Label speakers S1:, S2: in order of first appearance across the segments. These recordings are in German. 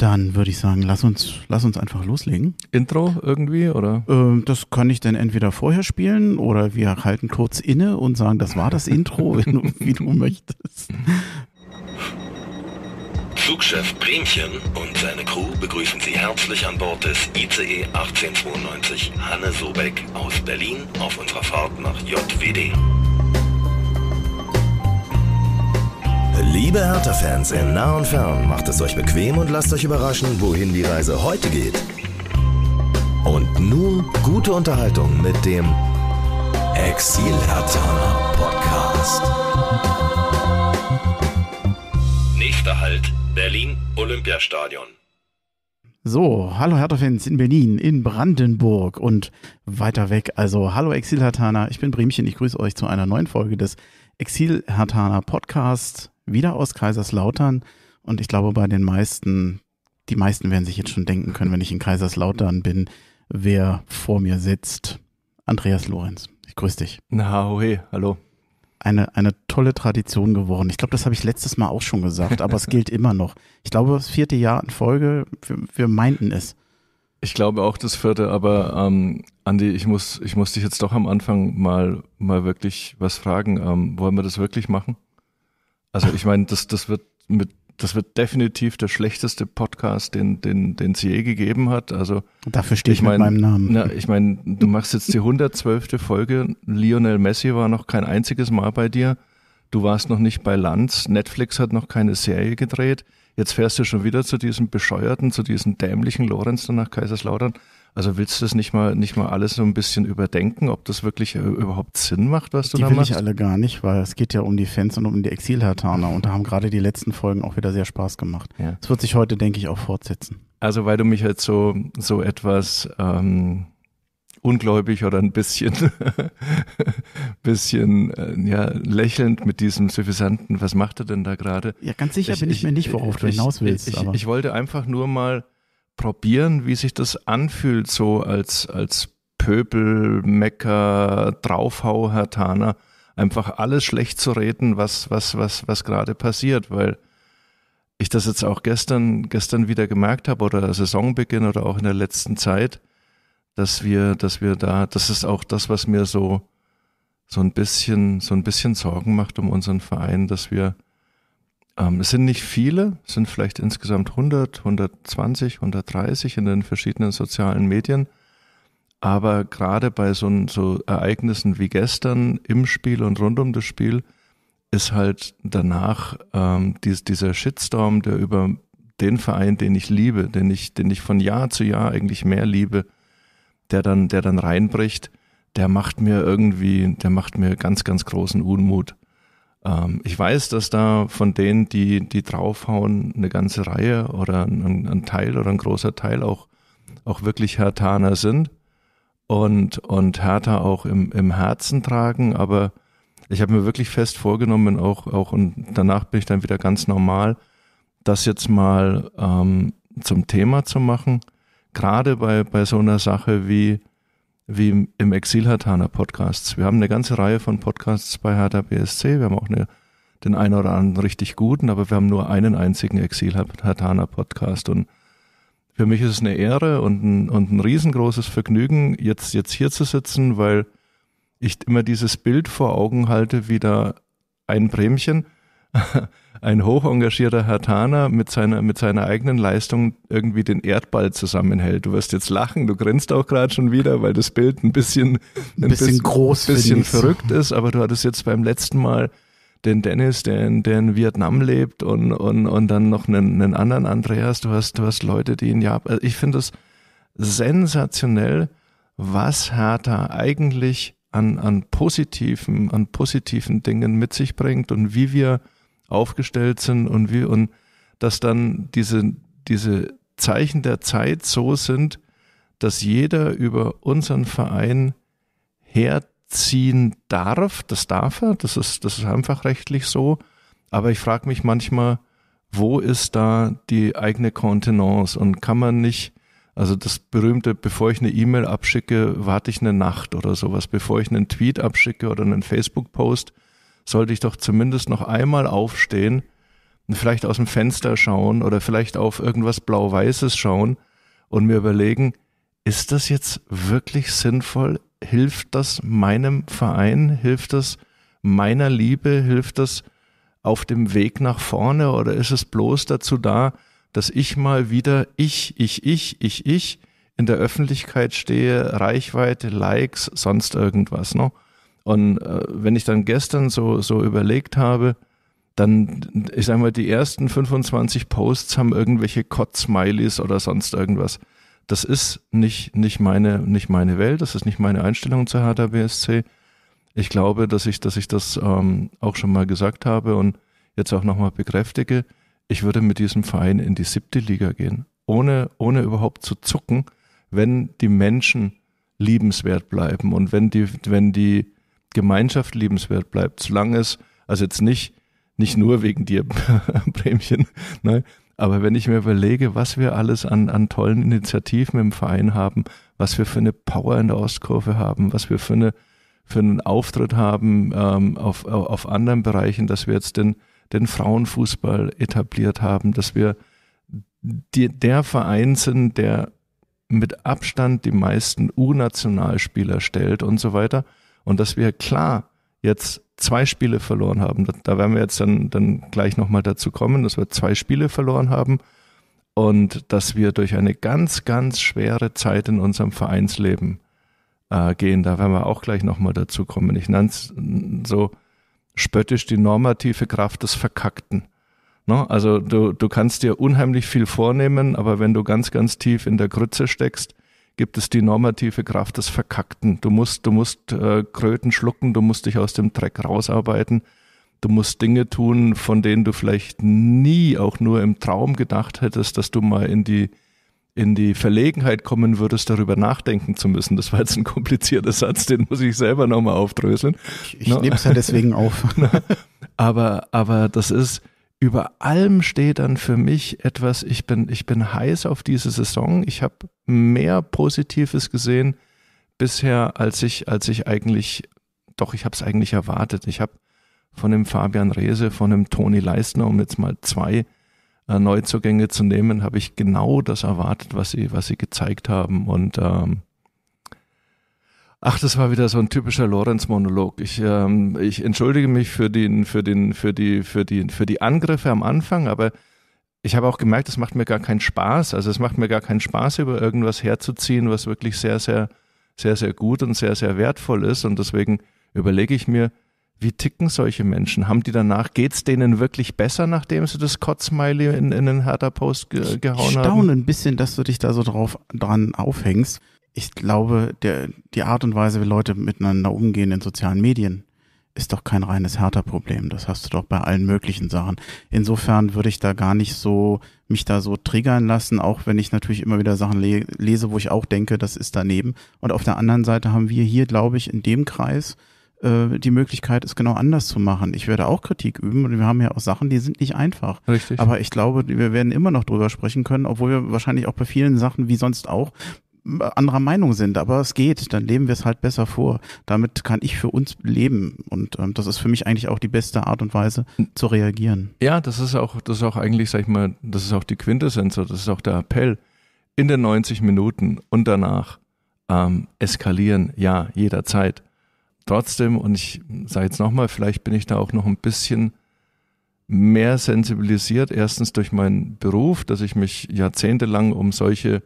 S1: Dann würde ich sagen, lass uns, lass uns einfach loslegen. Intro irgendwie, oder? Ähm, das kann ich dann entweder vorher spielen oder wir halten kurz inne und sagen, das war das Intro, wenn du, wie du möchtest.
S2: Zugchef Bremchen und seine Crew begrüßen Sie herzlich an Bord des ICE 1892 Hanne Sobeck aus Berlin auf unserer Fahrt nach JWD. Liebe Hertha-Fans in nah und fern, macht es euch bequem und lasst euch überraschen, wohin die Reise heute geht. Und nun gute Unterhaltung mit dem Exil Hertha Podcast. Nächster Halt, Berlin Olympiastadion.
S1: So, hallo Hertha-Fans in Berlin, in Brandenburg und weiter weg. Also, hallo Exil Hertaner, ich bin Bremchen, ich grüße euch zu einer neuen Folge des Exil Hertaner Podcast wieder aus Kaiserslautern. Und ich glaube, bei den meisten, die meisten werden sich jetzt schon denken können, wenn ich in Kaiserslautern bin, wer vor mir sitzt. Andreas Lorenz, ich grüße dich. Na,
S2: hohe, hallo.
S1: Eine, eine tolle Tradition geworden. Ich glaube, das habe ich letztes Mal auch schon gesagt, aber es gilt immer noch. Ich glaube, das vierte Jahr in
S2: Folge, wir, wir meinten es. Ich glaube auch das vierte, aber ähm, Andi, ich muss, ich muss dich jetzt doch am Anfang mal, mal wirklich was fragen. Ähm, wollen wir das wirklich machen? Also ich meine, das, das wird mit das wird definitiv der schlechteste Podcast, den, den, den es je gegeben hat. Also dafür stehe ich, ich mein, mit meinem Namen. Na, ich meine, du machst jetzt die 112. Folge. Lionel Messi war noch kein einziges Mal bei dir. Du warst noch nicht bei Lanz. Netflix hat noch keine Serie gedreht. Jetzt fährst du schon wieder zu diesem bescheuerten, zu diesem dämlichen Lorenz dann nach Kaiserslautern. Also willst du das nicht mal, nicht mal alles so ein bisschen überdenken, ob das wirklich äh, überhaupt Sinn macht, was du die da machst? Die will ich
S1: alle gar nicht, weil es geht ja um die Fans und um die Exilhartaner und da haben gerade die letzten Folgen auch wieder sehr Spaß gemacht. Ja. wird sich heute, denke ich, auch
S2: fortsetzen. Also weil du mich halt so, so etwas ähm, ungläubig oder ein bisschen, bisschen äh, ja, lächelnd mit diesem suffisanten, was macht er denn da gerade? Ja, ganz sicher ich, bin ich, ich mir nicht, worauf ich, du hinaus willst. Ich, aber. ich wollte einfach nur mal probieren, wie sich das anfühlt, so als, als Pöbel, Mecker, Draufhau, Herr Taner, einfach alles schlecht zu reden, was, was, was, was gerade passiert, weil ich das jetzt auch gestern, gestern wieder gemerkt habe oder Saisonbeginn oder auch in der letzten Zeit, dass wir, dass wir da, das ist auch das, was mir so, so ein bisschen, so ein bisschen Sorgen macht um unseren Verein, dass wir, ähm, es sind nicht viele, es sind vielleicht insgesamt 100, 120, 130 in den verschiedenen sozialen Medien. Aber gerade bei so, so Ereignissen wie gestern im Spiel und rund um das Spiel ist halt danach ähm, dies, dieser Shitstorm, der über den Verein, den ich liebe, den ich, den ich von Jahr zu Jahr eigentlich mehr liebe, der dann, der dann reinbricht, der macht mir irgendwie, der macht mir ganz, ganz großen Unmut. Ähm, ich weiß, dass da von denen, die, die draufhauen, eine ganze Reihe oder ein, ein Teil oder ein großer Teil auch, auch wirklich Hertaner sind und, und Hertha auch im, im Herzen tragen, aber ich habe mir wirklich fest vorgenommen, auch, auch und danach bin ich dann wieder ganz normal, das jetzt mal ähm, zum Thema zu machen. Gerade bei, bei so einer Sache wie wie im, Exil Hatana Podcasts. Wir haben eine ganze Reihe von Podcasts bei Hertha BSC. Wir haben auch eine, den einen oder anderen richtig guten, aber wir haben nur einen einzigen Exil Hatana Podcast. Und für mich ist es eine Ehre und ein, und ein riesengroßes Vergnügen, jetzt, jetzt hier zu sitzen, weil ich immer dieses Bild vor Augen halte, wie da ein Bremchen ein hochengagierter Hertaner mit seiner, mit seiner eigenen Leistung irgendwie den Erdball zusammenhält. Du wirst jetzt lachen, du grinst auch gerade schon wieder, weil das Bild ein bisschen, ein bisschen, bisschen groß, bisschen verrückt ist, aber du hattest jetzt beim letzten Mal den Dennis, der in, der in Vietnam lebt und, und, und dann noch einen, einen anderen Andreas, du hast, du hast Leute, die in Japan, also ich finde es sensationell, was Hertha eigentlich an, an positiven, an positiven Dingen mit sich bringt und wie wir aufgestellt sind und wie und dass dann diese, diese Zeichen der Zeit so sind, dass jeder über unseren Verein herziehen darf. Das darf er, das ist, das ist einfach rechtlich so. Aber ich frage mich manchmal, wo ist da die eigene Kontenance und kann man nicht, also das berühmte, bevor ich eine E-Mail abschicke, warte ich eine Nacht oder sowas, bevor ich einen Tweet abschicke oder einen Facebook-Post, sollte ich doch zumindest noch einmal aufstehen und vielleicht aus dem Fenster schauen oder vielleicht auf irgendwas Blau-Weißes schauen und mir überlegen, ist das jetzt wirklich sinnvoll? Hilft das meinem Verein? Hilft das meiner Liebe? Hilft das auf dem Weg nach vorne oder ist es bloß dazu da, dass ich mal wieder ich, ich, ich, ich, ich in der Öffentlichkeit stehe, Reichweite, Likes, sonst irgendwas, ne? No? Und äh, wenn ich dann gestern so, so überlegt habe, dann, ich sag mal, die ersten 25 Posts haben irgendwelche Kotz-Smileys oder sonst irgendwas. Das ist nicht, nicht, meine, nicht meine Welt, das ist nicht meine Einstellung zur Hertha BSC. Ich glaube, dass ich, dass ich das ähm, auch schon mal gesagt habe und jetzt auch nochmal bekräftige. Ich würde mit diesem Verein in die siebte Liga gehen, ohne, ohne überhaupt zu zucken, wenn die Menschen liebenswert bleiben und wenn die, wenn die, Gemeinschaft lebenswert bleibt, solange es, also jetzt nicht, nicht nur wegen dir, Prämchen, ne? aber wenn ich mir überlege, was wir alles an, an tollen Initiativen im Verein haben, was wir für eine Power in der Ostkurve haben, was wir für, eine, für einen Auftritt haben ähm, auf, auf anderen Bereichen, dass wir jetzt den, den Frauenfußball etabliert haben, dass wir die, der Verein sind, der mit Abstand die meisten U-Nationalspieler stellt und so weiter und dass wir klar jetzt zwei Spiele verloren haben. Da, da werden wir jetzt dann, dann gleich nochmal dazu kommen, dass wir zwei Spiele verloren haben und dass wir durch eine ganz, ganz schwere Zeit in unserem Vereinsleben äh, gehen. Da werden wir auch gleich nochmal dazu kommen. Ich nenne es mm, so spöttisch die normative Kraft des Verkackten. No? Ne? Also du, du kannst dir unheimlich viel vornehmen, aber wenn du ganz, ganz tief in der Grütze steckst, gibt es die normative Kraft des Verkackten. Du musst, du musst äh, Kröten schlucken, du musst dich aus dem Dreck rausarbeiten, du musst Dinge tun, von denen du vielleicht nie auch nur im Traum gedacht hättest, dass du mal in die in die Verlegenheit kommen würdest, darüber nachdenken zu müssen. Das war jetzt ein komplizierter Satz, den muss ich selber nochmal aufdröseln. Ich, ich no. Ne? nehme es ja deswegen auf. Ne? aber, aber das ist, über allem steht dann für mich etwas, ich bin, ich bin heiß auf diese Saison. Ich habe mehr Positives gesehen bisher, als ich, als ich eigentlich, doch, ich habe es eigentlich erwartet. Ich habe von dem Fabian Rehse, von dem Toni Leistner, um jetzt mal zwei äh, Neuzugänge zu nehmen, habe ich genau das erwartet, was sie, was sie gezeigt haben. Und ähm, Ach, das war wieder so ein typischer Lorenz-Monolog. Ich, ähm, ich entschuldige mich für den, für den, für die, für die, für die Angriffe am Anfang, aber ich habe auch gemerkt, es macht mir gar keinen Spaß. Also es macht mir gar keinen Spaß, über irgendwas herzuziehen, was wirklich sehr, sehr, sehr, sehr gut und sehr, sehr wertvoll ist. Und deswegen überlege ich mir, wie ticken solche Menschen? Haben die danach, geht's denen wirklich besser, nachdem sie das Kotzmiley in, in den Hertha-Post ge gehauen ich staune haben? Ich staune
S1: ein bisschen, dass du dich da so drauf dran aufhängst ich glaube, der, die Art und Weise, wie Leute miteinander umgehen in sozialen Medien, ist doch kein reines Härterproblem. Das hast du doch bei allen möglichen Sachen. Insofern würde ich da gar nicht so, mich da so triggern lassen, auch wenn ich natürlich immer wieder Sachen le lese, wo ich auch denke, das ist daneben. Und auf der anderen Seite haben wir hier, glaube ich, in dem Kreis äh, die Möglichkeit, es genau anders zu machen. Ich werde auch Kritik üben und wir haben ja auch Sachen, die sind nicht einfach. Richtig. Aber ich glaube, wir werden immer noch drüber sprechen können, obwohl wir wahrscheinlich auch bei vielen Sachen, wie sonst auch, anderer Meinung sind, aber es geht, dann leben wir es halt besser vor. Damit kann ich für uns leben und ähm, das ist für mich eigentlich auch die beste Art und Weise zu reagieren.
S2: Ja, das ist auch, das ist auch eigentlich, sag ich mal, das ist auch die Quintessenz, das ist auch der Appell. In den 90 Minuten und danach ähm, eskalieren, ja, jederzeit. Trotzdem, und ich sage jetzt nochmal, vielleicht bin ich da auch noch ein bisschen mehr sensibilisiert. Erstens durch meinen Beruf, dass ich mich jahrzehntelang um solche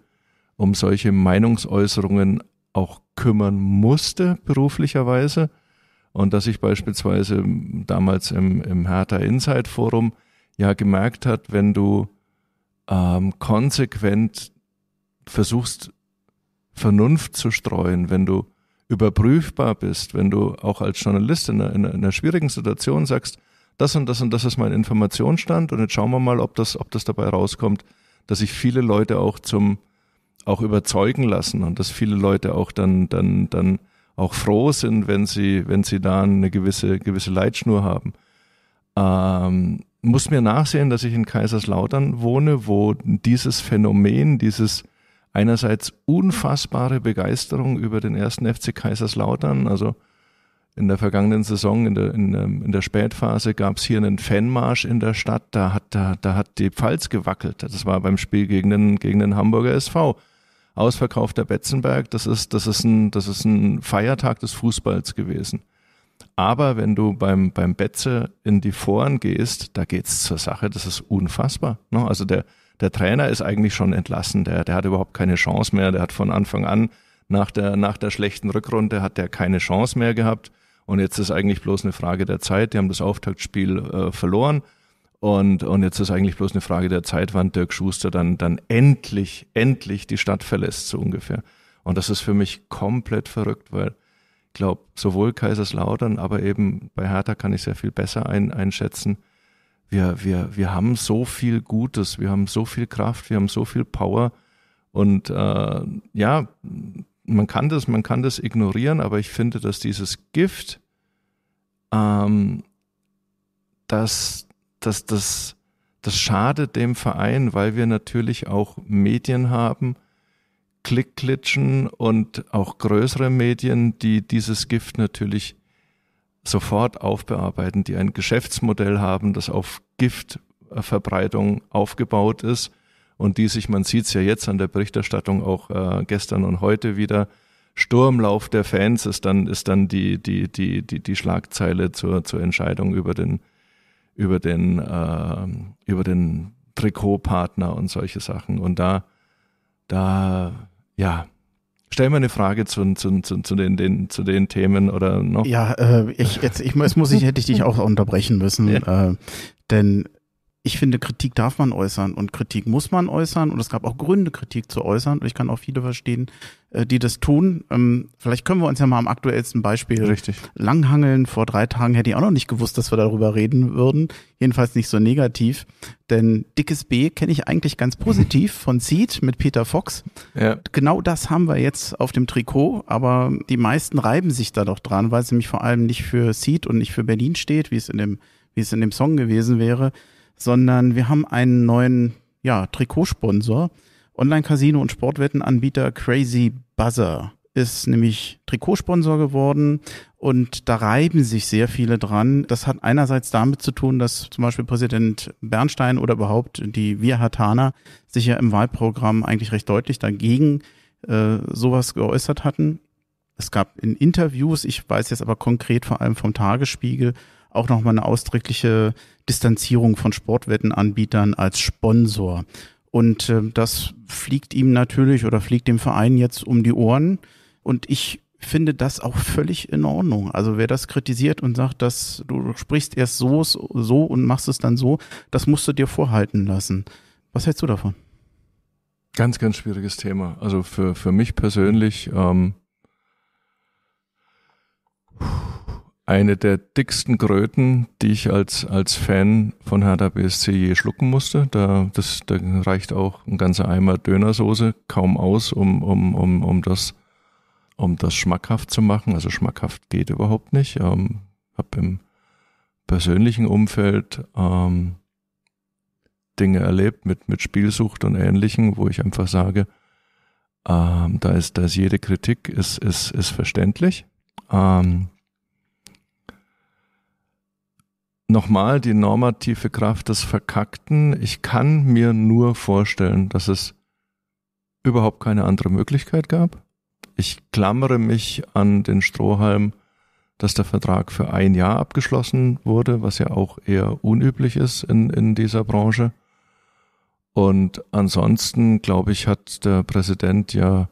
S2: um solche Meinungsäußerungen auch kümmern musste beruflicherweise und dass ich beispielsweise damals im, im Hertha Insight Forum ja gemerkt hat, wenn du ähm, konsequent versuchst, Vernunft zu streuen, wenn du überprüfbar bist, wenn du auch als Journalist in einer, in einer schwierigen Situation sagst, das und das und das ist mein Informationsstand und jetzt schauen wir mal, ob das, ob das dabei rauskommt, dass ich viele Leute auch zum, auch überzeugen lassen und dass viele Leute auch dann, dann, dann auch froh sind, wenn sie, wenn sie da eine gewisse, gewisse Leitschnur haben. Ähm, muss mir nachsehen, dass ich in Kaiserslautern wohne, wo dieses Phänomen, dieses einerseits unfassbare Begeisterung über den ersten FC Kaiserslautern, also in der vergangenen Saison, in der, in der, in der Spätphase, gab es hier einen Fanmarsch in der Stadt. Da hat, da, da hat die Pfalz gewackelt. Das war beim Spiel gegen den, gegen den Hamburger SV. Ausverkauf der Betzenberg, das ist, das ist, ein, das ist ein Feiertag des Fußballs gewesen. Aber wenn du beim, beim Betze in die Foren gehst, da geht's zur Sache, das ist unfassbar. Ne? Also der, der Trainer ist eigentlich schon entlassen, der, der hat überhaupt keine Chance mehr, der hat von Anfang an nach der, nach der schlechten Rückrunde hat der keine Chance mehr gehabt. Und jetzt ist eigentlich bloß eine Frage der Zeit. Die haben das Auftaktspiel äh, verloren. Und, und jetzt ist eigentlich bloß eine Frage der Zeit, wann Dirk Schuster dann, dann endlich, endlich die Stadt verlässt, so ungefähr. Und das ist für mich komplett verrückt, weil ich glaube, sowohl Kaiserslautern, aber eben bei Hertha kann ich sehr viel besser ein, einschätzen. Wir, wir, wir haben so viel Gutes, wir haben so viel Kraft, wir haben so viel Power. Und äh, ja, man kann das, man kann das ignorieren, aber ich finde, dass dieses Gift, ähm, dass dass das, das schadet dem Verein, weil wir natürlich auch Medien haben, Klickklitschen und auch größere Medien, die dieses Gift natürlich sofort aufbearbeiten, die ein Geschäftsmodell haben, das auf Giftverbreitung aufgebaut ist und die sich, man sieht es ja jetzt an der Berichterstattung auch äh, gestern und heute wieder, Sturmlauf der Fans ist dann, ist dann die, die, die, die, die Schlagzeile zur, zur Entscheidung über den über den, äh, über den Trikotpartner und solche Sachen. Und da, da, ja, Stell mir eine Frage zu, zu, zu, zu, den, den, zu den Themen oder noch. Ja, äh, ich, jetzt, ich, jetzt muss ich, hätte ich dich auch unterbrechen müssen, ja.
S1: äh, denn ich finde, Kritik darf man äußern und Kritik muss man äußern und es gab auch Gründe, Kritik zu äußern und ich kann auch viele verstehen, äh, die das tun. Ähm, vielleicht können wir uns ja mal am aktuellsten Beispiel Richtig. langhangeln. Vor drei Tagen hätte ich auch noch nicht gewusst, dass wir darüber reden würden. Jedenfalls nicht so negativ, denn Dickes B kenne ich eigentlich ganz positiv von Seed mit Peter Fox. Ja. Genau das haben wir jetzt auf dem Trikot, aber die meisten reiben sich da doch dran, weil es nämlich vor allem nicht für Seed und nicht für Berlin steht, wie es in dem wie es in dem Song gewesen wäre, sondern wir haben einen neuen ja, Trikotsponsor. Online-Casino und Sportwettenanbieter Crazy Buzzer ist nämlich Trikotsponsor geworden und da reiben sich sehr viele dran. Das hat einerseits damit zu tun, dass zum Beispiel Präsident Bernstein oder überhaupt die Wir Hatana sich ja im Wahlprogramm eigentlich recht deutlich dagegen äh, sowas geäußert hatten. Es gab in Interviews, ich weiß jetzt aber konkret vor allem vom Tagesspiegel auch nochmal eine ausdrückliche Distanzierung von Sportwettenanbietern als Sponsor. Und äh, das fliegt ihm natürlich oder fliegt dem Verein jetzt um die Ohren. Und ich finde das auch völlig in Ordnung. Also wer das kritisiert und sagt, dass du sprichst erst so, so und machst es dann so, das musst du dir vorhalten lassen. Was hältst du davon?
S2: Ganz, ganz schwieriges Thema. Also für, für mich persönlich, ähm, eine der dicksten Kröten, die ich als, als Fan von Hertha BSC je schlucken musste. Da, das, da reicht auch ein ganzer Eimer Dönersoße kaum aus, um, um, um, um, das, um das schmackhaft zu machen. Also schmackhaft geht überhaupt nicht. Ähm, hab im persönlichen Umfeld ähm, Dinge erlebt mit, mit Spielsucht und Ähnlichem, wo ich einfach sage, ähm, da, ist, da ist jede Kritik ist, ist, ist verständlich. Ähm, nochmal die normative Kraft des Verkackten. Ich kann mir nur vorstellen, dass es überhaupt keine andere Möglichkeit gab. Ich klammere mich an den Strohhalm, dass der Vertrag für ein Jahr abgeschlossen wurde, was ja auch eher unüblich ist in, in dieser Branche. Und ansonsten, glaube ich, hat der Präsident ja,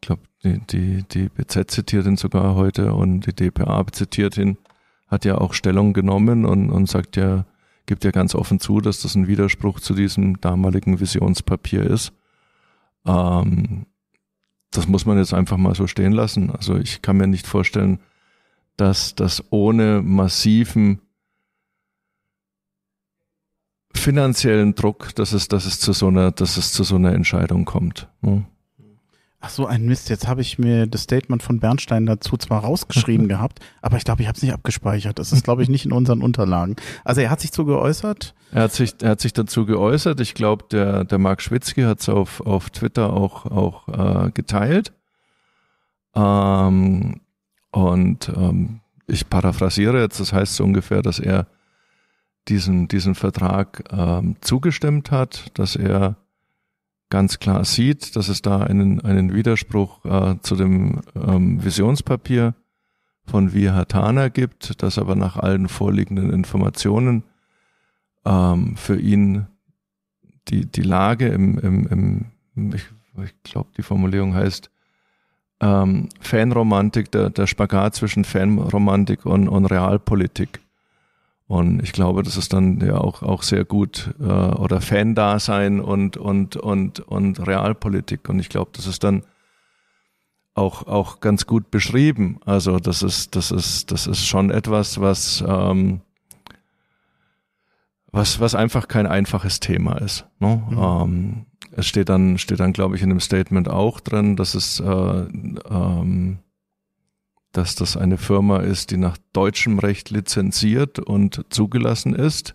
S2: ich glaube, die, die, die BZ zitiert ihn sogar heute und die DPA zitiert ihn, hat ja auch Stellung genommen und, und sagt ja, gibt ja ganz offen zu, dass das ein Widerspruch zu diesem damaligen Visionspapier ist. Ähm, das muss man jetzt einfach mal so stehen lassen. Also ich kann mir nicht vorstellen, dass das ohne massiven finanziellen Druck, dass es, dass es zu so einer, dass es zu so einer Entscheidung kommt. Hm?
S1: Ach so, ein Mist. Jetzt habe ich mir das Statement von Bernstein dazu zwar rausgeschrieben gehabt, aber ich glaube, ich habe es nicht abgespeichert. Das ist, glaube ich, nicht in unseren Unterlagen.
S2: Also er hat sich zu geäußert. Er hat sich, er hat sich dazu geäußert. Ich glaube, der, der Marc Schwitzky hat es auf, auf Twitter auch, auch äh, geteilt. Ähm, und ähm, ich paraphrasiere jetzt, das heißt so ungefähr, dass er diesen, diesen Vertrag ähm, zugestimmt hat, dass er ganz klar sieht, dass es da einen, einen Widerspruch äh, zu dem ähm, Visionspapier von Wir Hatana gibt, das aber nach allen vorliegenden Informationen ähm, für ihn die, die Lage im, im, im ich, ich glaube, die Formulierung heißt ähm, Fanromantik, der, der Spagat zwischen Fanromantik und, und Realpolitik und ich glaube, das ist dann ja auch, auch sehr gut äh, oder Fan-Dasein und, und, und, und Realpolitik. Und ich glaube, das ist dann auch, auch ganz gut beschrieben. Also das ist, das ist, das ist schon etwas, was, ähm, was, was einfach kein einfaches Thema ist. Ne? Mhm. Ähm, es steht dann, steht dann, glaube ich, in dem Statement auch drin, dass es äh, ähm, dass das eine Firma ist, die nach deutschem Recht lizenziert und zugelassen ist.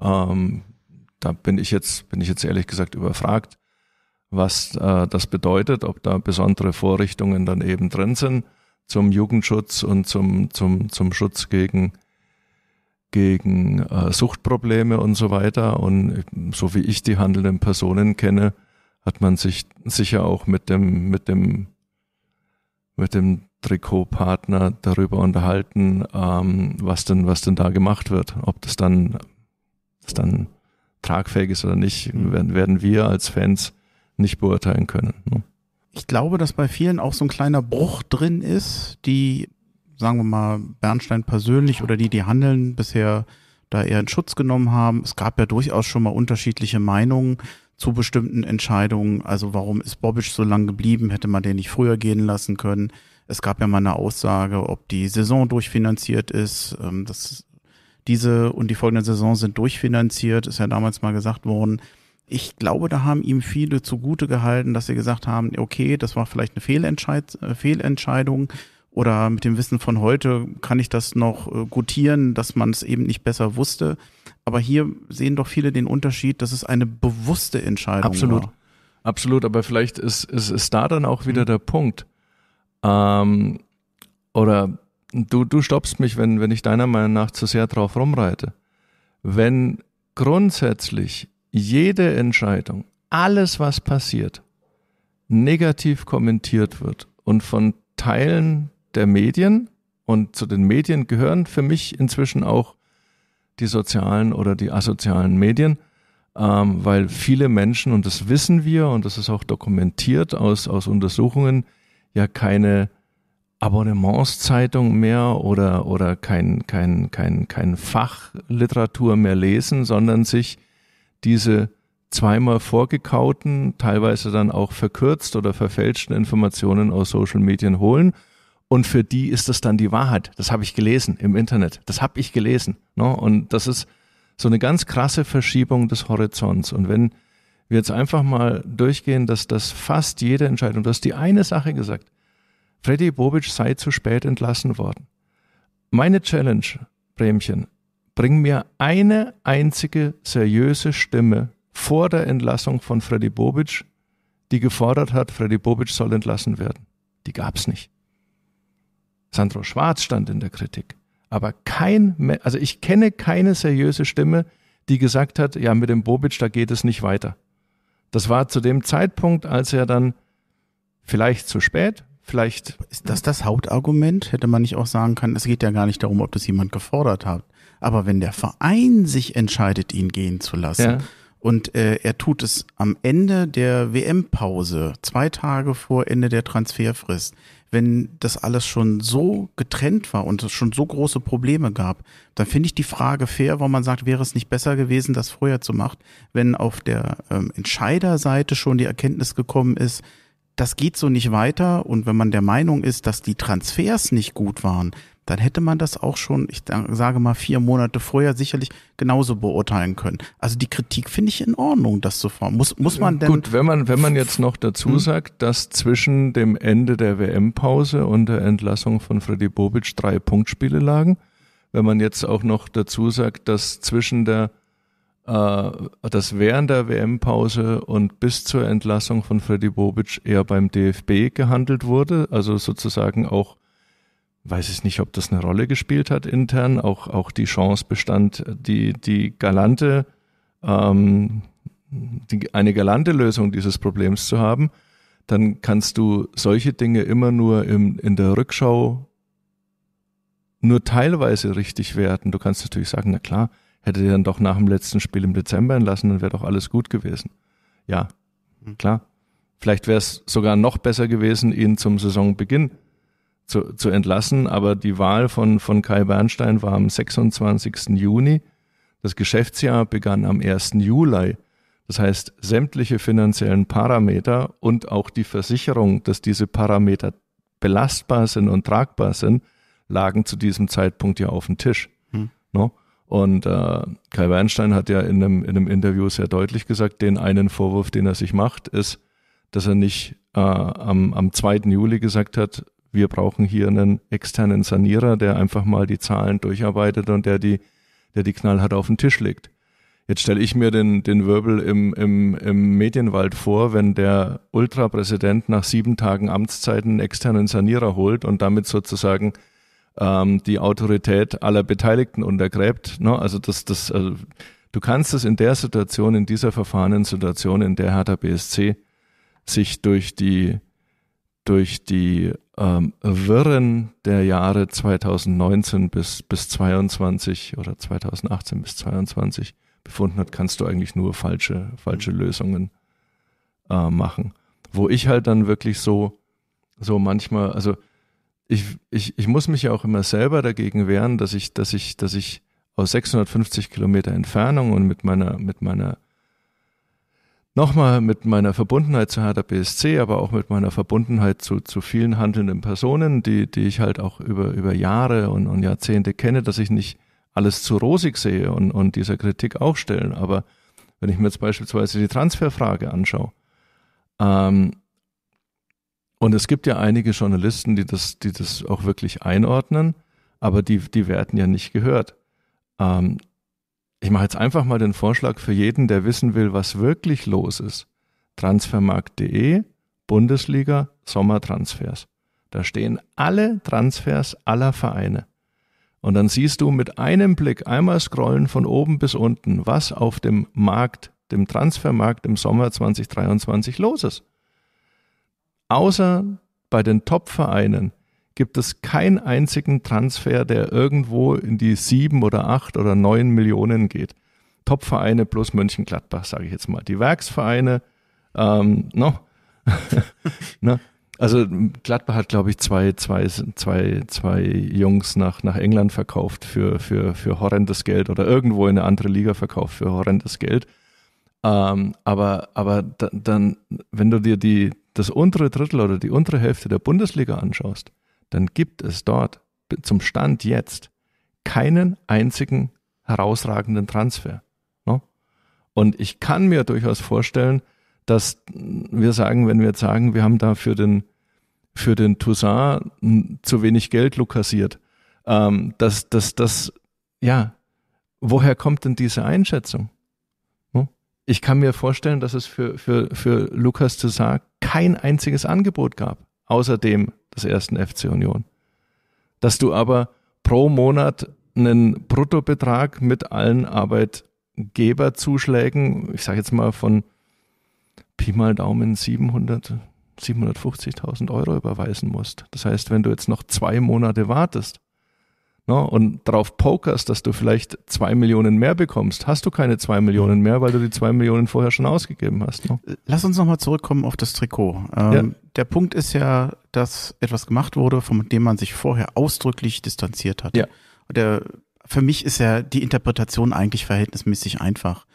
S2: Ähm, da bin ich jetzt, bin ich jetzt ehrlich gesagt überfragt, was äh, das bedeutet, ob da besondere Vorrichtungen dann eben drin sind zum Jugendschutz und zum, zum, zum Schutz gegen, gegen äh, Suchtprobleme und so weiter. Und äh, so wie ich die handelnden Personen kenne, hat man sich sicher auch mit dem, mit dem, mit dem Trikotpartner darüber unterhalten, ähm, was denn, was denn da gemacht wird. Ob das dann, das dann tragfähig ist oder nicht, mhm. werden, werden wir als Fans nicht beurteilen können. Ne?
S1: Ich glaube, dass bei vielen auch so ein kleiner Bruch drin ist, die, sagen wir mal, Bernstein persönlich oder die, die handeln, bisher da eher in Schutz genommen haben. Es gab ja durchaus schon mal unterschiedliche Meinungen zu bestimmten Entscheidungen. Also warum ist Bobic so lange geblieben? Hätte man den nicht früher gehen lassen können? Es gab ja mal eine Aussage, ob die Saison durchfinanziert ist. Ähm, das, diese und die folgende Saison sind durchfinanziert, ist ja damals mal gesagt worden. Ich glaube, da haben ihm viele zugute gehalten, dass sie gesagt haben, okay, das war vielleicht eine Fehlentscheid äh, Fehlentscheidung oder mit dem Wissen von heute kann ich das noch äh, gutieren, dass man es eben nicht besser wusste. Aber hier sehen doch viele den Unterschied, dass es eine bewusste Entscheidung Absolut. War.
S2: Absolut, Absolut. aber vielleicht ist, ist, ist da dann auch wieder mhm. der Punkt. Ähm, oder du, du stoppst mich, wenn, wenn ich deiner Meinung nach zu sehr drauf rumreite. Wenn grundsätzlich jede Entscheidung, alles, was passiert, negativ kommentiert wird und von Teilen der Medien, und zu den Medien gehören für mich inzwischen auch die sozialen oder die asozialen Medien, ähm, weil viele Menschen, und das wissen wir und das ist auch dokumentiert aus, aus Untersuchungen, ja keine Abonnementszeitung mehr oder, oder kein, kein, kein, kein Fachliteratur mehr lesen, sondern sich diese zweimal vorgekauten, teilweise dann auch verkürzt oder verfälschten Informationen aus Social Medien holen. Und für die ist das dann die Wahrheit. Das habe ich gelesen im Internet. Das habe ich gelesen. Ne? Und das ist so eine ganz krasse Verschiebung des Horizonts. Und wenn wir jetzt einfach mal durchgehen, dass das fast jede Entscheidung, du hast die eine Sache gesagt, Freddy Bobic sei zu spät entlassen worden. Meine Challenge, Bremchen, bring mir eine einzige seriöse Stimme vor der Entlassung von Freddy Bobic, die gefordert hat, Freddy Bobic soll entlassen werden. Die gab's nicht. Sandro Schwarz stand in der Kritik. Aber kein, also ich kenne keine seriöse Stimme, die gesagt hat, ja, mit dem Bobic, da geht es nicht weiter. Das war zu dem Zeitpunkt, als er dann vielleicht zu spät, vielleicht. Ist das das
S1: Hauptargument? Hätte man nicht auch sagen können, es geht ja gar nicht darum, ob das jemand gefordert hat. Aber wenn der Verein sich entscheidet, ihn gehen zu lassen, ja. und äh, er tut es am Ende der WM-Pause, zwei Tage vor Ende der Transferfrist, wenn das alles schon so getrennt war und es schon so große Probleme gab, dann finde ich die Frage fair, wo man sagt, wäre es nicht besser gewesen, das früher zu machen, wenn auf der ähm, Entscheiderseite schon die Erkenntnis gekommen ist, das geht so nicht weiter und wenn man der Meinung ist, dass die Transfers nicht gut waren, dann hätte man das auch schon, ich sage mal, vier Monate vorher sicherlich
S2: genauso beurteilen können. Also die Kritik finde ich in Ordnung, das zu fahren. Muss, muss man denn. Gut, wenn man, wenn man jetzt noch dazu hm? sagt, dass zwischen dem Ende der WM-Pause und der Entlassung von Freddy Bobic drei Punktspiele lagen, wenn man jetzt auch noch dazu sagt, dass zwischen der äh, dass während der WM-Pause und bis zur Entlassung von Freddy Bobic eher beim DFB gehandelt wurde, also sozusagen auch weiß ich nicht, ob das eine Rolle gespielt hat intern, auch, auch die Chance bestand, die, die galante, ähm, die, eine galante Lösung dieses Problems zu haben, dann kannst du solche Dinge immer nur im, in der Rückschau nur teilweise richtig werten. Du kannst natürlich sagen, na klar, hätte er dann doch nach dem letzten Spiel im Dezember entlassen, dann wäre doch alles gut gewesen. Ja, hm. klar. Vielleicht wäre es sogar noch besser gewesen, ihn zum Saisonbeginn äh, zu, zu entlassen. Aber die Wahl von, von Kai Bernstein war am 26. Juni. Das Geschäftsjahr begann am 1. Juli. Das heißt, sämtliche finanziellen Parameter und auch die Versicherung, dass diese Parameter belastbar sind und tragbar sind, lagen zu diesem Zeitpunkt ja auf dem Tisch. Hm. No? Und äh, Kai Bernstein hat ja in einem, in einem Interview sehr deutlich gesagt, den einen Vorwurf, den er sich macht, ist, dass er nicht äh, am, am 2. Juli gesagt hat, wir brauchen hier einen externen Sanierer, der einfach mal die Zahlen durcharbeitet und der die, der die knallhart auf den Tisch legt. Jetzt stelle ich mir den, den Wirbel im, im, im Medienwald vor, wenn der Ultrapräsident nach sieben Tagen Amtszeit einen externen Sanierer holt und damit sozusagen ähm, die Autorität aller Beteiligten untergräbt. Ne? Also das, das, also du kannst es in der Situation, in dieser verfahrenen Situation, in der Hertha BSC sich durch die durch die ähm, Wirren der Jahre 2019 bis, bis 22 oder 2018 bis 22 befunden hat, kannst du eigentlich nur falsche, falsche mhm. Lösungen äh, machen. Wo ich halt dann wirklich so, so manchmal, also ich, ich, ich muss mich ja auch immer selber dagegen wehren, dass ich, dass ich, dass ich aus 650 Kilometer Entfernung und mit meiner, mit meiner nochmal mit meiner Verbundenheit zu Hertha BSC, aber auch mit meiner Verbundenheit zu, zu vielen handelnden Personen, die, die ich halt auch über, über Jahre und, und Jahrzehnte kenne, dass ich nicht alles zu rosig sehe und, und dieser Kritik auch stellen. Aber wenn ich mir jetzt beispielsweise die Transferfrage anschaue, ähm, und es gibt ja einige Journalisten, die das, die das auch wirklich einordnen, aber die, die werden ja nicht gehört. Ähm, ich mache jetzt einfach mal den Vorschlag für jeden, der wissen will, was wirklich los ist. Transfermarkt.de, Bundesliga, Sommertransfers. Da stehen alle Transfers aller Vereine. Und dann siehst du mit einem Blick einmal scrollen von oben bis unten, was auf dem Markt, dem Transfermarkt im Sommer 2023 los ist. Außer bei den Top-Vereinen gibt es keinen einzigen Transfer, der irgendwo in die sieben oder acht oder neun Millionen geht. Topvereine plus Mönchengladbach, sage ich jetzt mal. Die Werksvereine, ähm, no. ne? Also Gladbach hat, glaube ich, zwei, zwei, zwei, zwei Jungs nach, nach England verkauft für, für, für horrendes Geld oder irgendwo in eine andere Liga verkauft für horrendes Geld. Ähm, aber aber dann, wenn du dir die, das untere Drittel oder die untere Hälfte der Bundesliga anschaust, dann gibt es dort zum Stand jetzt keinen einzigen herausragenden Transfer. Ne? Und ich kann mir durchaus vorstellen, dass wir sagen, wenn wir jetzt sagen, wir haben da für den, für den Toussaint zu wenig Geld lukassiert, ähm, dass das, das, ja, woher kommt denn diese Einschätzung? Ne? Ich kann mir vorstellen, dass es für, für, für Lukas Toussaint kein einziges Angebot gab, außer dem des ersten FC Union. Dass du aber pro Monat einen Bruttobetrag mit allen Arbeitgeberzuschlägen, ich sage jetzt mal von Pi mal Daumen 700, 750.000 Euro überweisen musst. Das heißt, wenn du jetzt noch zwei Monate wartest, ne, und darauf pokerst, dass du vielleicht zwei Millionen mehr bekommst, hast du keine zwei Millionen mehr, weil du die zwei Millionen vorher schon ausgegeben hast. Ne? Lass uns nochmal
S1: zurückkommen auf das Trikot. Ähm, ja. Der Punkt ist ja, dass etwas gemacht wurde, von dem man sich vorher ausdrücklich distanziert hat. Ja. Der, für mich ist ja die Interpretation eigentlich verhältnismäßig einfach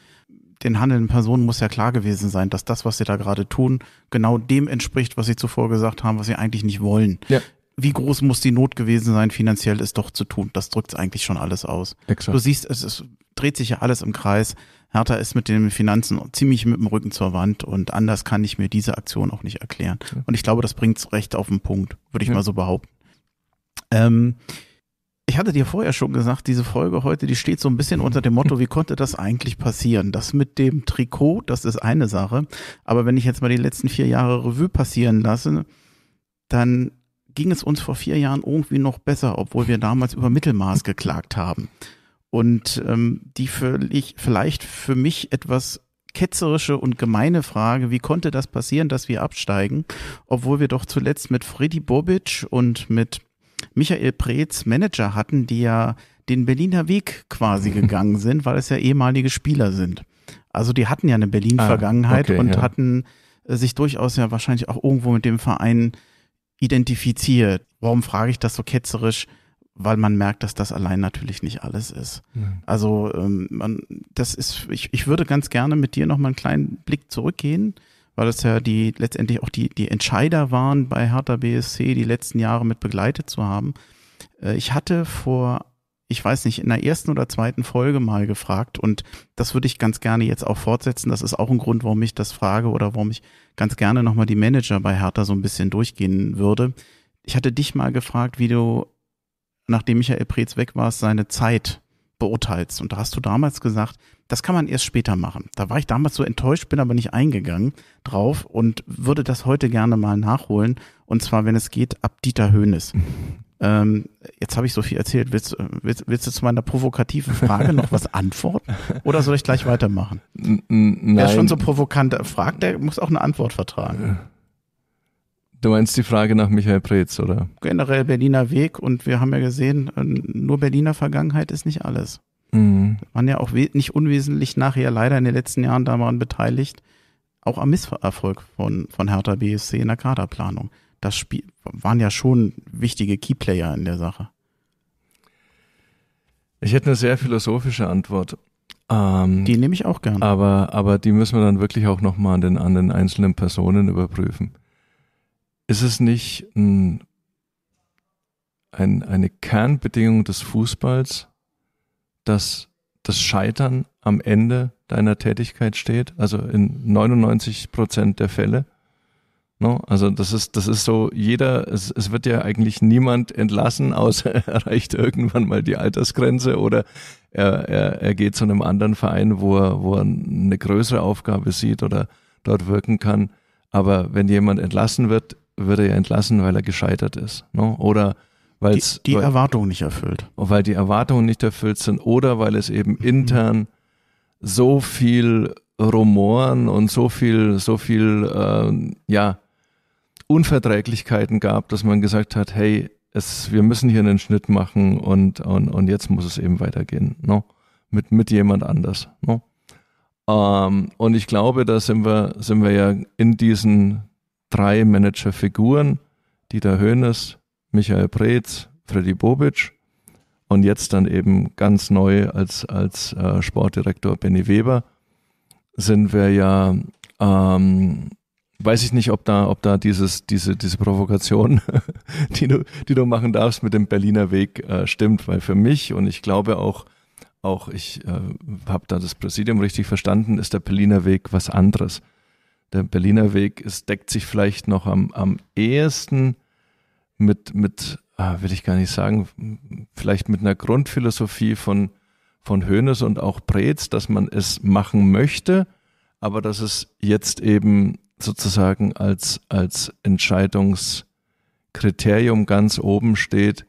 S1: den handelnden Personen muss ja klar gewesen sein, dass das, was sie da gerade tun, genau dem entspricht, was sie zuvor gesagt haben, was sie eigentlich nicht wollen. Ja wie groß muss die Not gewesen sein, finanziell ist doch zu tun. Das drückt eigentlich schon alles aus. Exakt. Du siehst, es, es, dreht sich ja alles im Kreis. Hertha ist mit den Finanzen ziemlich mit dem Rücken zur Wand und anders kann ich mir diese Aktion auch nicht erklären. Ja. Und ich glaube, das bringt's recht auf den Punkt, würde ich ja. mal so behaupten. Ähm, ich hatte dir vorher schon gesagt, diese Folge heute, die steht so ein bisschen unter dem Motto, wie konnte das eigentlich passieren? Das mit dem Trikot, das ist eine Sache. Aber wenn ich jetzt mal die letzten vier Jahre Revue passieren lasse, dann ging es uns vor vier Jahren irgendwie noch besser, obwohl wir damals über Mittelmaß geklagt haben. Und ähm, die völlig, vielleicht für mich etwas ketzerische und gemeine Frage, wie konnte das passieren, dass wir absteigen, obwohl wir doch zuletzt mit Freddy Bobic und mit Michael Preetz Manager hatten, die ja den Berliner Weg quasi gegangen sind, weil es ja ehemalige Spieler sind. Also die hatten ja eine Berlin-Vergangenheit ah, okay, und ja. hatten äh, sich durchaus ja wahrscheinlich auch irgendwo mit dem Verein identifiziert. Warum frage ich das so ketzerisch? Weil man merkt, dass das allein natürlich nicht alles ist. Mhm. Also ähm, man, das ist, ich, ich würde ganz gerne mit dir nochmal einen kleinen Blick zurückgehen, weil das ja die letztendlich auch die, die Entscheider waren bei Hertha BSC, die letzten Jahre mit begleitet zu haben. Äh, ich hatte vor ich weiß nicht, in der ersten oder zweiten Folge mal gefragt und das würde ich ganz gerne jetzt auch fortsetzen. Das ist auch ein Grund, warum ich das frage oder warum ich ganz gerne nochmal die Manager bei Hertha so ein bisschen durchgehen würde. Ich hatte dich mal gefragt, wie du, nachdem Michael Preetz weg warst, seine Zeit beurteilst. Und da hast du damals gesagt, das kann man erst später machen. Da war ich damals so enttäuscht, bin aber nicht eingegangen drauf und würde das heute gerne mal nachholen. Und zwar, wenn es geht, ab Dieter Hoeneß. Ähm, jetzt habe ich so viel erzählt. Willst, äh, willst, willst, du zu meiner provokativen Frage noch was antworten?
S2: Oder soll ich gleich weitermachen?
S1: N Wer schon so provokant fragt, der muss auch eine Antwort
S2: vertragen. Äh. Du meinst die Frage nach Michael Preetz, oder?
S1: Generell Berliner Weg und wir haben ja gesehen, äh, nur Berliner Vergangenheit ist nicht alles. Mhm. Waren ja auch nicht unwesentlich nachher leider in den letzten Jahren daran beteiligt, auch am Misserfolg von, von Hertha BSC in der Kaderplanung. Das Spiel, waren ja schon wichtige Keyplayer
S2: in der Sache. Ich hätte eine sehr philosophische Antwort. Ähm, die nehme ich auch gerne. Aber, aber die müssen wir dann wirklich auch nochmal an den, an den einzelnen Personen überprüfen. Ist es nicht ein, ein, eine Kernbedingung des Fußballs, dass das Scheitern am Ende deiner Tätigkeit steht? Also in 99 Prozent der Fälle? No? Ne? Also das ist, das ist so, jeder, es, es wird ja eigentlich niemand entlassen, außer er erreicht irgendwann mal die Altersgrenze oder er, er, er geht zu einem anderen Verein, wo er, wo er eine größere Aufgabe sieht oder dort wirken kann. Aber wenn jemand entlassen wird, wird er ja entlassen, weil er gescheitert ist. No? Ne? Oder weil die, die weil, Erwartungen nicht erfüllt. Weil die Erwartungen nicht erfüllt sind oder weil es eben mhm. intern mhm. so viel Rumoren und so viel, so viel, äh, ja, Unverträglichkeiten gab, dass man gesagt hat, hey, es, wir müssen hier einen Schnitt machen und, und, und jetzt muss es eben weitergehen, no? Ne? mit, mit jemand anders. No? Ne? Ähm, und ich glaube, da sind wir, sind wir ja in diesen drei Managerfiguren, Dieter Hoeneß, Michael Preetz, Freddy Bobic und jetzt dann eben ganz neu als, als äh, Sportdirektor Benny Weber, sind wir ja ähm, weiß ich nicht, ob da, ob da dieses, diese, diese Provokation, die du, die du machen darfst mit dem Berliner Weg, äh, stimmt, weil für mich und ich glaube auch, auch ich äh, habe da das Präsidium richtig verstanden, ist der Berliner Weg was anderes. Der Berliner Weg ist, deckt sich vielleicht noch am, am ehesten mit, mit ah, will ich gar nicht sagen, vielleicht mit einer Grundphilosophie von, von Hoeneß und auch Preetz, dass man es machen möchte, aber dass es jetzt eben sozusagen als, als Entscheidungskriterium ganz oben steht,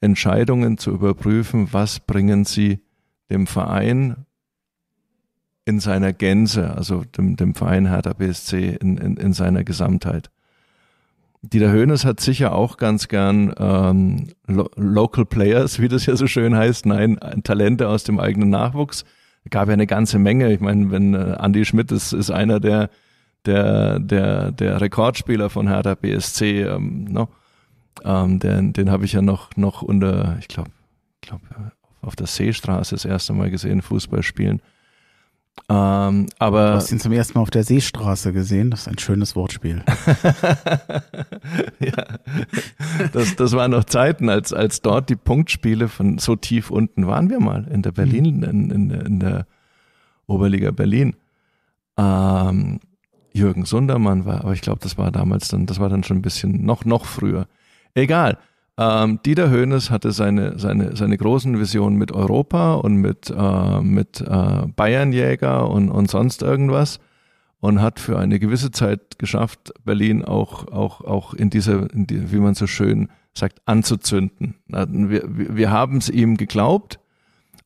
S2: Entscheidungen zu überprüfen, was bringen sie dem Verein in seiner Gänze, also dem, dem Verein Hertha BSC in, in, in seiner Gesamtheit. Dieter Hoeneß hat sicher auch ganz gern ähm, Lo Local Players, wie das ja so schön heißt, nein, Talente aus dem eigenen Nachwuchs. Gab ja eine ganze Menge. Ich meine, wenn äh, Andy Schmidt ist, ist einer der der, der, der Rekordspieler von Hertha BSC, ähm, no, ähm, den, den habe ich ja noch, noch unter, ich glaube, glaub, auf der Seestraße das erste Mal gesehen, Fußball spielen. Ähm, aber du hast ihn zum ersten Mal auf der Seestraße gesehen. Das ist ein schönes Wortspiel. ja, das, das waren noch Zeiten, als, als dort die Punktspiele von so tief unten waren wir mal in der Berlin, mhm. in, in, in der Oberliga Berlin. Ähm, Jürgen Sundermann war, aber ich glaube, das war damals dann, das war dann schon ein bisschen noch, noch früher. Egal. Ähm, Dieter Hoeneß hatte seine, seine, seine großen Visionen mit Europa und mit, äh, mit äh, Bayernjäger und, und sonst irgendwas und hat für eine gewisse Zeit geschafft, Berlin auch, auch, auch in dieser, in die, wie man so schön sagt, anzuzünden. Wir, wir haben es ihm geglaubt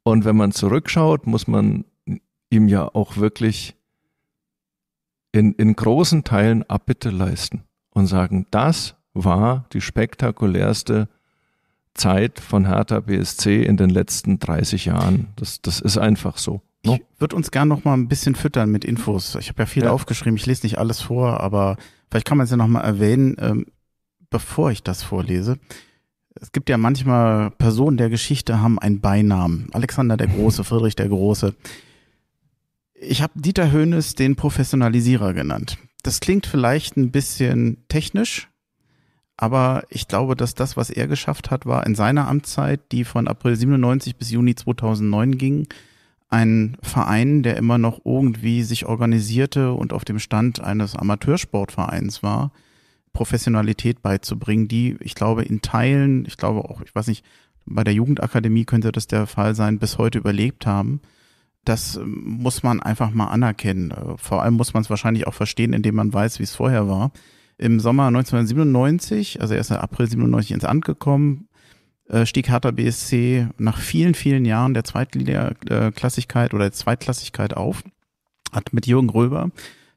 S2: und wenn man zurückschaut, muss man ihm ja auch wirklich in, in großen Teilen Abbitte leisten und sagen, das war die spektakulärste Zeit von Hertha BSC in den letzten 30 Jahren. Das, das ist einfach so.
S1: No? Ne? Ich würde uns gern noch mal ein bisschen füttern mit Infos. Ich habe ja viel ja. aufgeschrieben, ich lese nicht alles vor, aber vielleicht kann man es ja noch mal erwähnen, ähm, bevor ich das vorlese. Es gibt ja manchmal Personen der Geschichte, haben einen Beinamen. Alexander der Große, Friedrich der Große. Ich habe Dieter Höhnes den Professionalisierer genannt. Das klingt vielleicht ein bisschen technisch, aber ich glaube, dass das, was er geschafft hat, war in seiner Amtszeit, die von April 97 bis Juni 2009 ging, ein Verein, der immer noch irgendwie sich organisierte und auf dem Stand eines Amateursportvereins war, Professionalität beizubringen, die, ich glaube, in Teilen, ich glaube auch, ich weiß nicht, bei der Jugendakademie könnte das der Fall sein, bis heute überlebt haben das ähm, muss man einfach mal anerkennen. Äh, vor allem muss man es wahrscheinlich auch verstehen, indem man weiß, wie es vorher war. Im Sommer 1997, also erst April 97 ins Amt gekommen, äh, stieg Hertha BSC nach vielen, vielen Jahren der Zweitklassigkeit äh, oder der Zweitklassigkeit auf, hat mit Jürgen Röber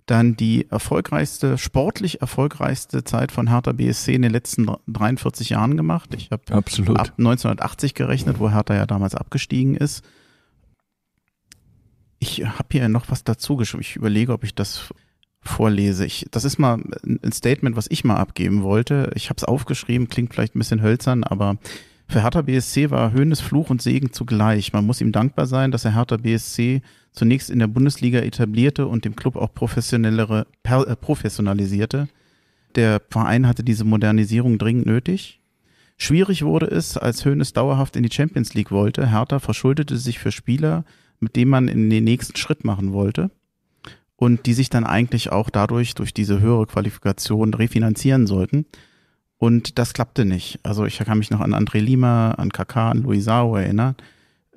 S1: dann die erfolgreichste, sportlich erfolgreichste Zeit von Hertha BSC in den letzten 43 Jahren gemacht. Ich habe ab 1980 gerechnet, wo Hertha ja damals abgestiegen ist. Ich habe hier noch was dazu geschrieben. Ich überlege, ob ich das vorlese. Ich, das ist mal ein Statement, was ich mal abgeben wollte. Ich habe es aufgeschrieben, klingt vielleicht ein bisschen hölzern, aber für Hertha BSC war Höhnes Fluch und Segen zugleich. Man muss ihm dankbar sein, dass er Hertha BSC zunächst in der Bundesliga etablierte und dem Club auch professionellere, per, äh, professionalisierte. Der Verein hatte diese Modernisierung dringend nötig. Schwierig wurde es, als Höhnes dauerhaft in die Champions League wollte. Hertha verschuldete sich für Spieler, mit dem man in den nächsten Schritt machen wollte und die sich dann eigentlich auch dadurch durch diese höhere Qualifikation refinanzieren sollten. Und das klappte nicht. Also ich kann mich noch an André Lima, an Kaka, an Luisao erinnern.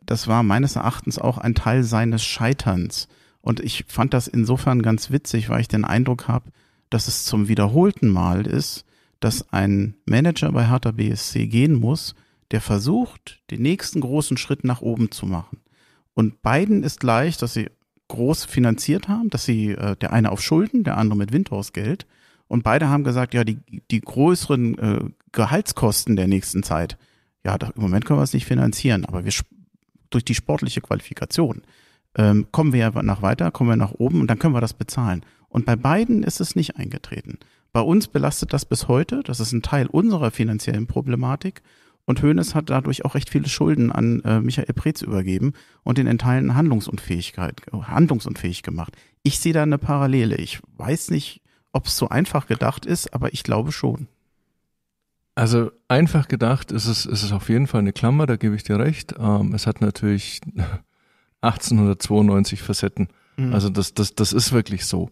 S1: Das war meines Erachtens auch ein Teil seines Scheiterns. Und ich fand das insofern ganz witzig, weil ich den Eindruck habe, dass es zum wiederholten Mal ist, dass ein Manager bei Hertha BSC gehen muss, der versucht, den nächsten großen Schritt nach oben zu machen. Und beiden ist gleich, dass sie groß finanziert haben, dass sie, äh, der eine auf Schulden, der andere mit Windhausgeld. Und beide haben gesagt, ja, die, die größeren äh, Gehaltskosten der nächsten Zeit, ja, da, im Moment können wir es nicht finanzieren, aber wir durch die sportliche Qualifikation ähm, kommen wir ja nach weiter, kommen wir nach oben und dann können wir das bezahlen. Und bei beiden ist es nicht eingetreten. Bei uns belastet das bis heute, das ist ein Teil unserer finanziellen Problematik und Hoeneß hat dadurch auch recht viele Schulden an äh, Michael Preetz übergeben und den enthaltenen Handlungsunfähigkeit, äh, handlungsunfähig gemacht. Ich sehe da eine Parallele. Ich weiß nicht, ob es so
S2: einfach gedacht ist, aber ich glaube schon. Also einfach gedacht ist es, ist es auf jeden Fall eine Klammer, da gebe ich dir recht. Ähm, es hat natürlich 1892 Facetten. Mhm. Also das, das, das ist wirklich so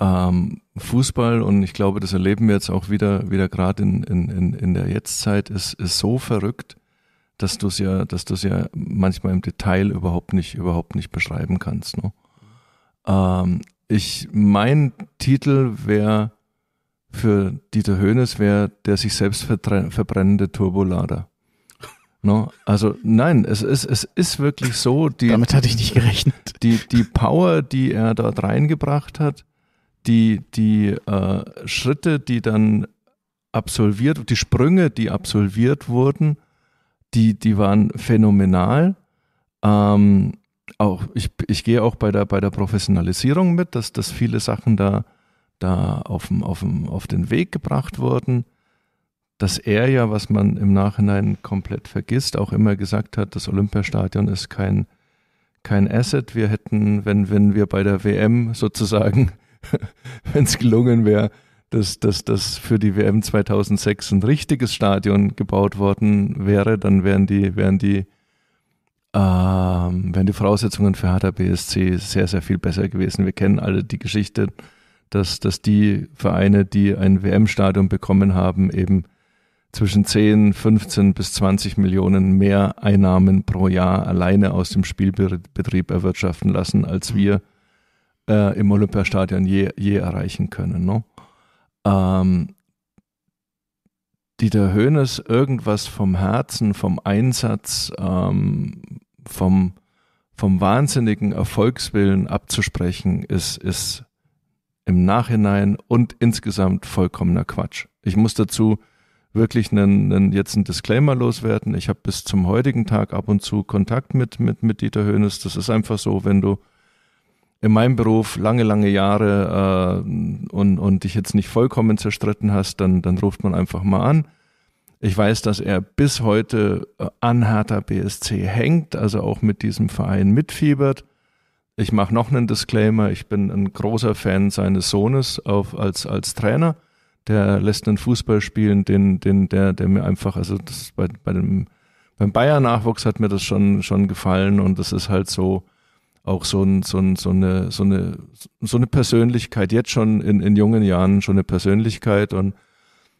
S2: ähm, Fußball, und ich glaube, das erleben wir jetzt auch wieder, wieder gerade in, in, in der Jetztzeit, ist, ist so verrückt, dass du es ja, dass du es ja manchmal im Detail überhaupt nicht, überhaupt nicht beschreiben kannst. Ne? Ähm, ich, mein Titel wäre für Dieter Höhnes wäre der sich selbst verbrennende Turbolader. No, ne? also nein, es ist, es ist wirklich so, die, damit hatte ich nicht gerechnet. Die, die Power, die er dort reingebracht hat, die, die äh, Schritte, die dann absolviert, die Sprünge, die absolviert wurden, die, die waren phänomenal. Ähm, auch, ich, ich gehe auch bei der, bei der Professionalisierung mit, dass, dass viele Sachen da, da aufm, aufm, auf den Weg gebracht wurden. Dass er ja, was man im Nachhinein komplett vergisst, auch immer gesagt hat, das Olympiastadion ist kein, kein Asset. Wir hätten, wenn, wenn wir bei der WM sozusagen wenn es gelungen wäre, dass, dass, dass für die WM 2006 ein richtiges Stadion gebaut worden wäre, dann wären die, wären die, ähm, wären die Voraussetzungen für Hertha BSC sehr, sehr viel besser gewesen. Wir kennen alle die Geschichte, dass, dass die Vereine, die ein WM-Stadion bekommen haben, eben zwischen 10, 15 bis 20 Millionen mehr Einnahmen pro Jahr alleine aus dem Spielbetrieb erwirtschaften lassen, als wir äh, im Olympiastadion je, je erreichen können. Ne? Ähm, Dieter Hoeneß, irgendwas vom Herzen, vom Einsatz, ähm, vom, vom wahnsinnigen Erfolgswillen abzusprechen, ist, ist im Nachhinein und insgesamt vollkommener Quatsch. Ich muss dazu wirklich einen, einen, jetzt einen Disclaimer loswerden. Ich habe bis zum heutigen Tag ab und zu Kontakt mit, mit, mit Dieter Hoeneß. Das ist einfach so, wenn du in meinem Beruf lange, lange Jahre äh, und, und dich jetzt nicht vollkommen zerstritten hast, dann, dann ruft man einfach mal an. Ich weiß, dass er bis heute äh, an Hertha BSC hängt, also auch mit diesem Verein mitfiebert. Ich mache noch einen Disclaimer. Ich bin ein großer Fan seines Sohnes auf, als, als Trainer. Der lässt einen Fußball spielen, den, den, der, der mir einfach, also das bei, bei dem, beim bayern nachwuchs hat mir das schon, schon gefallen und das ist halt so, auch so, ein, so, ein, so, eine, so, eine, so eine Persönlichkeit, jetzt schon in, in jungen Jahren schon eine Persönlichkeit und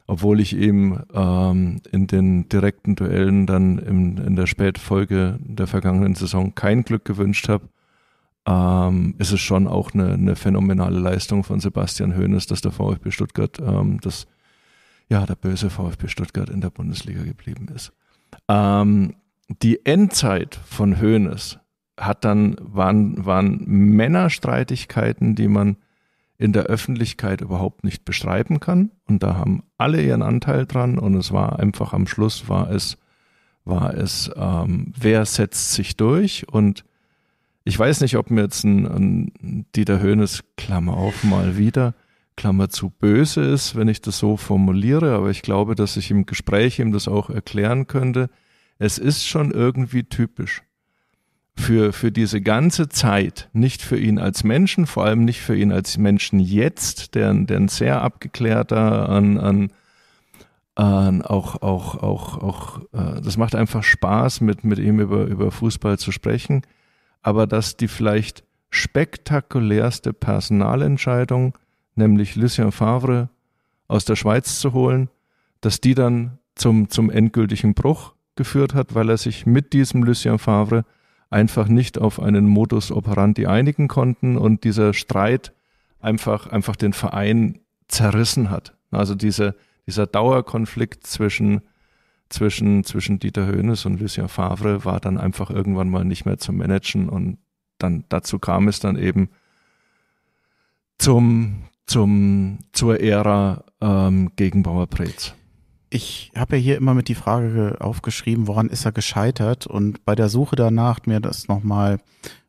S2: obwohl ich ihm ähm, in den direkten Duellen dann im, in der Spätfolge der vergangenen Saison kein Glück gewünscht habe, ähm, ist es schon auch eine, eine phänomenale Leistung von Sebastian Hoeneß, dass der VfB Stuttgart, ähm, das, ja, der böse VfB Stuttgart in der Bundesliga geblieben ist. Ähm, die Endzeit von Hoeneß hat dann, waren, waren Männerstreitigkeiten, die man in der Öffentlichkeit überhaupt nicht beschreiben kann. Und da haben alle ihren Anteil dran. Und es war einfach am Schluss war es, war es, ähm, wer setzt sich durch? Und ich weiß nicht, ob mir jetzt ein, ein Dieter Höhnes, Klammer auf, mal wieder, Klammer zu böse ist, wenn ich das so formuliere. Aber ich glaube, dass ich im Gespräch ihm das auch erklären könnte. Es ist schon irgendwie typisch für, für diese ganze Zeit, nicht für ihn als Menschen, vor allem nicht für ihn als Menschen jetzt, der, der ein sehr abgeklärter an, an, an auch, auch, auch, auch, äh, das macht einfach Spaß, mit, mit ihm über, über Fußball zu sprechen, aber dass die vielleicht spektakulärste Personalentscheidung, nämlich Lucien Favre aus der Schweiz zu holen, dass die dann zum, zum endgültigen Bruch geführt hat, weil er sich mit diesem Lucien Favre einfach nicht auf einen Modus operandi einigen konnten und dieser Streit einfach, einfach den Verein zerrissen hat. Also diese, dieser Dauerkonflikt zwischen, zwischen, zwischen Dieter Hoeneß und Lucien Favre war dann einfach irgendwann mal nicht mehr zu managen und dann dazu kam es dann eben zum, zum, zur Ära ähm, gegen Bauer Preetz ich habe ja hier immer mit die Frage aufgeschrieben,
S1: woran ist er gescheitert? Und bei der Suche danach, mir das nochmal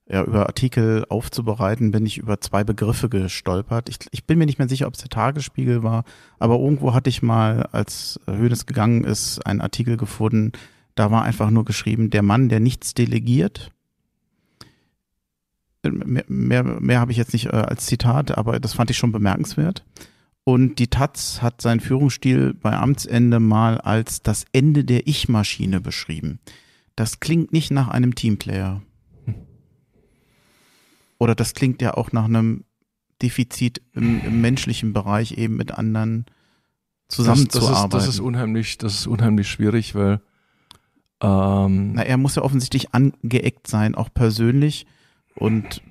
S1: ja, über Artikel aufzubereiten, bin ich über zwei Begriffe gestolpert. Ich, ich bin mir nicht mehr sicher, ob es der Tagesspiegel war, aber irgendwo hatte ich mal, als Hönes gegangen ist, einen Artikel gefunden, da war einfach nur geschrieben, der Mann, der nichts delegiert. Mehr, mehr, mehr habe ich jetzt nicht äh, als Zitat, aber das fand ich schon bemerkenswert. Und die Taz hat seinen Führungsstil bei Amtsende mal als das Ende der Ich-Maschine beschrieben. Das klingt nicht nach einem Teamplayer. Oder das klingt ja auch nach einem Defizit im, im menschlichen Bereich, eben mit anderen zusammenzuarbeiten. Das, das, ist, das, ist,
S2: unheimlich, das ist unheimlich schwierig, weil
S1: ähm Na, er muss ja offensichtlich angeeckt sein, auch persönlich. Und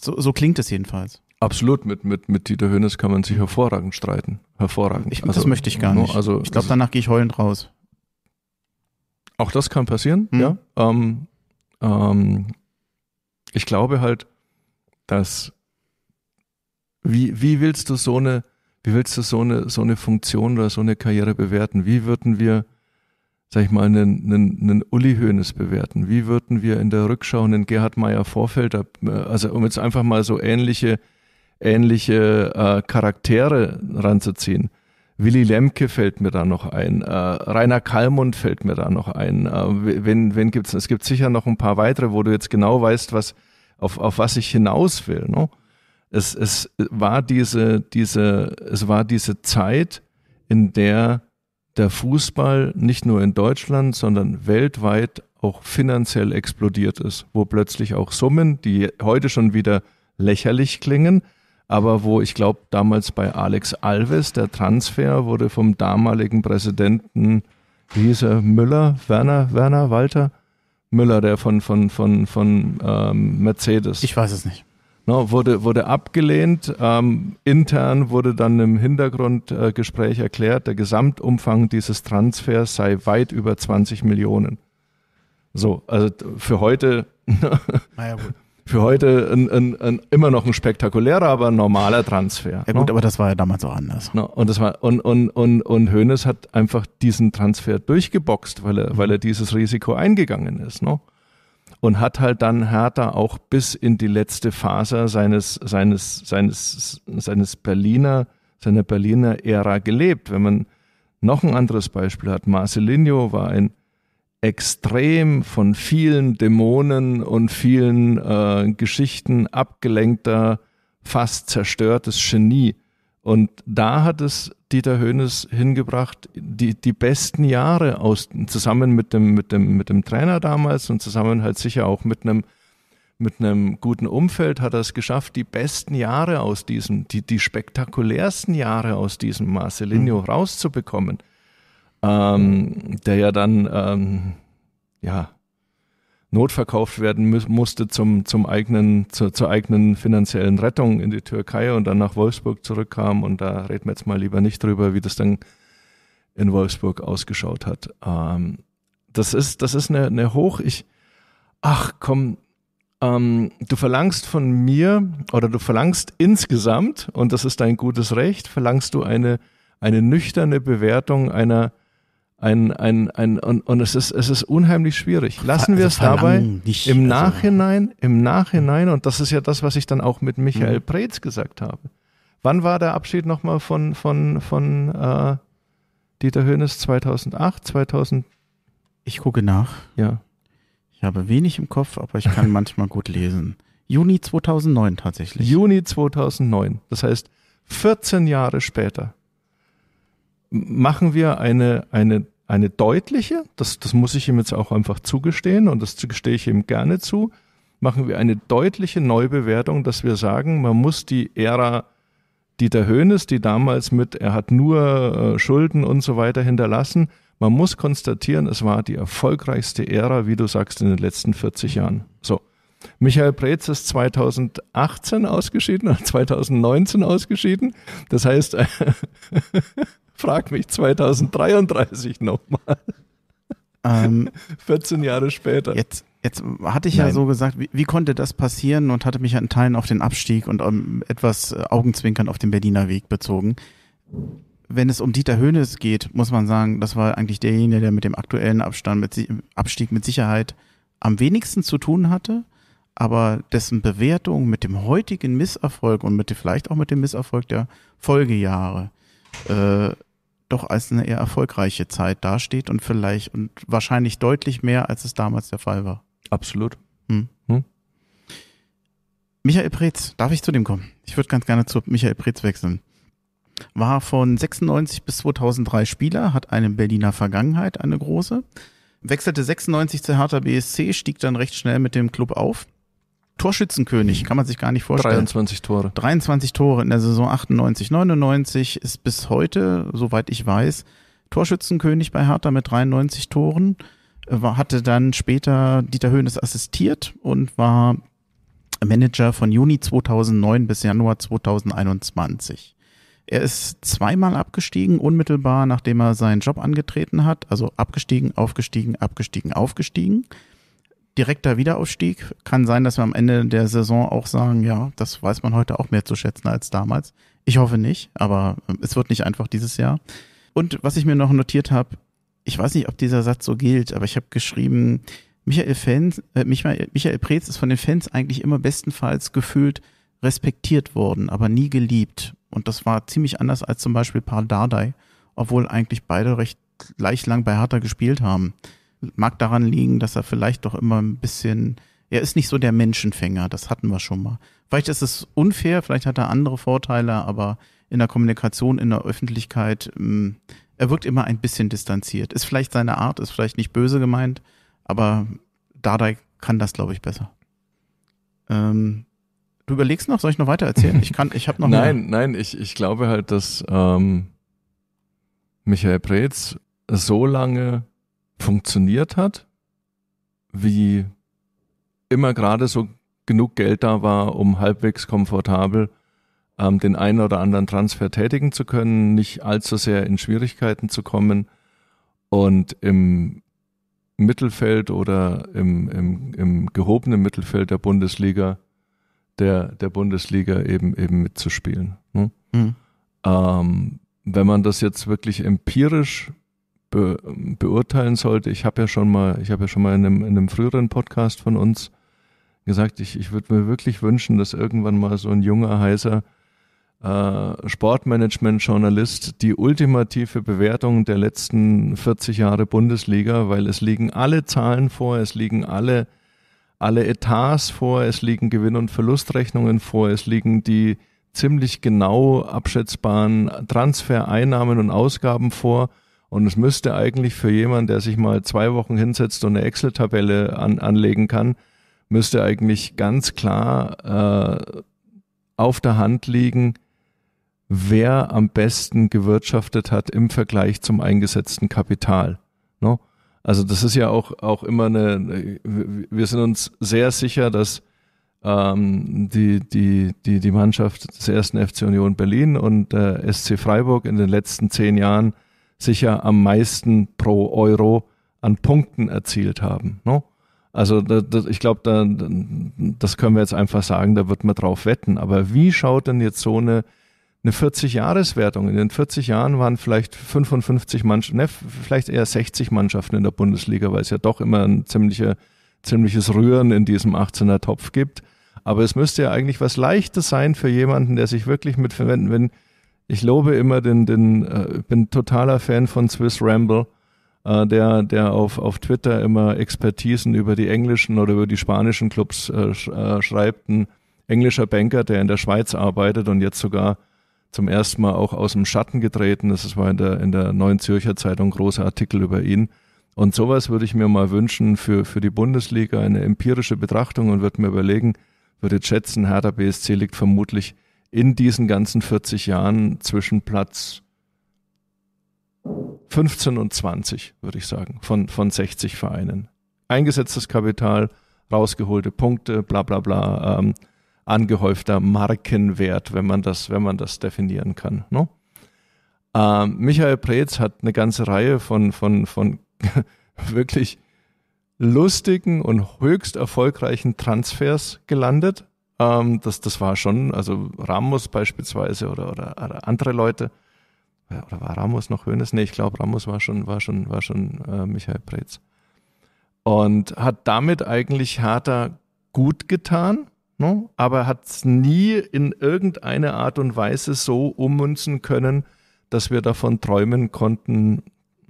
S2: so, so klingt es jedenfalls. Absolut, mit, mit, mit Dieter Hönes kann man sich hervorragend streiten. Hervorragend. Ich, also, das möchte ich gar ne, nicht. Also, ich glaube, danach gehe ich heulend raus. Auch das kann passieren, hm. ja. Ähm, ähm, ich glaube halt, dass wie, wie willst du so eine, wie willst du so eine, so eine Funktion oder so eine Karriere bewerten? Wie würden wir, sag ich mal, einen, einen, einen Uli Hoeneß bewerten? Wie würden wir in der Rückschau einen Gerhard Meyer Vorfelder, äh, also um jetzt einfach mal so ähnliche ähnliche äh, Charaktere ranzuziehen. Willy Lemke fällt mir da noch ein, äh, Rainer Kallmund fällt mir da noch ein. Äh, wenn wenn gibt's, es gibt sicher noch ein paar weitere, wo du jetzt genau weißt, was auf, auf was ich hinaus will. Ne? Es, es war diese diese es war diese Zeit, in der der Fußball nicht nur in Deutschland, sondern weltweit auch finanziell explodiert ist, wo plötzlich auch Summen, die heute schon wieder lächerlich klingen, aber wo ich glaube, damals bei Alex Alves, der Transfer wurde vom damaligen Präsidenten, wie hieß er, Müller, Werner, Werner, Walter, Müller, der von, von, von, von ähm, Mercedes. Ich weiß es nicht. No, wurde, wurde abgelehnt. Ähm, intern wurde dann im Hintergrundgespräch äh, erklärt, der Gesamtumfang dieses Transfers sei weit über 20 Millionen. So, also für heute. Na ja, gut für heute ein, ein, ein, immer noch ein spektakulärer, aber normaler Transfer. Ja gut, no? Ne? aber das war ja damals auch anders. No? Und das war und und und und Hoeneß hat einfach diesen Transfer durchgeboxt, weil er weil er dieses Risiko eingegangen ist, no? Und hat halt dann Hertha auch bis in die letzte Phase seines seines seines seines Berliner seiner Berliner Ära gelebt. Wenn man noch ein anderes Beispiel hat, Marcelinho war ein extrem von vielen Dämonen und vielen äh, Geschichten abgelenkter, fast zerstörtes Genie. Und da hat es Dieter Hoeneß hingebracht, die, die besten Jahre aus, zusammen mit dem, mit, dem, mit dem Trainer damals und zusammen halt sicher auch mit einem, mit einem guten Umfeld hat er es geschafft, die besten Jahre aus diesem, die, die spektakulärsten Jahre aus diesem Marcelinho mhm. rauszubekommen ähm, der ja dann ähm, ja notverkauft werden mu musste zum, zum eigenen, zu, zur eigenen finanziellen Rettung in die Türkei und dann nach Wolfsburg zurückkam. Und da reden wir jetzt mal lieber nicht drüber, wie das dann in Wolfsburg ausgeschaut hat. Ähm, das ist, das ist eine, eine Hoch. Ich, ach komm, ähm, du verlangst von mir oder du verlangst insgesamt, und das ist dein gutes Recht, verlangst du eine, eine nüchterne Bewertung einer ein, ein, ein, und, und es ist, es ist unheimlich schwierig. Lassen wir also es dabei nicht, im also Nachhinein, im Nachhinein, und das ist ja das, was ich dann auch mit Michael mhm. Preetz gesagt habe. Wann war der Abschied nochmal von, von, von äh, Dieter Hönes 2008, 2000? Ich gucke
S1: nach. Ja. Ich habe wenig im Kopf, aber ich kann manchmal gut lesen. Juni
S2: 2009 tatsächlich. Juni 2009. Das heißt, 14 Jahre später machen wir eine, eine eine deutliche, das, das muss ich ihm jetzt auch einfach zugestehen und das gestehe ich ihm gerne zu, machen wir eine deutliche Neubewertung, dass wir sagen, man muss die Ära Dieter Höhnes, die damals mit, er hat nur äh, Schulden und so weiter hinterlassen, man muss konstatieren, es war die erfolgreichste Ära, wie du sagst, in den letzten 40 Jahren. So. Michael Preetz ist 2018 ausgeschieden, 2019 ausgeschieden. Das heißt, frag mich 2033 nochmal. Ähm,
S1: 14 Jahre später. Jetzt, jetzt hatte ich Nein. ja so gesagt, wie, wie, konnte das passieren und hatte mich ja in Teilen auf den Abstieg und um, ähm, etwas äh, Augenzwinkern auf den Berliner Weg bezogen. Wenn es um Dieter Höhnes geht, muss man sagen, das war eigentlich derjenige, der mit dem aktuellen Abstand, mit, Abstieg mit Sicherheit am wenigsten zu tun hatte, aber dessen Bewertung mit dem heutigen Misserfolg und mit, vielleicht auch mit dem Misserfolg der Folgejahre äh, doch als eine eher erfolgreiche Zeit dasteht und vielleicht und wahrscheinlich deutlich mehr, als es damals der Fall war. Absolut. Hm. Hm. Michael Preetz, darf ich zu dem kommen? Ich würde ganz gerne zu Michael Preetz wechseln. War von 96 bis 2003 Spieler, hat eine Berliner Vergangenheit, eine große. Wechselte 96 zu Hertha BSC, stieg dann recht schnell mit dem Club auf Torschützenkönig, kann man sich gar nicht vorstellen. 23 Tore. 23 Tore in der Saison 98, 99 ist bis heute, soweit ich weiß, Torschützenkönig bei Hertha mit 93 Toren. Äh, war, hatte dann später Dieter Höhnes assistiert und war Manager von Juni 2009 bis Januar 2021. Er ist zweimal abgestiegen, unmittelbar nachdem er seinen Job angetreten hat. Also abgestiegen, aufgestiegen, abgestiegen, aufgestiegen direkter Wiederaufstieg. Kann sein, dass wir am Ende der Saison auch sagen, ja, das weiß man heute auch mehr zu schätzen als damals. Ich hoffe nicht, aber ähm, es wird nicht einfach dieses Jahr. Und was ich mir noch notiert habe, ich weiß nicht, ob dieser Satz so gilt, aber ich habe geschrieben, Michael, Fans, äh, Michael, Michael Preetz ist von den Fans eigentlich immer bestenfalls gefühlt respektiert worden, aber nie geliebt. Und das war ziemlich anders als zum Beispiel Paul Dardai, obwohl eigentlich beide recht gleich lang bei Hertha gespielt haben mag daran liegen, dass er vielleicht doch immer ein bisschen, er ist nicht so der Menschenfänger, das hatten wir schon mal. Vielleicht ist es unfair, vielleicht hat er andere Vorteile, aber in der Kommunikation, in der Öffentlichkeit, mm, er wirkt immer ein bisschen distanziert. Ist vielleicht seine Art, ist vielleicht nicht böse gemeint, aber Dardai kann das, glaube ich, besser. Ähm, du überlegst noch, soll ich noch weiter erzählen? Ich kann, ich habe noch. nein,
S2: mehr. nein, ich, ich glaube halt, dass ähm, Michael Preetz so lange funktioniert hat, wie immer gerade so genug Geld da war, um halbwegs komfortabel ähm, den einen oder anderen Transfer tätigen zu können, nicht allzu sehr in Schwierigkeiten zu kommen und im Mittelfeld oder im, im, im gehobenen Mittelfeld der Bundesliga der, der Bundesliga eben, eben mitzuspielen. Ne? Mhm. Ähm, wenn man das jetzt wirklich empirisch be, beurteilen sollte. Ich habe ja schon mal, ich habe ja schon mal in einem, in einem, früheren Podcast von uns gesagt, ich, ich würde mir wirklich wünschen, dass irgendwann mal so ein junger, heißer äh, Sportmanagement-Journalist die ultimative Bewertung der letzten 40 Jahre Bundesliga, weil es liegen alle Zahlen vor, es liegen alle, alle Etats vor, es liegen Gewinn- und Verlustrechnungen vor, es liegen die ziemlich genau abschätzbaren Transfereinnahmen und Ausgaben vor und es müsste eigentlich für jemanden, der sich mal zwei Wochen hinsetzt und eine Excel-Tabelle an, anlegen kann, müsste eigentlich ganz klar äh, auf der Hand liegen, wer am besten gewirtschaftet hat im Vergleich zum eingesetzten Kapital. No? Ne? Also das ist ja auch, auch immer eine, wir sind uns sehr sicher, dass ähm, die, die, die, die Mannschaft des ersten FC Union Berlin und äh, SC Freiburg in den letzten zehn Jahren sicher am meisten pro Euro an Punkten erzielt haben. Ne? Also das, das, ich glaube, da, das können wir jetzt einfach sagen, da wird man drauf wetten. Aber wie schaut denn jetzt so eine, eine 40-Jahres-Wertung? In den 40 Jahren waren vielleicht 55 Mannschaften, ne, vielleicht eher 60 Mannschaften in der Bundesliga, weil es ja doch immer ein ziemliche, ziemliches Rühren in diesem 18er-Topf gibt. Aber es müsste ja eigentlich was Leichtes sein für jemanden, der sich wirklich mit, wenn, wenn ich lobe immer den, den äh, bin totaler Fan von Swiss Ramble, äh, der, der auf, auf Twitter immer Expertisen über die englischen oder über die spanischen Clubs äh, äh schreibt. Ein englischer Banker, der in der Schweiz arbeitet und jetzt sogar zum ersten Mal auch aus dem Schatten getreten ist. Es war in der, in der Neuen Zürcher Zeitung großer Artikel über ihn. Und sowas würde ich mir mal wünschen für, für die Bundesliga, eine empirische Betrachtung und würde mir überlegen, würde schätzen, Hertha BSC liegt vermutlich in diesen ganzen 40 Jahren zwischen Platz 15 und 20, würde ich sagen, von, von 60 Vereinen. Eingesetztes Kapital, rausgeholte Punkte, bla bla bla, ähm, angehäufter Markenwert, wenn man das, wenn man das definieren kann. Ne? Ähm, Michael Preetz hat eine ganze Reihe von, von, von wirklich lustigen und höchst erfolgreichen Transfers gelandet. Ähm, das, das war schon, also Ramos beispielsweise oder, oder, oder andere Leute. Oder war Ramos noch Hönes? Nee, ich glaube, Ramos war schon, war schon, war schon äh, Michael Preetz. Und hat damit eigentlich Hertha gut getan, ne? aber hat es nie in irgendeine Art und Weise so ummünzen können, dass wir davon träumen konnten,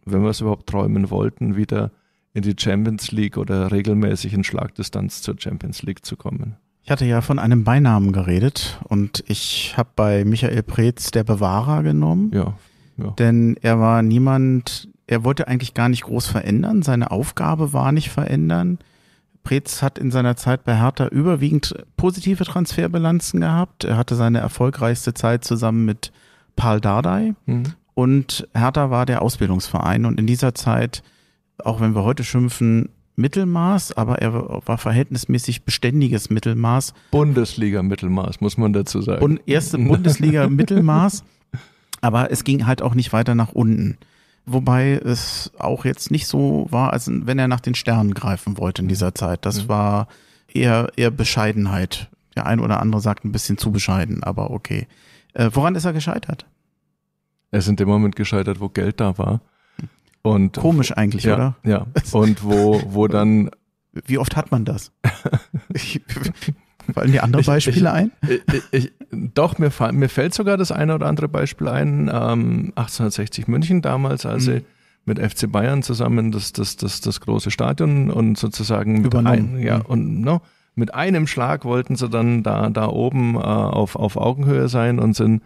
S2: wenn wir es überhaupt träumen wollten, wieder in die Champions League oder regelmäßig in Schlagdistanz zur Champions League zu kommen.
S1: Ich hatte ja von einem Beinamen geredet und ich habe bei Michael Preetz der Bewahrer genommen. Ja, ja. Denn er war niemand, er wollte eigentlich gar nicht groß verändern, seine Aufgabe war nicht verändern. Preetz hat in seiner Zeit bei Hertha überwiegend positive Transferbilanzen gehabt. Er hatte seine erfolgreichste Zeit zusammen mit Paul Dardai. Mhm. Und Hertha war der Ausbildungsverein und in dieser Zeit, auch wenn wir heute schimpfen, Mittelmaß, aber er war verhältnismäßig beständiges Mittelmaß.
S2: Bundesliga-Mittelmaß,
S1: muss man dazu sagen. Und erste Bundesliga-Mittelmaß, aber es ging halt auch nicht weiter nach unten. Wobei es auch jetzt nicht so war, als wenn er nach den Sternen greifen wollte in dieser Zeit. Das mhm. war eher, eher Bescheidenheit. Der ein oder andere sagt ein bisschen zu bescheiden, aber okay. Äh, woran ist er gescheitert? Er ist in dem
S2: Moment gescheitert, wo Geld da war. Und Komisch eigentlich, ja, oder? Ja. Und wo, wo dann. Wie oft hat man das?
S1: Fallen dir andere Beispiele ich,
S2: ein? Ich, ich, doch, mir, fall, mir, fällt sogar das eine oder andere Beispiel ein. Ähm, 1860 München damals, als mhm. sie mit FC Bayern zusammen das, das, das, das große Stadion und sozusagen Übernommen. mit, ein, ja, mhm. und, no, ne, mit einem Schlag wollten sie dann da, da oben äh, auf, auf Augenhöhe sein und sind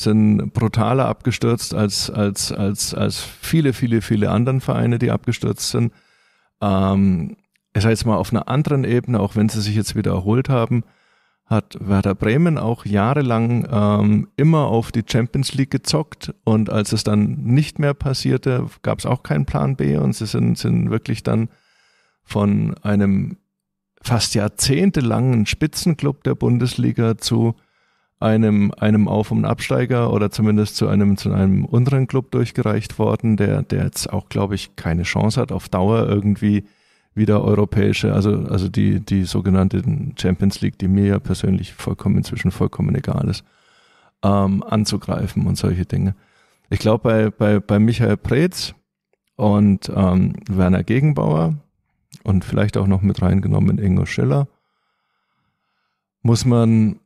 S2: sind brutaler abgestürzt als, als, als, als viele, viele, viele anderen Vereine, die abgestürzt sind. Ähm, es sage jetzt mal auf einer anderen Ebene, auch wenn sie sich jetzt wieder erholt haben, hat Werder Bremen auch jahrelang ähm, immer auf die Champions League gezockt und als es dann nicht mehr passierte, gab es auch keinen Plan B und sie sind, sind wirklich dann von einem fast jahrzehntelangen Spitzenklub der Bundesliga zu einem, einem Auf- und Absteiger oder zumindest zu einem, zu einem unteren Club durchgereicht worden, der, der jetzt auch, glaube ich, keine Chance hat, auf Dauer irgendwie wieder europäische, also, also die, die sogenannte Champions League, die mir ja persönlich vollkommen inzwischen vollkommen egal ist, ähm, anzugreifen und solche Dinge. Ich glaube, bei, bei, bei Michael Preetz und ähm, Werner Gegenbauer und vielleicht auch noch mit reingenommen Ingo Schiller, muss man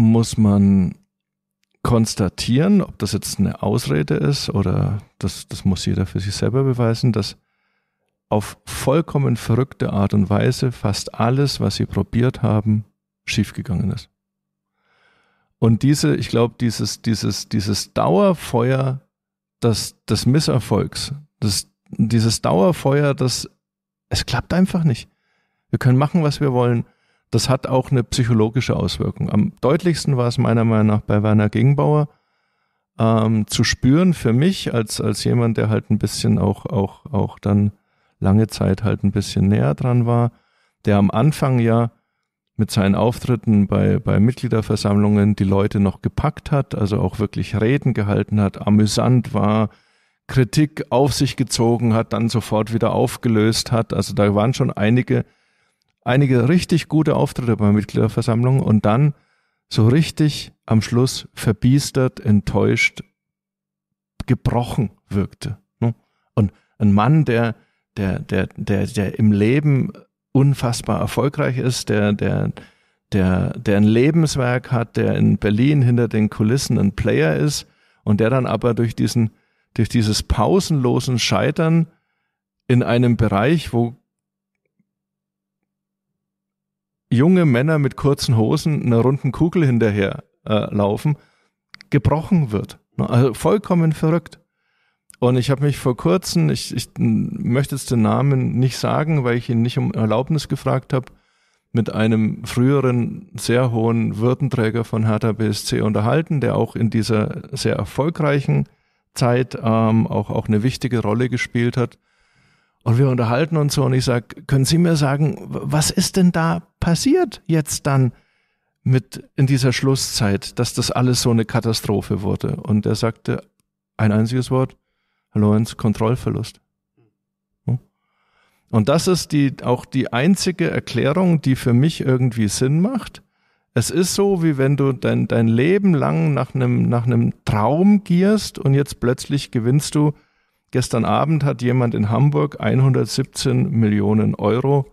S2: muss man konstatieren, ob das jetzt eine Ausrede ist oder das, das muss jeder für sich selber beweisen, dass auf vollkommen verrückte Art und Weise fast alles, was sie probiert haben, schiefgegangen ist. Und diese, ich glaube, dieses, dieses, dieses Dauerfeuer des, des Misserfolgs, das, dieses Dauerfeuer, das, es klappt einfach nicht. Wir können machen, was wir wollen das hat auch eine psychologische Auswirkung. Am deutlichsten war es meiner Meinung nach bei Werner Gingbauer ähm, zu spüren für mich als, als jemand, der halt ein bisschen auch, auch, auch dann lange Zeit halt ein bisschen näher dran war, der am Anfang ja mit seinen Auftritten bei, bei Mitgliederversammlungen die Leute noch gepackt hat, also auch wirklich Reden gehalten hat, amüsant war, Kritik auf sich gezogen hat, dann sofort wieder aufgelöst hat. Also da waren schon einige einige richtig gute Auftritte bei Mitgliederversammlungen und dann so richtig am Schluss verbiestert, enttäuscht, gebrochen wirkte. Ne? Und ein Mann, der, der, der, der, der im Leben unfassbar erfolgreich ist, der, der, der, der ein Lebenswerk hat, der in Berlin hinter den Kulissen ein Player ist und der dann aber durch diesen, durch dieses pausenlosen Scheitern in einem Bereich, wo junge Männer mit kurzen Hosen einer runden Kugel hinterher äh, laufen, gebrochen wird. Ne? Also vollkommen verrückt. Und ich habe mich vor kurzem, ich, ich möchte jetzt den Namen nicht sagen, weil ich ihn nicht um Erlaubnis gefragt habe, mit einem früheren sehr hohen Würdenträger von Hertha BSC unterhalten, der auch in dieser sehr erfolgreichen Zeit ähm, auch, auch eine wichtige Rolle gespielt hat. Und wir unterhalten uns so und ich sage, können Sie mir sagen, was ist denn da passiert jetzt dann mit in dieser Schlusszeit, dass das alles so eine Katastrophe wurde? Und er sagte ein einziges Wort, Herr Lorenz, Kontrollverlust. Hm? Und das ist die, auch die einzige Erklärung, die für mich irgendwie Sinn macht. Es ist so, wie wenn du dein, dein Leben lang nach einem, nach einem Traum gierst und jetzt plötzlich gewinnst du Gestern Abend hat jemand in Hamburg 117 Millionen Euro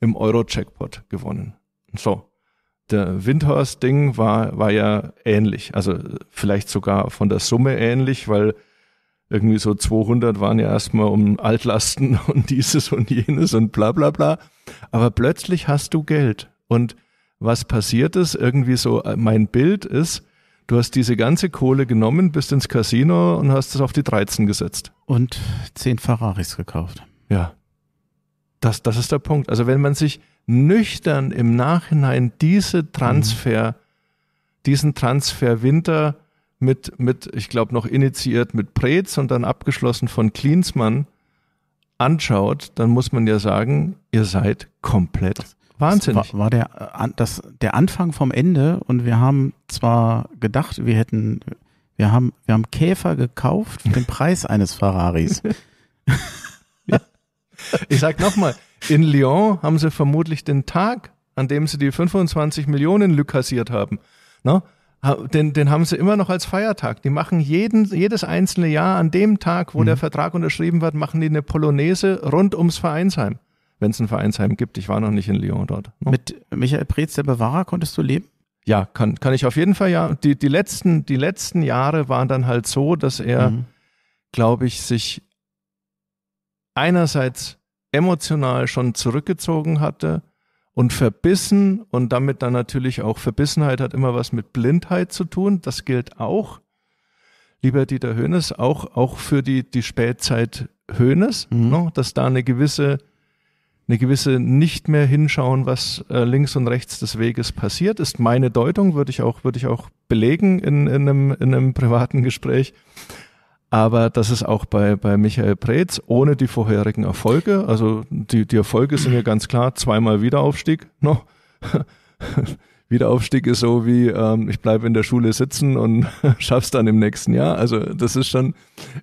S2: im euro checkpot gewonnen. So. Der Windhorst-Ding war, war ja ähnlich. Also vielleicht sogar von der Summe ähnlich, weil irgendwie so 200 waren ja erstmal um Altlasten und dieses und jenes und bla bla bla. Aber plötzlich hast du Geld. Und was passiert ist, irgendwie so äh, mein Bild ist, Du hast diese ganze Kohle genommen, bist ins Casino und hast es auf die 13 gesetzt. Und 10 Ferraris gekauft. Ja. Das, das ist der Punkt. Also wenn man sich nüchtern im Nachhinein diese Transfer, mhm. diesen Transferwinter mit, mit, ich glaube, noch initiiert mit Preetz und dann abgeschlossen von Klinsmann anschaut, dann muss man ja sagen, ihr seid
S1: komplett Wahnsinn. War, war, der, das, der Anfang vom Ende und wir haben zwar gedacht, wir hätten, wir haben, wir haben Käfer gekauft für den Preis eines Ferraris.
S2: ja. Ich sag nochmal, in Lyon haben sie vermutlich den Tag, an dem sie die 25 Millionen lükassiert haben, ne? Den, den haben sie immer noch als Feiertag. Die machen jeden, jedes einzelne Jahr an dem Tag, wo mhm. der Vertrag unterschrieben wird, machen die eine Polonaise rund ums Vereinsheim wenn es ein Vereinsheim gibt. Ich war noch nicht in Lyon dort. Ne? Mit Michael Preetz, der Bewahrer, konntest du leben? Ja, kann, kann ich auf jeden Fall ja. Die, die, letzten, die letzten Jahre waren dann halt so, dass er, mhm. glaube ich, sich einerseits emotional schon zurückgezogen hatte und verbissen und damit dann natürlich auch Verbissenheit hat immer was mit Blindheit zu tun. Das gilt auch, lieber Dieter Hoeneß, auch, auch für die, die Spätzeit Hoeneß, mhm. ne, dass da eine gewisse eine gewisse nicht mehr hinschauen, was äh, links und rechts des Weges passiert, ist meine Deutung, würde ich auch, würde ich auch belegen in, in, einem, in einem privaten Gespräch. Aber das ist auch bei, bei Michael Preetz ohne die vorherigen Erfolge. Also die, die Erfolge sind ja ganz klar, zweimal Wiederaufstieg noch. Ne? Wiederaufstieg ist so wie, ähm, ich bleibe in der Schule sitzen und schaff's dann im nächsten Jahr. Also das ist schon,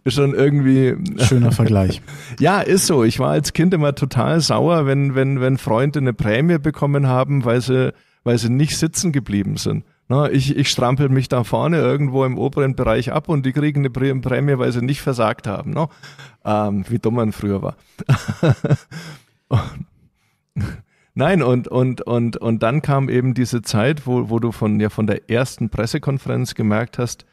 S2: ist schon irgendwie. Schöner Vergleich. ja, ist so. Ich war als Kind immer total sauer, wenn, wenn, wenn Freunde eine Prämie bekommen haben, weil sie, weil sie nicht sitzen geblieben sind. Na, ich, ich strampel mich da vorne irgendwo im oberen Bereich ab und die kriegen eine Prämie, weil sie nicht versagt haben. Ne? Ähm, wie dumm man früher war. Nein, und, und, und, und dann kam eben diese Zeit, wo, wo du von, ja, von der ersten Pressekonferenz gemerkt hast,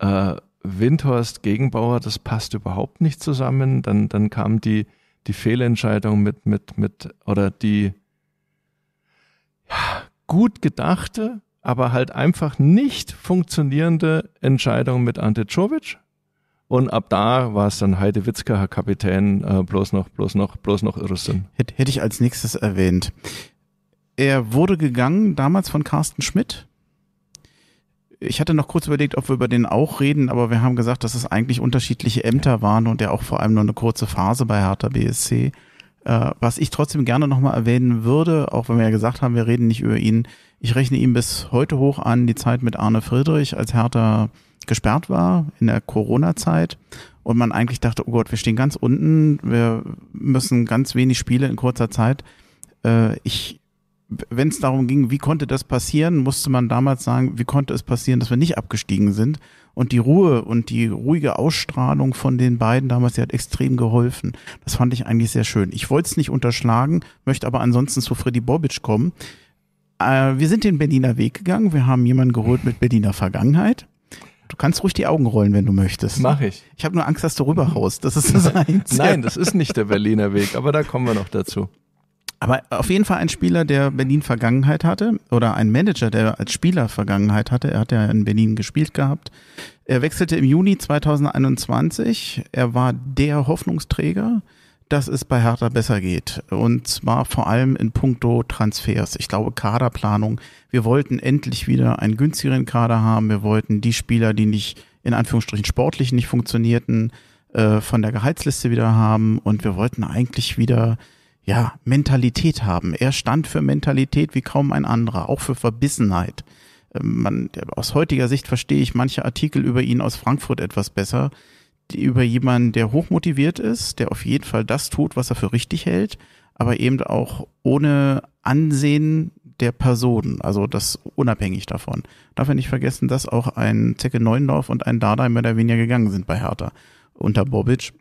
S2: äh, Windhorst Gegenbauer, das passt überhaupt nicht zusammen. Dann, dann kam die, die Fehlentscheidung mit, mit, mit, oder die ja, gut gedachte, aber halt einfach nicht funktionierende Entscheidung mit Ante Czovic. Und ab da war es dann Heide Witzke, Herr Kapitän, äh, bloß noch, bloß noch, bloß noch Irrsinn. Hätte hätt ich als nächstes erwähnt. Er wurde gegangen damals von Carsten Schmidt.
S1: Ich hatte noch kurz überlegt, ob wir über den auch reden, aber wir haben gesagt, dass es eigentlich unterschiedliche Ämter waren und er auch vor allem nur eine kurze Phase bei Hertha BSC äh, was ich trotzdem gerne nochmal erwähnen würde, auch wenn wir ja gesagt haben, wir reden nicht über ihn, ich rechne ihm bis heute hoch an die Zeit mit Arne Friedrich, als Hertha gesperrt war in der Corona-Zeit und man eigentlich dachte, oh Gott, wir stehen ganz unten, wir müssen ganz wenig Spiele in kurzer Zeit. Äh, ich wenn es darum ging, wie konnte das passieren, musste man damals sagen, wie konnte es passieren, dass wir nicht abgestiegen sind. Und die Ruhe und die ruhige Ausstrahlung von den beiden damals, die hat extrem geholfen. Das fand ich eigentlich sehr schön. Ich wollte es nicht unterschlagen, möchte aber ansonsten zu Freddy Bobic kommen. Äh, wir sind den Berliner Weg gegangen. Wir haben jemanden geholt mit Berliner Vergangenheit. Du kannst ruhig die Augen rollen, wenn du möchtest. Mach ich. Ich habe nur Angst, dass du rüberhaust. Das ist das Einzige. Nein, das
S2: ist nicht der Berliner Weg, aber da kommen wir noch dazu.
S1: Aber auf jeden Fall ein Spieler, der Berlin Vergangenheit hatte oder ein Manager, der als Spieler Vergangenheit hatte. Er hat ja in Berlin gespielt gehabt. Er wechselte im Juni 2021. Er war der Hoffnungsträger, dass es bei Hertha besser geht. Und zwar vor allem in puncto Transfers. Ich glaube Kaderplanung. Wir wollten endlich wieder einen günstigeren Kader haben. Wir wollten die Spieler, die nicht in Anführungsstrichen sportlich nicht funktionierten, äh, von der Gehaltsliste wieder haben. Und wir wollten eigentlich wieder ja, Mentalität haben. Er stand für Mentalität wie kaum ein anderer, auch für Verbissenheit. Ähm, man, aus heutiger Sicht verstehe ich manche Artikel über ihn aus Frankfurt etwas besser. Über jemanden, der hochmotiviert ist, der auf jeden Fall das tut, was er für richtig hält, aber eben auch ohne Ansehen der Personen, also das unabhängig davon. Darf er nicht vergessen, dass auch ein Zecke Neuendorf und ein Dardai mehr oder weniger gegangen sind bei Hertha unter Bobic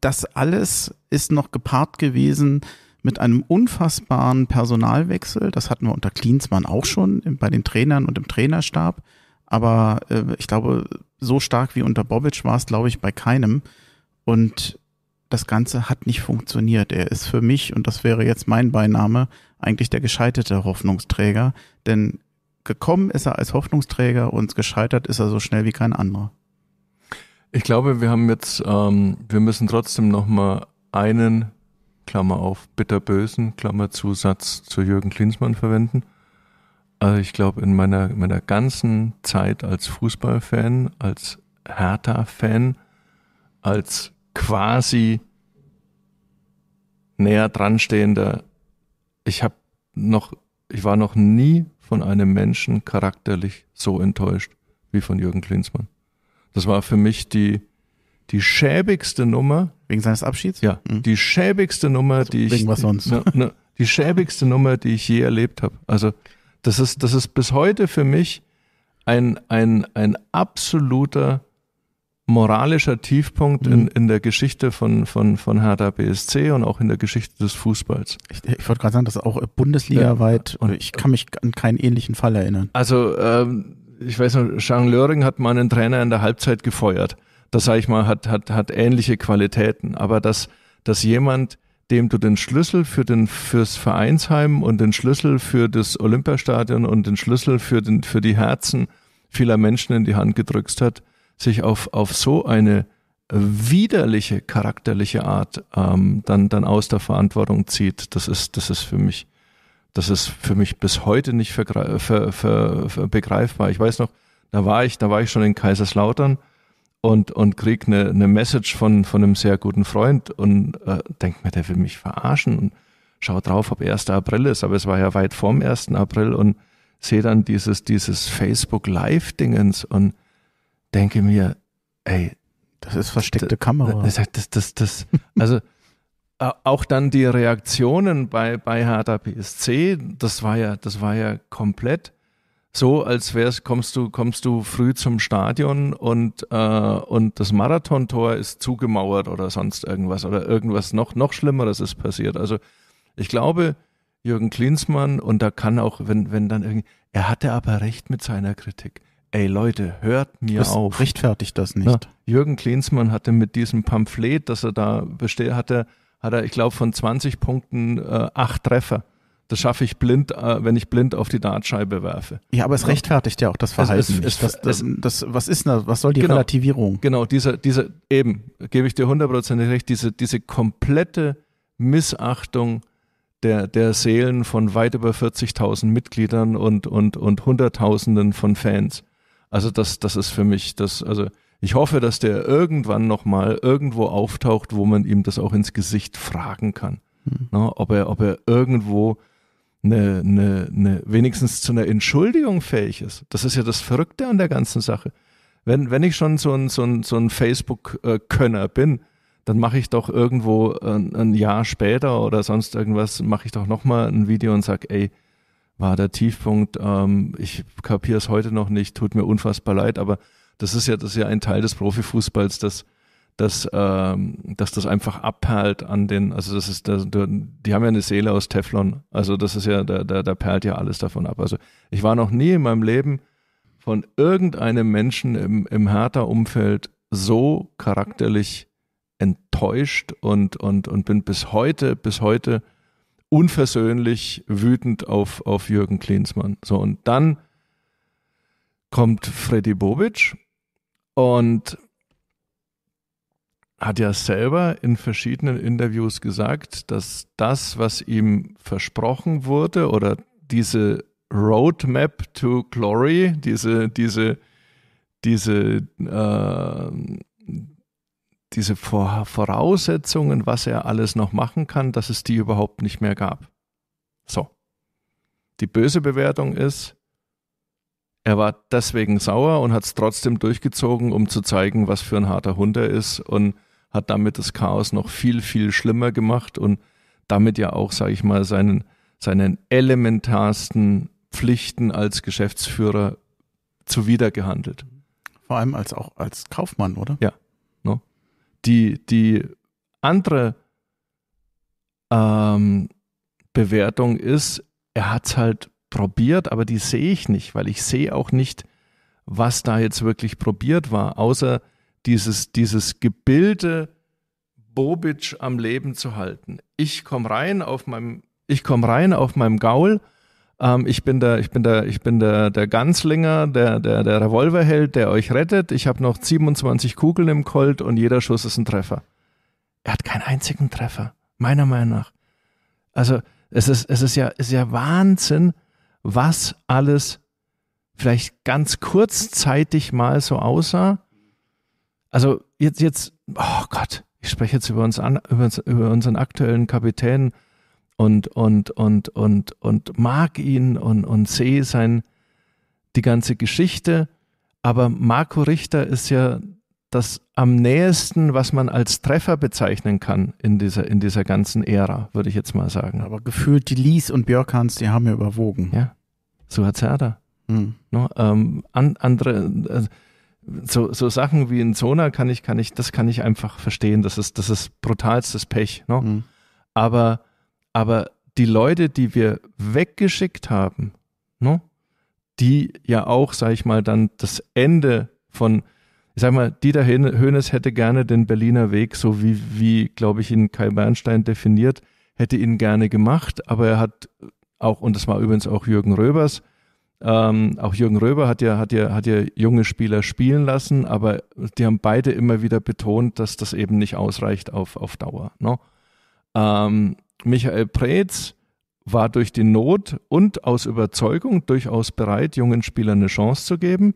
S1: das alles ist noch gepaart gewesen mit einem unfassbaren Personalwechsel. Das hatten wir unter Klinsmann auch schon bei den Trainern und im Trainerstab. Aber äh, ich glaube, so stark wie unter Bobic war es, glaube ich, bei keinem. Und das Ganze hat nicht funktioniert. Er ist für mich, und das wäre jetzt mein Beiname, eigentlich der gescheiterte Hoffnungsträger. Denn gekommen ist er als Hoffnungsträger und gescheitert ist er so schnell wie kein anderer.
S2: Ich glaube, wir haben jetzt, ähm, wir müssen trotzdem nochmal einen, Klammer auf, bitterbösen, Klammerzusatz zu Jürgen Klinsmann verwenden. Also ich glaube, in meiner, meiner ganzen Zeit als Fußballfan, als Hertha-Fan, als quasi näher dranstehender, ich habe noch, ich war noch nie von einem Menschen charakterlich so enttäuscht wie von Jürgen Klinsmann. Das war für mich die, die schäbigste Nummer. Wegen seines Abschieds? Ja, mhm. die schäbigste Nummer, also die wegen ich. Wegen was sonst? Ne, ne, die schäbigste Nummer, die ich je erlebt habe. Also, das ist, das ist bis heute für mich ein, ein, ein absoluter moralischer Tiefpunkt mhm. in, in der Geschichte von, von, von Hertha BSC und auch in der Geschichte des Fußballs. Ich, ich wollte gerade sagen, das ist auch bundesligaweit
S1: ja. und ich kann mich an keinen ähnlichen Fall erinnern.
S2: Also ähm, ich weiß noch, Jean Löring hat mal einen Trainer in der Halbzeit gefeuert. Das sage ich mal, hat, hat, hat ähnliche Qualitäten. Aber dass, dass jemand, dem du den Schlüssel für den, fürs Vereinsheim und den Schlüssel für das Olympiastadion und den Schlüssel für den, für die Herzen vieler Menschen in die Hand gedrückt hat, sich auf, auf so eine widerliche charakterliche Art ähm, dann dann aus der Verantwortung zieht. Das ist das ist für mich das ist für mich bis heute nicht ver, ver, ver, begreifbar. Ich weiß noch, da war ich, da war ich schon in Kaiserslautern und, und krieg eine, eine Message von, von einem sehr guten Freund und äh, denk mir, der will mich verarschen und schau drauf, ob 1. April ist, aber es war ja weit vorm 1. April und sehe dann dieses, dieses Facebook Live-Dingens und denke mir, ey, das ist versteckte Kamera. Das, das, das, das, also äh, auch dann die Reaktionen bei, bei Hertha PSC, das war ja, das war ja komplett so, als wär's, kommst du, kommst du früh zum Stadion und, äh, und das Marathontor ist zugemauert oder sonst irgendwas oder irgendwas noch, noch Schlimmeres ist passiert. Also ich glaube, Jürgen Klinsmann, und da kann auch, wenn, wenn dann irgendwie, er hatte aber recht mit seiner Kritik. Ey Leute, hört mir das auf. Rechtfertigt das nicht. Na, Jürgen Klinsmann hatte mit diesem Pamphlet, das er da bestellt hatte, er, hat er, ich glaube, von 20 Punkten äh, acht Treffer. Das schaffe ich blind, äh, wenn ich blind auf die Dartscheibe werfe. Ja, aber es rechtfertigt ja auch das Verhalten. Es, es, es, das, das, das, was ist denn, was soll die genau, Relativierung? Genau, diese, diese, eben, gebe ich dir hundertprozentig recht, diese, diese komplette Missachtung der, der Seelen von weit über 40.000 Mitgliedern und, und, und Hunderttausenden von Fans. Also das, das ist für mich, das, also ich hoffe, dass der irgendwann nochmal irgendwo auftaucht, wo man ihm das auch ins Gesicht fragen kann. Mhm. Ne? Ob, er, ob er irgendwo eine, eine, eine, wenigstens zu einer Entschuldigung fähig ist. Das ist ja das Verrückte an der ganzen Sache. Wenn, wenn ich schon so ein, so ein, so ein Facebook-Könner bin, dann mache ich doch irgendwo ein, ein, Jahr später oder sonst irgendwas, mache ich doch nochmal ein Video und sage, ey, war der Tiefpunkt, ähm, ich kapiere es heute noch nicht, tut mir unfassbar leid, aber das ist ja, das ist ja ein Teil des Profifußballs, dass, dass, ähm, dass das einfach abperlt an den, also das ist, das, die haben ja eine Seele aus Teflon. Also das ist ja, da, da, da perlt ja alles davon ab. Also ich war noch nie in meinem Leben von irgendeinem Menschen im, im Hertha-Umfeld so charakterlich enttäuscht und, und, und bin bis heute, bis heute unversöhnlich wütend auf, auf Jürgen Klinsmann. So, und dann kommt Freddy Bobic und hat ja selber in verschiedenen Interviews gesagt, dass das, was ihm versprochen wurde oder diese Roadmap to Glory, diese, diese, diese, äh, diese Voraussetzungen, was er alles noch machen kann, dass es die überhaupt nicht mehr gab. So. Die böse Bewertung ist, er war deswegen sauer und hat es trotzdem durchgezogen, um zu zeigen, was für ein harter Hund er ist und hat damit das Chaos noch viel, viel schlimmer gemacht und damit ja auch, sage ich mal, seinen, seinen elementarsten Pflichten als Geschäftsführer zuwidergehandelt. Vor allem als auch als Kaufmann, oder? Ja. No. Ne? Die, die andere ähm, Bewertung ist, er hat es halt probiert, aber die sehe ich nicht, weil ich sehe auch nicht, was da jetzt wirklich probiert war, außer dieses, dieses Gebilde Bobic am Leben zu halten. Ich komme rein auf meinem, ich komme rein auf meinem Gaul, ähm, ich bin der, ich bin der, ich bin der, der Ganzlinger, der, der, der Revolverheld, der euch rettet. Ich habe noch 27 Kugeln im Colt und jeder Schuss ist ein Treffer. Er hat keinen einzigen Treffer, meiner Meinung nach. Also, es ist, es ist ja, es ist ja Wahnsinn, was alles vielleicht ganz kurzzeitig mal so aussah. Also jetzt, jetzt, oh Gott, ich spreche jetzt über uns an, über, uns, über unseren aktuellen Kapitän und, und, und, und, und mag ihn und, und sehe sein, die ganze Geschichte. Aber Marco Richter ist ja das am nächsten, was man als Treffer bezeichnen kann in dieser, in dieser ganzen Ära, würde ich jetzt mal sagen. Aber gefühlt die Lies und Björkhans, die haben ja überwogen. Ja, so hat Herder. Mhm. No, ähm, an, andere, äh, so, so Sachen wie in Zona kann ich, kann ich, das kann ich einfach verstehen. Das ist, das ist brutalstes Pech. No? Mhm. Aber, aber die Leute, die wir weggeschickt haben, no? die ja auch, sag ich mal, dann das Ende von sag mal, Dieter Hoeneß hätte gerne den Berliner Weg, so wie, wie glaube ich, ihn Kai Bernstein definiert, hätte ihn gerne gemacht, aber er hat auch, und das war übrigens auch Jürgen Röbers, ähm, auch Jürgen Röber hat ja, hat, ja, hat ja junge Spieler spielen lassen, aber die haben beide immer wieder betont, dass das eben nicht ausreicht auf, auf Dauer. Ne? Ähm, Michael Preetz war durch die Not und aus Überzeugung durchaus bereit, jungen Spielern eine Chance zu geben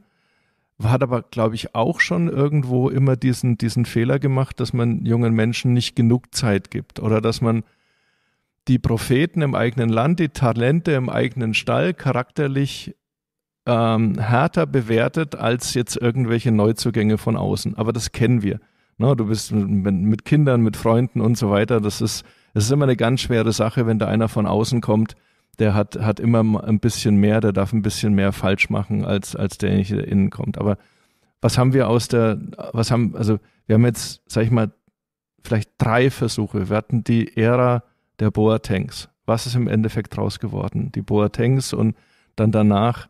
S2: hat aber, glaube ich, auch schon irgendwo immer diesen, diesen Fehler gemacht, dass man jungen Menschen nicht genug Zeit gibt oder dass man die Propheten im eigenen Land, die Talente im eigenen Stall charakterlich ähm, härter bewertet als jetzt irgendwelche Neuzugänge von außen. Aber das kennen wir. Ne? Du bist mit, mit Kindern, mit Freunden und so weiter. Das ist, das ist immer eine ganz schwere Sache, wenn da einer von außen kommt, der hat, hat immer ein bisschen mehr, der darf ein bisschen mehr falsch machen, als, als derjenige, der innen kommt. Aber was haben wir aus der, was haben, also wir haben jetzt, sag ich mal, vielleicht drei Versuche. Wir hatten die Ära der Boatengs. Was ist im Endeffekt draus geworden? Die Boatengs und dann danach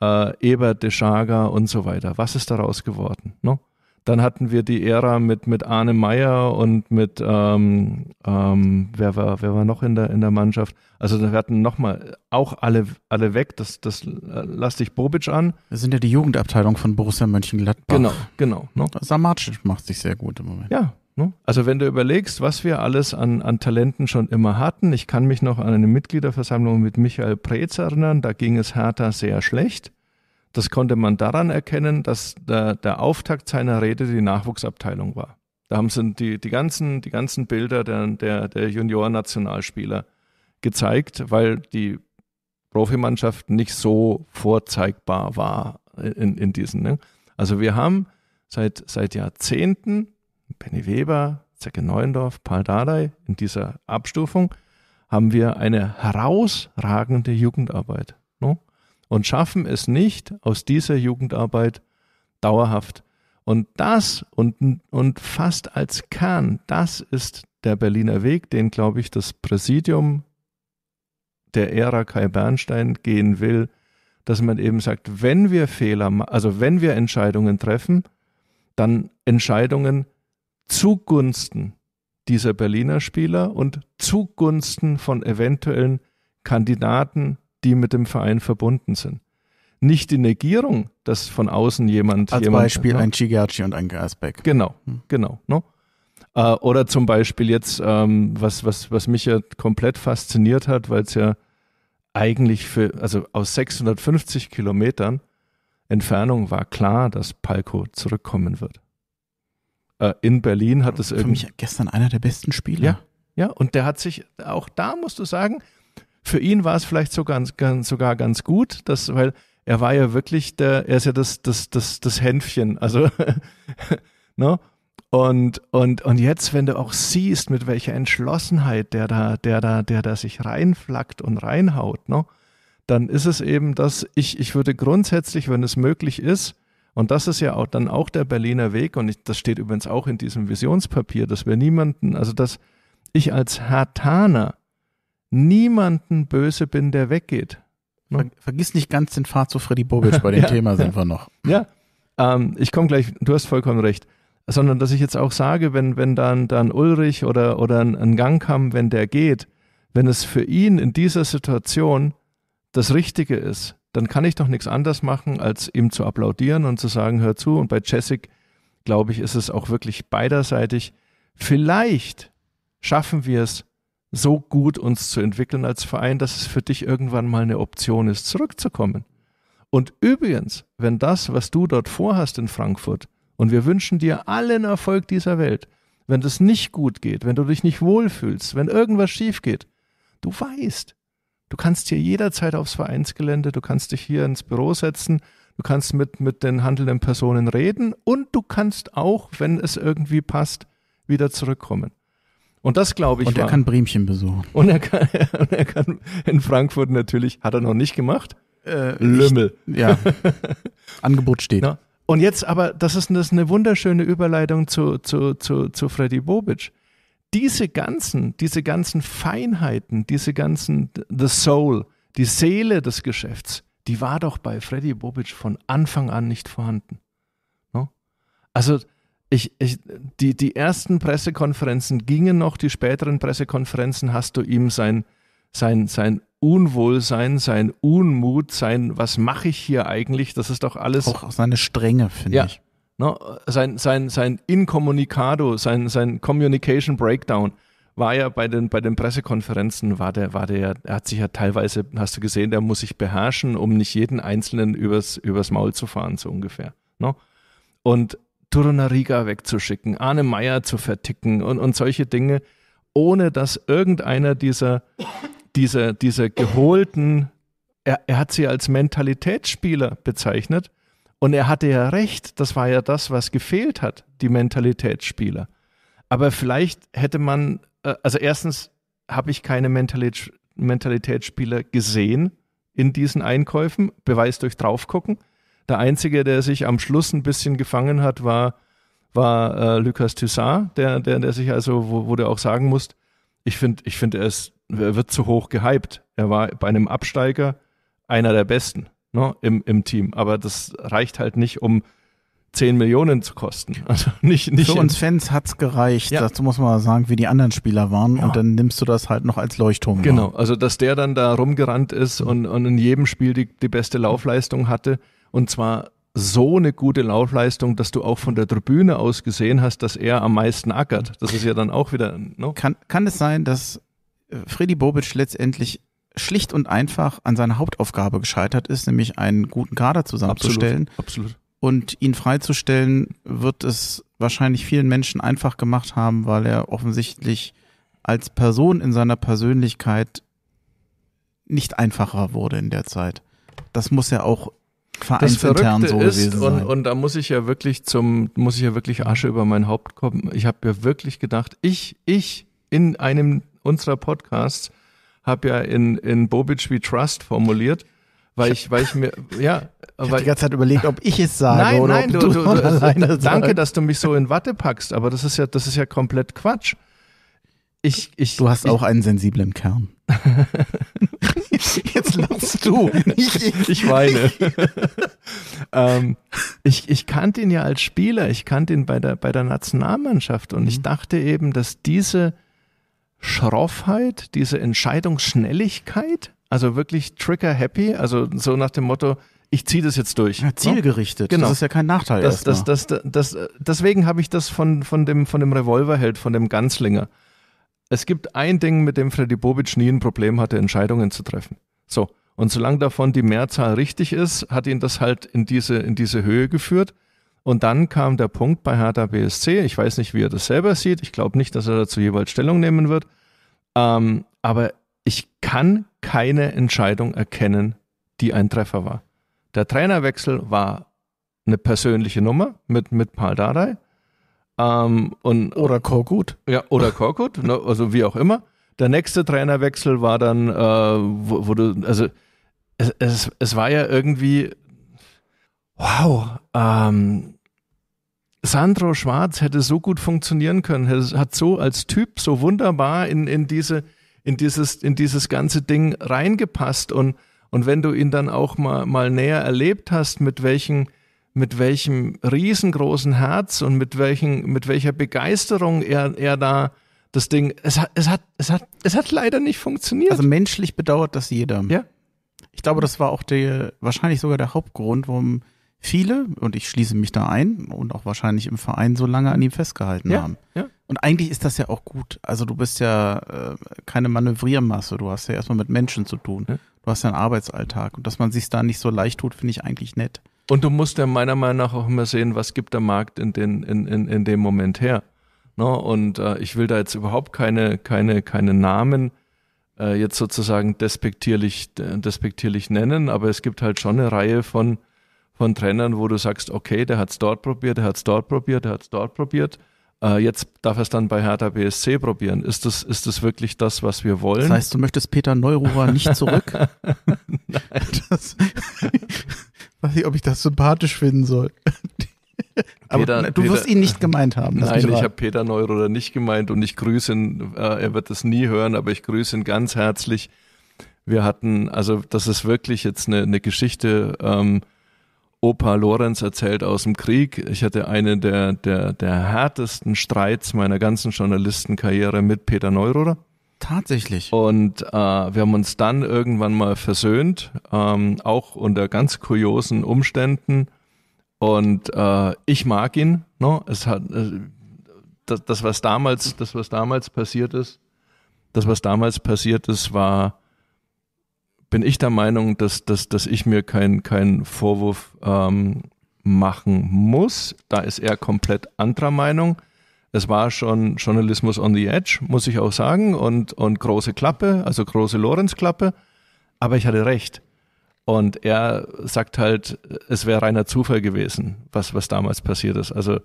S2: äh, Ebert, Deschaga und so weiter. Was ist daraus geworden? No? Ne? Dann hatten wir die Ära mit, mit Arne Meyer und mit, ähm, ähm, wer, war, wer war noch in der, in der Mannschaft? Also wir hatten nochmal auch alle, alle weg, das, das äh, lasse ich Bobic an.
S1: Wir sind ja die Jugendabteilung von Borussia Mönchengladbach.
S2: Genau, genau. Ne? Samacic macht sich sehr gut im Moment. Ja, ne? also wenn du überlegst, was wir alles an, an Talenten schon immer hatten, ich kann mich noch an eine Mitgliederversammlung mit Michael Preetz erinnern, da ging es Hertha sehr schlecht. Das konnte man daran erkennen, dass der, der Auftakt seiner Rede die Nachwuchsabteilung war. Da haben sie die, die, ganzen, die ganzen Bilder der, der, der Juniorennationalspieler gezeigt, weil die Profimannschaft nicht so vorzeigbar war in, in diesen. Ne? Also wir haben seit, seit Jahrzehnten Benny Weber, Zecke Neuendorf, Paul Dardai in dieser Abstufung haben wir eine herausragende Jugendarbeit. No? Ne? und schaffen es nicht aus dieser Jugendarbeit dauerhaft. Und das und, und fast als Kern, das ist der Berliner Weg, den, glaube ich, das Präsidium der Ära Kai Bernstein gehen will, dass man eben sagt, wenn wir Fehler, also wenn wir Entscheidungen treffen, dann Entscheidungen zugunsten dieser Berliner Spieler und zugunsten von eventuellen Kandidaten die mit dem Verein verbunden sind. Nicht die Negierung, dass von außen jemand. Als jemand, Beispiel ne? ein Chigerci und ein Gasbeck. Genau, hm. genau. Ne? Äh, oder zum Beispiel jetzt, ähm, was, was, was mich ja komplett fasziniert hat, weil es ja eigentlich für, also aus 650 Kilometern Entfernung war klar, dass Palko zurückkommen wird. Äh, in Berlin hat es irgendwie. Für mich gestern einer der besten Spieler. Ja, ja, und der hat sich, auch da musst du sagen, für ihn war es vielleicht sogar ganz, sogar ganz gut, dass, weil er war ja wirklich der, er ist ja das, das, das, das Hänfchen, also, ne? Und, und, und jetzt, wenn du auch siehst, mit welcher Entschlossenheit der da, der da, der da sich reinflackt und reinhaut, ne? Dann ist es eben, dass ich, ich würde grundsätzlich, wenn es möglich ist, und das ist ja auch dann auch der Berliner Weg, und ich, das steht übrigens auch in diesem Visionspapier, dass wir niemanden, also dass ich als Hertaner niemanden böse bin, der weggeht. Ver hm? vergiss nicht ganz den Pfad zu Freddy Bobic, bei dem ja, Thema sind ja. wir noch. Ja, ähm, ich komme gleich, du hast vollkommen recht. Sondern, dass ich jetzt auch sage, wenn, wenn dann, dann Ulrich oder, oder ein, Gang kam, wenn der geht, wenn es für ihn in dieser Situation das Richtige ist, dann kann ich doch nichts anders machen, als ihm zu applaudieren und zu sagen, hör zu. Und bei Jessic, glaube ich, ist es auch wirklich beiderseitig. Vielleicht schaffen wir es, so gut uns zu entwickeln als Verein, dass es für dich irgendwann mal eine Option ist, zurückzukommen. Und übrigens, wenn das, was du dort vorhast in Frankfurt, und wir wünschen dir allen Erfolg dieser Welt, wenn das nicht gut geht, wenn du dich nicht wohlfühlst, wenn irgendwas schief geht, du weißt, du kannst hier jederzeit aufs Vereinsgelände, du kannst dich hier ins Büro setzen, du kannst mit, mit den handelnden Personen reden und du kannst auch, wenn es irgendwie passt, wieder zurückkommen. Und das glaube ich. Und er war. kann Bremchen besuchen. Und er kann, und er kann in Frankfurt natürlich, hat er noch nicht gemacht. Äh, Lümmel. Ich, ja.
S1: Angebot steht. Na?
S2: Und jetzt aber, das ist, das ist eine wunderschöne Überleitung zu, zu, zu, zu Freddy Bobic. Diese ganzen, diese ganzen Feinheiten, diese ganzen, the soul, die Seele des Geschäfts, die war doch bei Freddy Bobic von Anfang an nicht vorhanden. No? Also, ich, ich, die, die ersten Pressekonferenzen gingen noch, die späteren Pressekonferenzen hast du ihm sein, sein, sein Unwohlsein, sein Unmut, sein, was mache ich hier eigentlich, das ist doch alles. Auch
S1: seine Strenge,
S2: finde ja, ich. Ne, sein, sein, sein Incommunicado, sein, sein Communication Breakdown war ja bei den, bei den Pressekonferenzen, war der, war der, er hat sich ja teilweise, hast du gesehen, der muss sich beherrschen, um nicht jeden Einzelnen übers, übers Maul zu fahren, so ungefähr. Ne? Und Arturo Nariga wegzuschicken, Arne Meyer zu verticken und, und solche Dinge, ohne dass irgendeiner dieser, dieser, dieser geholten, er, er hat sie als Mentalitätsspieler bezeichnet und er hatte ja recht, das war ja das, was gefehlt hat, die Mentalitätsspieler. Aber vielleicht hätte man, äh, also erstens habe ich keine Mentalitätsspieler gesehen in diesen Einkäufen, Beweis durch draufgucken. Der Einzige, der sich am Schluss ein bisschen gefangen hat, war, war äh, Lucas Toussaint, der, der, der sich also, wo, wo du auch sagen musst, ich finde, ich finde, er, er wird zu hoch gehypt. Er war bei einem Absteiger einer der Besten ne, im, im Team. Aber das reicht halt nicht, um 10 Millionen zu kosten. Also nicht, nicht Für uns
S1: Fans hat es gereicht. Ja. Dazu muss man sagen, wie die anderen Spieler waren. Ja. Und dann nimmst du das halt noch als Leuchtturm. Genau.
S2: War. Also, dass der dann da rumgerannt ist und, und in jedem Spiel die, die beste Laufleistung hatte und zwar so eine gute Laufleistung, dass du auch von der Tribüne aus gesehen hast, dass er am meisten ackert. Das ist ja dann auch wieder.
S1: No? Ne? Kann, kann es sein, dass äh, Freddy Bobic letztendlich schlicht und einfach an seiner Hauptaufgabe gescheitert ist, nämlich einen guten Kader zusammenzustellen. Absolut. absolut. Und ihn freizustellen, wird es wahrscheinlich vielen Menschen einfach gemacht haben, weil er offensichtlich als Person in seiner Persönlichkeit nicht einfacher wurde in der Zeit. Das muss ja auch vereinsintern so ist, gewesen und,
S2: Und da muss ich ja wirklich zum, muss ich ja wirklich Asche über mein Haupt kommen. Ich habe ja wirklich gedacht, ich, ich in einem unserer Podcasts habe ja in, in Bobic wie Trust formuliert, weil ich, weil ich mir, ja. Ich
S1: habe die ganze Zeit überlegt, ob ich es sage nein, oder nein, ob du, du, du, du Danke, dass
S2: du mich so in Watte packst, aber das ist ja, das ist ja komplett Quatsch ich, ich, du hast ich, auch einen sensiblen Kern. Jetzt lachst du. Ich, weine. ähm, ich, ich kannte ihn ja als Spieler, ich kannte ihn bei der, bei der Nationalmannschaft und mhm. ich dachte eben, dass diese Schroffheit, diese Entscheidungsschnelligkeit, also wirklich Trigger Happy, also so nach dem Motto, ich ziehe das jetzt durch. Ja, ne? zielgerichtet, genau. das ist ja kein Nachteil. Das, das, das, das, das, deswegen habe ich das von, von, dem, von dem Revolverheld, von dem Ganzlinger es gibt ein Ding, mit dem Freddy Bobic nie ein Problem hatte, Entscheidungen zu treffen. So. Und solange davon die Mehrzahl richtig ist, hat ihn das halt in diese, in diese Höhe geführt. Und dann kam der Punkt bei Hertha BSC. Ich weiß nicht, wie er das selber sieht. Ich glaube nicht, dass er dazu jeweils Stellung nehmen wird. Ähm, aber ich kann keine Entscheidung erkennen, die ein Treffer war. Der Trainerwechsel war eine persönliche Nummer mit, mit Paul Dardai. Ähm, und, oder Korkut. Ja, oder Korkut, ne, also wie auch immer. Der nächste Trainerwechsel war dann, äh, wo, wo, du, also es, es, es war ja irgendwie, wow, ähm, Sandro Schwarz hätte so gut funktionieren können, hat so als Typ so wunderbar in, in diese, in dieses, in dieses ganze Ding reingepasst und, und wenn du ihn dann auch mal, mal näher erlebt hast, mit welchen, mit welchem riesengroßen Herz und mit, welchen, mit welcher Begeisterung er, er da das Ding. Es hat, es, hat, es, hat, es hat leider nicht funktioniert.
S1: Also menschlich bedauert das jeder. Ja. Ich glaube, das war auch der, wahrscheinlich sogar der Hauptgrund, warum viele, und ich schließe mich da ein, und auch wahrscheinlich im Verein so lange an ihm festgehalten ja, haben. Ja. Und eigentlich ist das ja auch gut. Also du bist ja äh, keine Manövriermasse, du hast ja erstmal mit Menschen zu tun. Ja. Du hast ja einen Arbeitsalltag. Und dass man sich da nicht so leicht tut, finde ich eigentlich nett.
S2: Und du musst ja meiner Meinung nach auch immer sehen, was gibt der Markt in, den, in, in, in dem Moment her. No, ne? und äh, ich will da jetzt überhaupt keine, keine, keine Namen äh, jetzt sozusagen despektierlich, despektierlich nennen, aber es gibt halt schon eine Reihe von, von Trainern, wo du sagst, okay, der hat es dort probiert, der hat es dort probiert, der hat es dort probiert. Äh, jetzt darf er es dann bei Hertha BSC probieren. Ist das, ist das wirklich das, was wir wollen? Das heißt, du
S1: möchtest Peter Neururer nicht zurück? Nein weiß nicht, ob ich das sympathisch finden soll. Aber du Peter, wirst ihn nicht gemeint haben. Nein, ich habe
S2: Peter Neuroder nicht gemeint und ich grüße ihn, äh, er wird es nie hören, aber ich grüße ihn ganz herzlich. Wir hatten, also das ist wirklich jetzt eine, eine Geschichte, ähm, Opa Lorenz erzählt aus dem Krieg. Ich hatte einen der, der, der härtesten Streits meiner ganzen Journalistenkarriere mit Peter Neuroder. Tatsächlich. Und äh, wir haben uns dann irgendwann mal versöhnt, ähm, auch unter ganz kuriosen Umständen. Und äh, ich mag ihn. Ne? Es hat, äh, das, das, was damals, das, was damals passiert ist, das, was damals passiert ist, war, bin ich der Meinung, dass, dass, dass ich mir keinen kein Vorwurf ähm, machen muss. Da ist er komplett anderer Meinung das war schon Journalismus on the Edge, muss ich auch sagen, und, und große Klappe, also große Lorenz-Klappe. Aber ich hatte recht. Und er sagt halt, es wäre reiner Zufall gewesen, was, was damals passiert ist. Also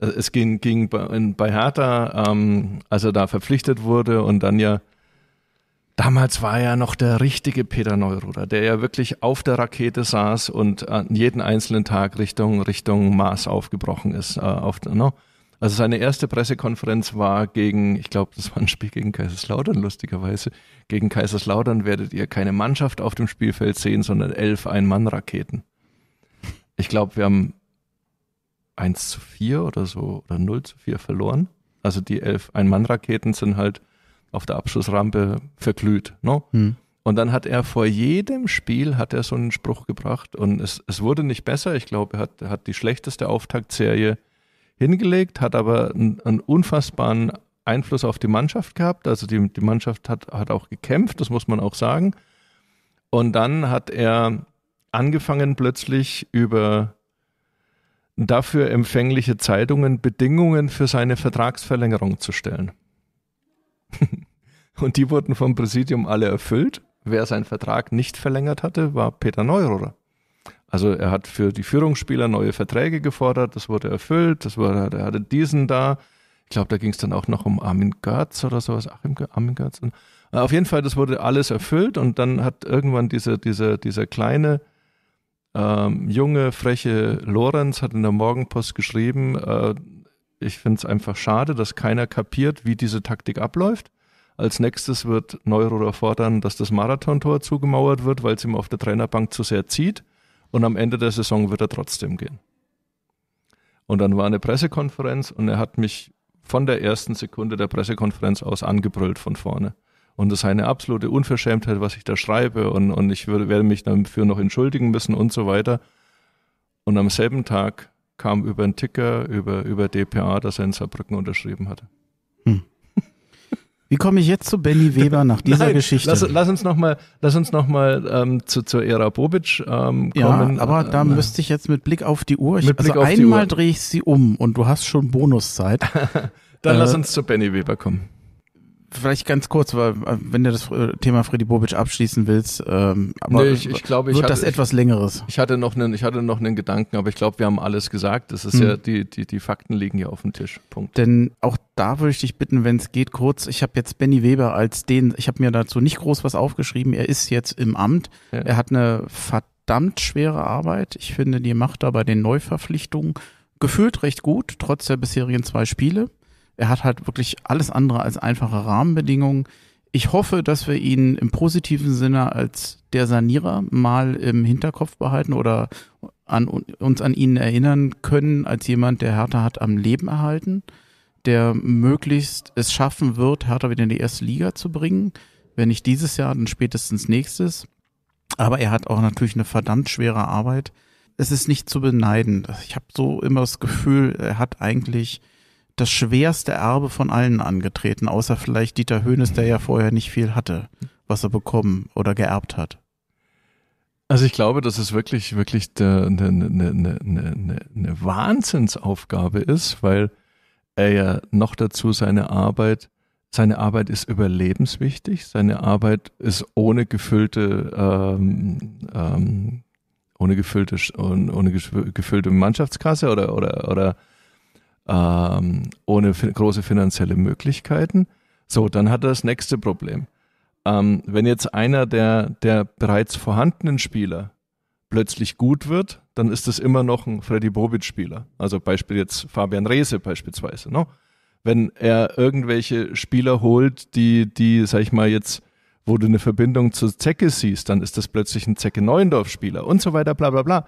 S2: äh, es ging, ging bei, Hertha, ähm, als er da verpflichtet wurde und dann ja, damals war er noch der richtige Peter Neuruder, der ja wirklich auf der Rakete saß und an jeden einzelnen Tag Richtung, Richtung Mars aufgebrochen ist. Äh, auf, no? Ne? Also seine erste Pressekonferenz war gegen, ich glaube, das war ein Spiel gegen Kaiserslautern, lustigerweise. Gegen Kaiserslautern werdet ihr keine Mannschaft auf dem Spielfeld sehen, sondern elf Ein-Mann-Raketen. Ich glaube, wir haben 1 zu 4 oder so oder 0 zu 4 verloren. Also die elf Ein-Mann-Raketen sind halt auf der Abschlussrampe verglüht. No? Ne? Hm. Und dann hat er vor jedem Spiel hat er so einen Spruch gebracht und es, es wurde nicht besser. Ich glaube, er hat, hat die schlechteste Auftaktserie hingelegt, hat aber einen, einen unfassbaren Einfluss auf die Mannschaft gehabt. Also die, die Mannschaft hat, hat auch gekämpft, das muss man auch sagen. Und dann hat er angefangen, plötzlich über dafür empfängliche Zeitungen Bedingungen für seine Vertragsverlängerung zu stellen. Und die wurden vom Präsidium alle erfüllt. Wer seinen Vertrag nicht verlängert hatte, war Peter Neururer. Also er hat für die Führungsspieler neue Verträge gefordert, das wurde erfüllt, das war, er hatte diesen da. Ich glaube, da ging es dann auch noch um Armin Götz oder sowas. Achim Armin Götz. Äh, auf jeden Fall, das wurde alles erfüllt und dann hat irgendwann diese, diese, dieser kleine ähm, junge, freche Lorenz hat in der Morgenpost geschrieben, äh, ich finde es einfach schade, dass keiner kapiert, wie diese Taktik abläuft. Als nächstes wird Neuroder fordern, dass das Marathontor zugemauert wird, weil es ihm auf der Trainerbank zu sehr zieht und am Ende der Saison wird er trotzdem gehen. Und dann war eine Pressekonferenz und er hat mich von der ersten Sekunde der Pressekonferenz aus angebrüllt von vorne. Und das ist eine absolute Unverschämtheit, was ich da schreibe und, und ich würde, werde mich dafür noch entschuldigen müssen und so weiter. Und am selben Tag kam über einen Ticker, über, über DPA, dass er in Saarbrücken unterschrieben hatte. Hm.
S1: Wie komme ich jetzt zu Benny Weber nach dieser Nein, Geschichte? Lass,
S2: lass uns nochmal noch ähm, zu, zur Ära Bobic ähm, kommen. Ja, aber da ähm, müsste ich jetzt mit Blick auf die Uhr. Ich, mit also Blick also auf einmal
S1: drehe ich sie um und du hast schon Bonuszeit.
S2: Dann äh, lass uns zu Benny Weber kommen
S1: vielleicht ganz kurz, weil äh, wenn du das äh, Thema Freddy Bobic abschließen willst, ähm, aber nee, ich, ich glaube, ich wird hatte, das
S2: etwas längeres. Ich hatte noch einen, ich hatte noch einen Gedanken, aber ich glaube, wir haben alles gesagt. Das ist hm. ja die, die, die Fakten liegen ja auf dem Tisch. Punkt.
S1: Denn auch da würde ich dich bitten, wenn es geht, kurz. Ich habe jetzt Benny Weber als den. Ich habe mir dazu nicht groß was aufgeschrieben. Er ist jetzt im Amt. Ja. Er hat eine verdammt schwere Arbeit. Ich finde, die macht er bei den Neuverpflichtungen gefühlt recht gut, trotz der bisherigen zwei Spiele. Er hat halt wirklich alles andere als einfache Rahmenbedingungen. Ich hoffe, dass wir ihn im positiven Sinne als der Sanierer mal im Hinterkopf behalten oder an, uns an ihn erinnern können als jemand, der Hertha hat am Leben erhalten, der möglichst es schaffen wird, Hertha wieder in die erste Liga zu bringen. Wenn nicht dieses Jahr, dann spätestens nächstes. Aber er hat auch natürlich eine verdammt schwere Arbeit. Es ist nicht zu beneiden. Ich habe so immer das Gefühl, er hat eigentlich das schwerste Erbe von allen angetreten, außer vielleicht Dieter Höhnes, der ja vorher nicht viel hatte, was
S2: er bekommen oder geerbt hat. Also ich glaube, dass es wirklich, wirklich eine, eine, eine, eine ne, ne, ne Wahnsinnsaufgabe ist, weil er ja noch dazu seine Arbeit, seine Arbeit ist überlebenswichtig, seine Arbeit ist ohne gefüllte, ähm, ähm, ohne gefüllte, ohne gefüllte Mannschaftskasse oder, oder, oder ähm, ohne fi große finanzielle Möglichkeiten. So, dann hat er das nächste Problem. Ähm, wenn jetzt einer der, der bereits vorhandenen Spieler plötzlich gut wird, dann ist das immer noch ein Freddy Bobic-Spieler. Also Beispiel jetzt Fabian Reese beispielsweise. Ne? Wenn er irgendwelche Spieler holt, die, die, sag ich mal, jetzt, wo du eine Verbindung zur Zecke siehst, dann ist das plötzlich ein Zecke Neuendorf-Spieler und so weiter, bla bla bla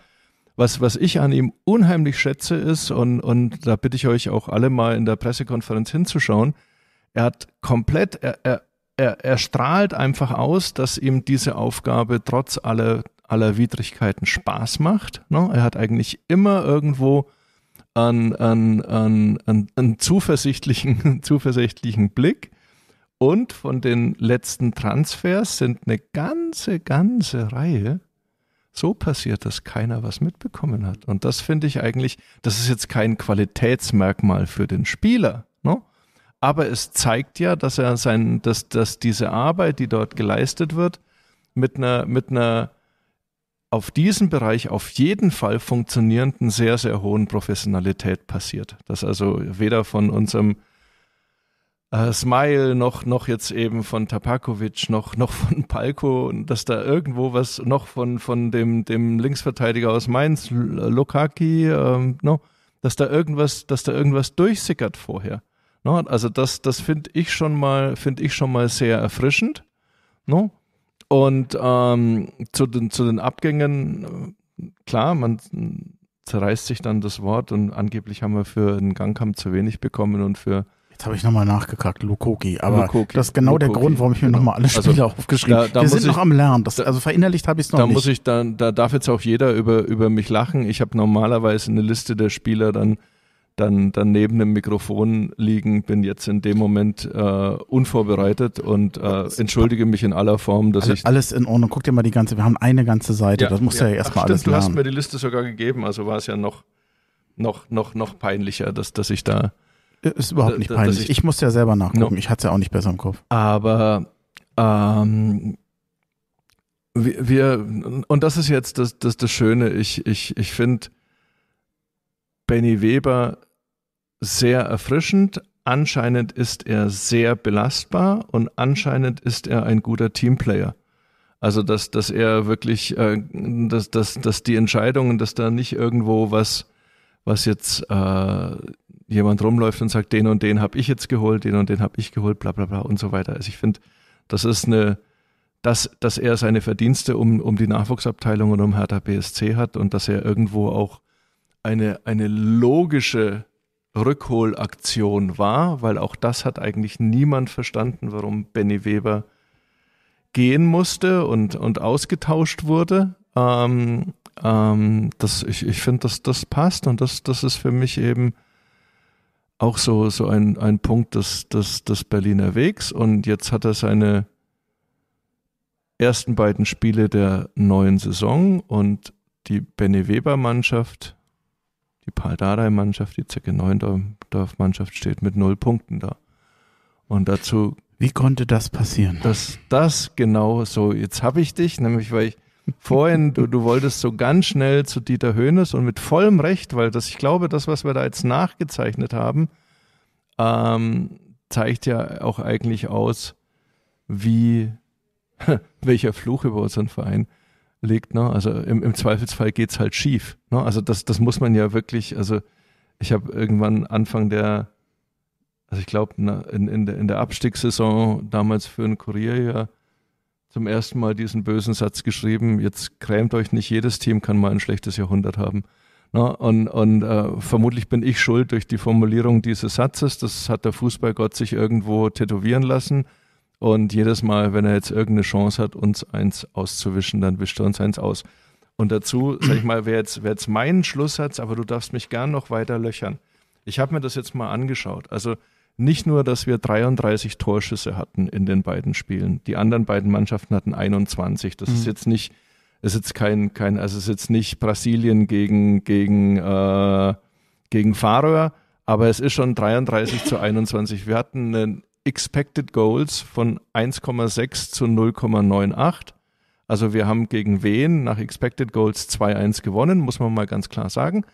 S2: was, was ich an ihm unheimlich schätze ist, und, und da bitte ich euch auch alle mal in der Pressekonferenz hinzuschauen, er hat komplett, er, er, er, er strahlt einfach aus, dass ihm diese Aufgabe trotz aller, aller Widrigkeiten Spaß macht. Ne? Er hat eigentlich immer irgendwo einen, einen, einen, einen, zuversichtlichen, zuversichtlichen Blick. Und von den letzten Transfers sind eine ganze, ganze Reihe so passiert, dass keiner was mitbekommen hat. Und das finde ich eigentlich, das ist jetzt kein Qualitätsmerkmal für den Spieler, ne? aber es zeigt ja, dass er sein, dass, dass diese Arbeit, die dort geleistet wird, mit einer, mit einer auf diesem Bereich auf jeden Fall funktionierenden, sehr, sehr hohen Professionalität passiert. Dass also weder von unserem äh, Smile, noch, noch jetzt eben von Tapakovic, noch, noch von Palko dass da irgendwo was noch von, von dem, dem Linksverteidiger aus Mainz, Lokaki, ähm, no, dass da irgendwas, dass da irgendwas durchsickert vorher. No, also das, das finde ich schon mal, finde ich schon mal sehr erfrischend. No? Und ähm, zu, den, zu den Abgängen, äh, klar, man zerreißt sich dann das Wort und angeblich haben wir für einen Gangkampf zu wenig bekommen und für Jetzt habe ich nochmal nachgekackt, Lukoki. Aber Lukoki, das ist genau Lukoki, der Grund, warum
S1: ich mir genau. nochmal alle also, Spiele also, aufgeschrieben habe. Wir sind ich, noch am Lernen. Das,
S2: also verinnerlicht habe ich es noch da nicht. Muss ich, da, da darf jetzt auch jeder über, über mich lachen. Ich habe normalerweise eine Liste der Spieler dann, dann, dann neben dem Mikrofon liegen, bin jetzt in dem Moment äh, unvorbereitet und äh, entschuldige mich in aller Form, dass alles, ich. Alles
S1: in Ordnung. Guck dir mal die ganze, wir haben eine ganze Seite. Ja, das musst ja, du ja erstmal alles lernen. Du hast
S2: mir die Liste sogar gegeben, also war es ja noch, noch, noch, noch peinlicher, dass, dass ich da ist überhaupt nicht peinlich. Ich, ich musste ja selber nachgucken.
S1: No. Ich hatte es ja auch nicht besser im Kopf.
S2: Aber ähm, wir, wir, und das ist jetzt das, das, das Schöne. Ich, ich, ich finde Benny Weber sehr erfrischend. Anscheinend ist er sehr belastbar und anscheinend ist er ein guter Teamplayer. Also, dass, dass er wirklich, äh, dass, dass, dass die Entscheidungen, dass da nicht irgendwo was, was jetzt äh, jemand rumläuft und sagt, den und den habe ich jetzt geholt, den und den habe ich geholt, bla bla bla und so weiter. Also ich finde, das ist eine, dass, dass er seine Verdienste um, um die Nachwuchsabteilung und um Hertha BSC hat und dass er irgendwo auch eine, eine logische Rückholaktion war, weil auch das hat eigentlich niemand verstanden, warum Benny Weber gehen musste und, und ausgetauscht wurde. Ähm, ähm, das, ich ich finde, dass das passt und das, das ist für mich eben auch so, so ein, ein Punkt des, des, des Berliner Wegs. Und jetzt hat er seine ersten beiden Spiele der neuen Saison und die Benny Weber-Mannschaft, die Paul Dardai-Mannschaft, die Zecke Neuendorf-Mannschaft steht mit null Punkten da. Und dazu. Wie konnte das passieren? Dass das genau so. Jetzt habe ich dich, nämlich weil ich vorhin, du, du wolltest so ganz schnell zu Dieter Hoeneß und mit vollem Recht, weil das, ich glaube, das, was wir da jetzt nachgezeichnet haben, ähm, zeigt ja auch eigentlich aus, wie welcher Fluch über unseren Verein liegt. Ne? Also im, im Zweifelsfall geht es halt schief. Ne? Also das, das muss man ja wirklich, also ich habe irgendwann Anfang der, also ich glaube, in, in, der, in der Abstiegssaison damals für einen Kurier ja zum ersten Mal diesen bösen Satz geschrieben, jetzt krämt euch nicht, jedes Team kann mal ein schlechtes Jahrhundert haben. Na, und, und äh, vermutlich bin ich schuld durch die Formulierung dieses Satzes. Das hat der Fußballgott sich irgendwo tätowieren lassen. Und jedes Mal, wenn er jetzt irgendeine Chance hat, uns eins auszuwischen, dann wischt er uns eins aus. Und dazu, sag ich mal, wäre jetzt, wär jetzt mein Schlusssatz, aber du darfst mich gern noch weiter löchern. Ich habe mir das jetzt mal angeschaut. Also nicht nur, dass wir 33 Torschüsse hatten in den beiden Spielen. Die anderen beiden Mannschaften hatten 21. Das mhm. ist jetzt nicht, ist jetzt kein, kein, also ist jetzt nicht Brasilien gegen, gegen, äh, gegen Faröer, aber es ist schon 33 zu 21. Wir hatten einen Expected Goals von 1,6 zu 0,98. Also wir haben gegen Wen nach Expected Goals 2-1 gewonnen, muss man mal ganz klar sagen.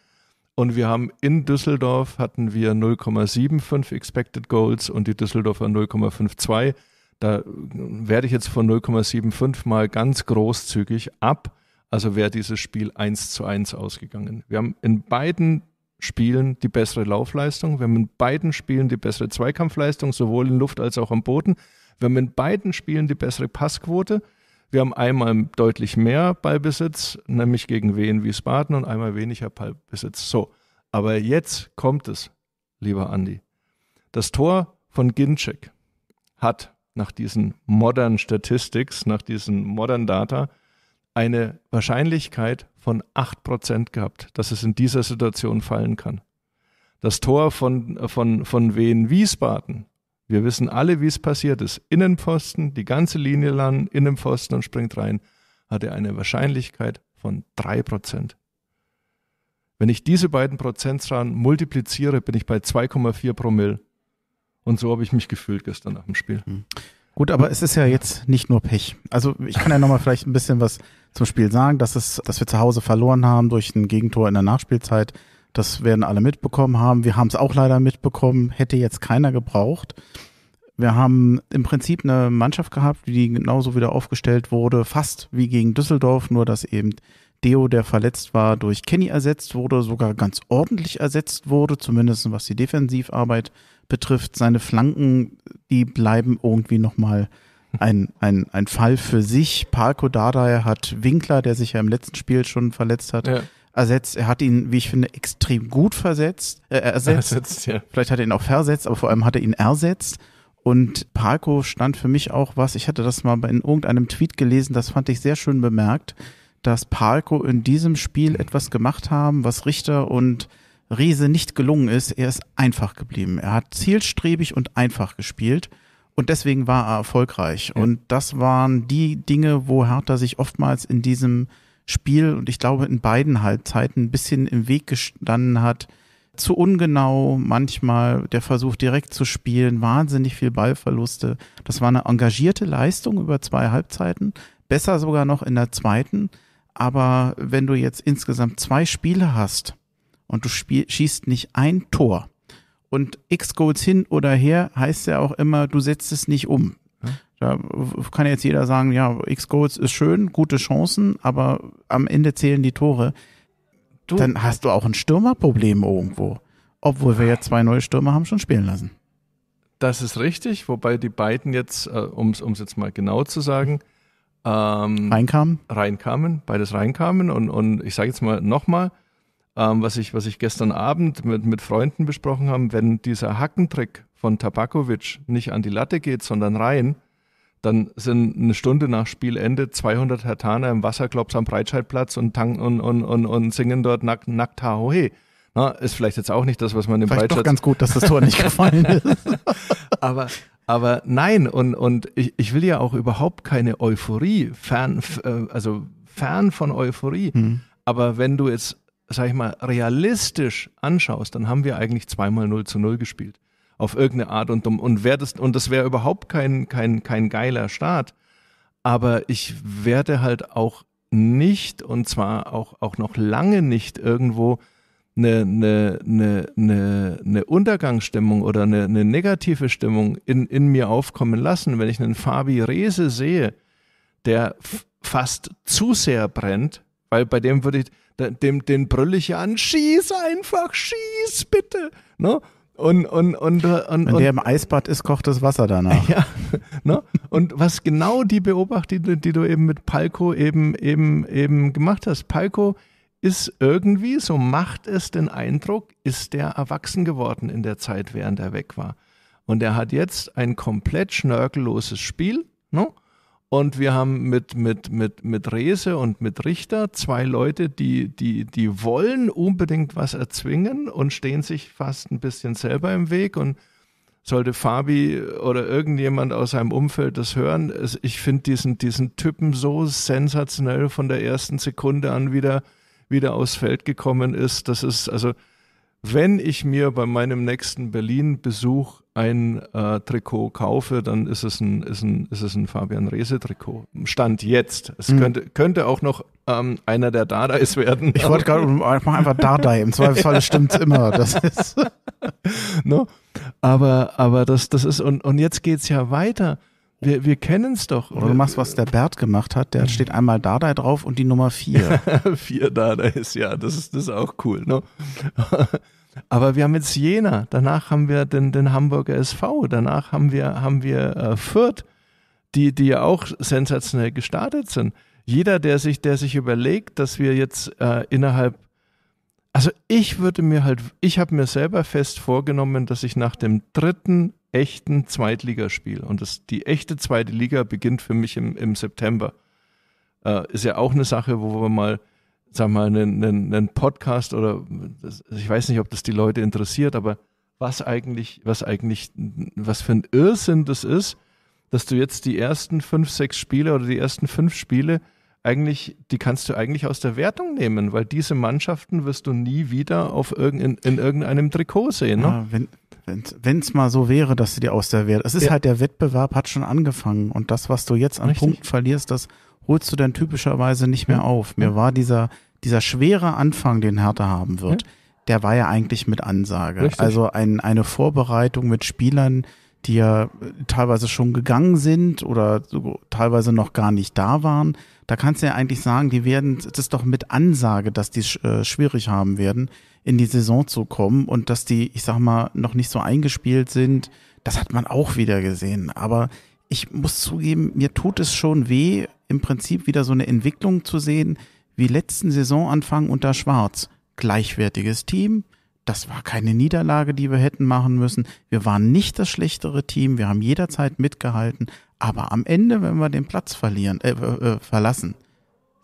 S2: Und wir haben in Düsseldorf hatten wir 0,75 Expected Goals und die Düsseldorfer 0,52. Da äh, werde ich jetzt von 0,75 mal ganz großzügig ab. Also wäre dieses Spiel 1 zu 1 ausgegangen. Wir haben in beiden Spielen die bessere Laufleistung. Wir haben in beiden Spielen die bessere Zweikampfleistung, sowohl in Luft als auch am Boden. Wir haben in beiden Spielen die bessere Passquote. Wir haben einmal deutlich mehr Ballbesitz, nämlich gegen Wien Wiesbaden und einmal weniger Ballbesitz. So, aber jetzt kommt es, lieber Andi. Das Tor von Ginczek hat nach diesen modernen Statistics, nach diesen modernen Data, eine Wahrscheinlichkeit von 8% gehabt, dass es in dieser Situation fallen kann. Das Tor von, von, von Wien Wiesbaden wir wissen alle, wie es passiert ist. Innenpfosten, die ganze Linie landen, Innenpfosten und springt rein, hatte eine Wahrscheinlichkeit von 3%. Wenn ich diese beiden Prozentzahlen multipliziere, bin ich bei 2,4 Promille. Und so habe ich mich gefühlt gestern nach dem Spiel. Hm. Gut, aber es
S1: ist ja jetzt nicht nur Pech. Also ich kann ja nochmal vielleicht ein bisschen was zum Spiel sagen, dass, es, dass wir zu Hause verloren haben durch ein Gegentor in der Nachspielzeit, das werden alle mitbekommen haben. Wir haben es auch leider mitbekommen, hätte jetzt keiner gebraucht. Wir haben im Prinzip eine Mannschaft gehabt, die genauso wieder aufgestellt wurde, fast wie gegen Düsseldorf, nur dass eben Deo, der verletzt war, durch Kenny ersetzt wurde, sogar ganz ordentlich ersetzt wurde, zumindest was die Defensivarbeit betrifft. Seine Flanken, die bleiben irgendwie nochmal ein, ein, ein Fall für sich. Parko Dardai hat Winkler, der sich ja im letzten Spiel schon verletzt hat, ja ersetzt. Er hat ihn, wie ich finde, extrem gut versetzt, äh, ersetzt. ersetzt ja. Vielleicht hat er ihn auch versetzt, aber vor allem hat er ihn ersetzt. Und Parko stand für mich auch was, ich hatte das mal in irgendeinem Tweet gelesen, das fand ich sehr schön bemerkt, dass Parko in diesem Spiel etwas gemacht haben, was Richter und Riese nicht gelungen ist. Er ist einfach geblieben. Er hat zielstrebig und einfach gespielt. Und deswegen war er erfolgreich. Ja. Und das waren die Dinge, wo Hertha sich oftmals in diesem Spiel und ich glaube in beiden Halbzeiten ein bisschen im Weg gestanden hat. Zu ungenau, manchmal der Versuch direkt zu spielen, wahnsinnig viel Ballverluste. Das war eine engagierte Leistung über zwei Halbzeiten, besser sogar noch in der zweiten. Aber wenn du jetzt insgesamt zwei Spiele hast und du spiel, schießt nicht ein Tor und X Goals hin oder her, heißt ja auch immer, du setzt es nicht um. Da kann jetzt jeder sagen, ja, X-Goals ist schön, gute Chancen, aber am Ende zählen die Tore. Du. Dann hast du auch ein Stürmerproblem irgendwo. Obwohl wir jetzt zwei neue Stürmer haben schon spielen lassen.
S2: Das ist richtig, wobei die beiden jetzt, äh, um es jetzt mal genau zu sagen, ähm, reinkamen. Reinkamen, beides reinkamen. Und, und ich sage jetzt mal nochmal, ähm, was, ich, was ich gestern Abend mit, mit Freunden besprochen habe, wenn dieser Hackentrick von Tabakovic nicht an die Latte geht, sondern rein, dann sind eine Stunde nach Spielende 200 Hertaner im Wasserklops am Breitscheidplatz und, tanken und, und, und, und singen dort nackt, nackt Hahohe. Na, ist vielleicht jetzt auch nicht das, was man im Breitscheid... doch ganz gut, dass das Tor nicht gefallen ist. aber, aber nein, und, und ich, ich will ja auch überhaupt keine Euphorie, fern, äh, also fern von Euphorie. Hm. Aber wenn du jetzt, sag ich mal, realistisch anschaust, dann haben wir eigentlich zweimal 0 zu 0 gespielt auf irgendeine Art und und wär das, und das wäre überhaupt kein, kein, kein geiler Start. Aber ich werde halt auch nicht und zwar auch, auch noch lange nicht irgendwo eine, eine, eine, eine, eine Untergangsstimmung oder eine, eine negative Stimmung in, in mir aufkommen lassen. Wenn ich einen Fabi Rese sehe, der fast zu sehr brennt, weil bei dem würde ich, dem, den brülle ich ja an, schieß einfach, schieß bitte. Ne? Und, und, und, und, Wenn der im Eisbad ist, kocht das Wasser danach. Ja, ne? Und was genau die Beobachtung, die, die du eben mit Palko eben, eben, eben gemacht hast. Palko ist irgendwie, so macht es den Eindruck, ist der erwachsen geworden in der Zeit, während er weg war. Und er hat jetzt ein komplett schnörkelloses Spiel. Ne? Und wir haben mit, mit, mit, mit Rese und mit Richter zwei Leute, die, die, die wollen unbedingt was erzwingen und stehen sich fast ein bisschen selber im Weg. Und sollte Fabi oder irgendjemand aus seinem Umfeld das hören, ich finde diesen, diesen Typen so sensationell von der ersten Sekunde an wieder, wieder aufs Feld gekommen ist. Das ist also wenn ich mir bei meinem nächsten Berlin-Besuch ein äh, Trikot kaufe, dann ist es ein, ist ein, ist es ein Fabian rese trikot Stand jetzt. Es mhm. könnte, könnte auch noch ähm, einer der Dadais werden. Ich wollte gerade, ich mache einfach Dadai. Im Zweifelsfall, stimmt es immer. Das ist. no? Aber, aber das, das ist, und, und jetzt geht es ja weiter. Wir, wir kennen es doch. Oder du machst, was der Bert
S1: gemacht hat. Der steht einmal Dardai drauf und die Nummer vier.
S2: vier Dardai ist ja, das ist, das ist auch cool. Ne? Aber wir haben jetzt Jena, danach haben wir den, den Hamburger SV, danach haben wir, haben wir äh, Fürth, die, die ja auch sensationell gestartet sind. Jeder, der sich, der sich überlegt, dass wir jetzt äh, innerhalb also ich würde mir halt, ich habe mir selber fest vorgenommen, dass ich nach dem dritten echten Zweitligaspiel. Und das, die echte zweite Liga beginnt für mich im, im September. Äh, ist ja auch eine Sache, wo wir mal, sag mal, einen, einen, einen Podcast oder das, ich weiß nicht, ob das die Leute interessiert, aber was eigentlich, was eigentlich, was für ein Irrsinn das ist, dass du jetzt die ersten fünf, sechs Spiele oder die ersten fünf Spiele eigentlich, die kannst du eigentlich aus der Wertung nehmen, weil diese Mannschaften wirst du nie wieder auf irgendein, in irgendeinem Trikot sehen. Ne? Ja, ah, wenn, wenn es mal so
S1: wäre, dass du dir aus der Wert. Es ist ja. halt der Wettbewerb hat schon angefangen und das, was du jetzt an Richtig. Punkten verlierst, das holst du dann typischerweise nicht mehr auf. Mir war dieser, dieser schwere Anfang, den Hertha haben wird, der war ja eigentlich mit Ansage. Richtig. Also ein, eine Vorbereitung mit Spielern, die ja teilweise schon gegangen sind oder teilweise noch gar nicht da waren. Da kannst du ja eigentlich sagen, die werden, es ist doch mit Ansage, dass die äh, schwierig haben werden in die Saison zu kommen und dass die, ich sag mal, noch nicht so eingespielt sind, das hat man auch wieder gesehen. Aber ich muss zugeben, mir tut es schon weh, im Prinzip wieder so eine Entwicklung zu sehen, wie letzten Saisonanfang unter Schwarz. Gleichwertiges Team. Das war keine Niederlage, die wir hätten machen müssen. Wir waren nicht das schlechtere Team. Wir haben jederzeit mitgehalten. Aber am Ende, wenn wir den Platz verlieren, äh, äh, äh verlassen,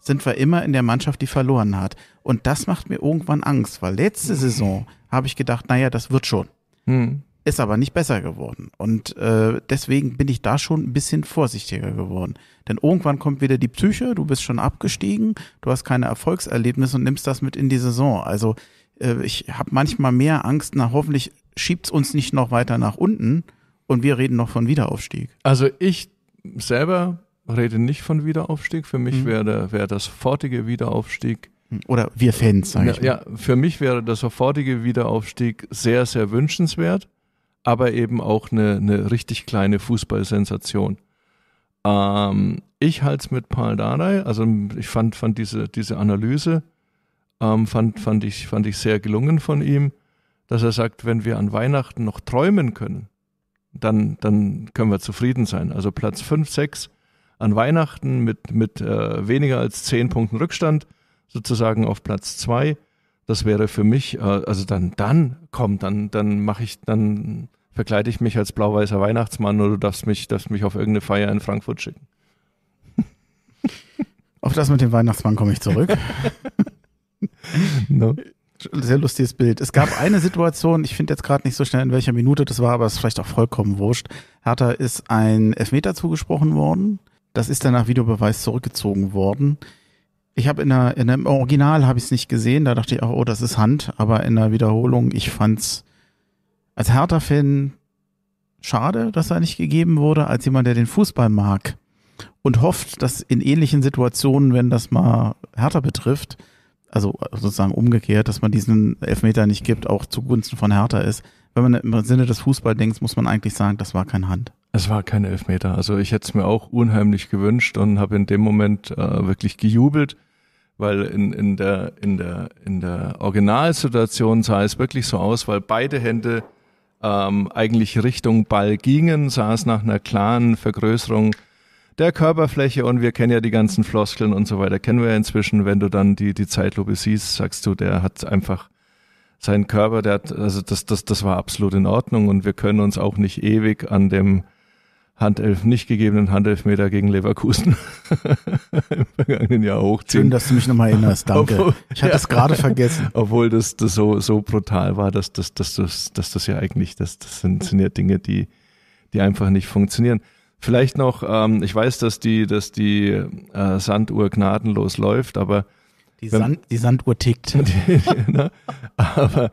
S1: sind wir immer in der Mannschaft, die verloren hat. Und das macht mir irgendwann Angst, weil letzte mhm. Saison habe ich gedacht, naja, das wird schon. Hm. Ist aber nicht besser geworden. Und äh, deswegen bin ich da schon ein bisschen vorsichtiger geworden. Denn irgendwann kommt wieder die Psyche, du bist schon abgestiegen, du hast keine Erfolgserlebnisse und nimmst das mit in die Saison. Also äh, ich habe manchmal mehr Angst, na hoffentlich schiebt es uns nicht noch weiter nach unten und wir reden noch von Wiederaufstieg.
S2: Also ich selber rede nicht von Wiederaufstieg. Für mich mhm. wäre wär der sofortige Wiederaufstieg.
S1: Oder wir Fans, sage ich. Ja,
S2: ja, für mich wäre der sofortige Wiederaufstieg sehr, sehr wünschenswert, aber eben auch eine, eine richtig kleine Fußballsensation. Ähm, ich halte es mit Paul Dardai, also ich fand, fand diese, diese Analyse, ähm, fand, fand, ich, fand ich sehr gelungen von ihm, dass er sagt, wenn wir an Weihnachten noch träumen können, dann, dann können wir zufrieden sein. Also Platz 5, 6 an Weihnachten mit, mit äh, weniger als zehn Punkten Rückstand sozusagen auf Platz zwei. Das wäre für mich, äh, also dann, dann komm, dann, dann mache ich, dann verkleide ich mich als blau-weißer Weihnachtsmann oder du darfst mich, darfst mich auf irgendeine Feier in Frankfurt schicken.
S1: Auf das mit dem Weihnachtsmann komme ich zurück. no. Sehr lustiges Bild. Es gab eine Situation, ich finde jetzt gerade nicht so schnell, in welcher Minute das war, aber es ist vielleicht auch vollkommen wurscht. Hertha ist ein Elfmeter zugesprochen worden. Das ist danach Videobeweis zurückgezogen worden. Ich habe in der, in dem Original habe ich es nicht gesehen, da dachte ich auch, oh, das ist Hand, aber in der Wiederholung, ich fand's als härter Fan schade, dass er nicht gegeben wurde, als jemand, der den Fußball mag und hofft, dass in ähnlichen Situationen, wenn das mal härter betrifft, also äh, sozusagen umgekehrt, dass man diesen Elfmeter nicht gibt, auch zugunsten von härter ist. Wenn man im Sinne des Fußball denkt, muss man
S2: eigentlich sagen, das war kein Hand. Es war kein Elfmeter. Also ich hätte es mir auch unheimlich gewünscht und habe in dem Moment äh, wirklich gejubelt, weil in, in, der, in, der, in der Originalsituation sah es wirklich so aus, weil beide Hände ähm, eigentlich Richtung Ball gingen, sah es nach einer klaren Vergrößerung der Körperfläche und wir kennen ja die ganzen Floskeln und so weiter, kennen wir ja inzwischen, wenn du dann die, die Zeitlupe siehst, sagst du, der hat einfach seinen Körper, der hat, also das, das, das war absolut in Ordnung und wir können uns auch nicht ewig an dem Handelf, nicht gegebenen Handelfmeter gegen Leverkusen im vergangenen Jahr hochziehen. Schön, dass du mich nochmal erinnerst, danke. Obwohl, ich hatte ja. das gerade vergessen. Obwohl das, das so, so brutal war, dass, dass, dass, dass, dass das ja eigentlich, dass, das sind, sind ja Dinge, die, die einfach nicht funktionieren. Vielleicht noch, ähm, ich weiß, dass die, dass die äh, Sanduhr gnadenlos läuft, aber die, Sand,
S1: die Sanduhr tickt. Die,
S2: ne? Aber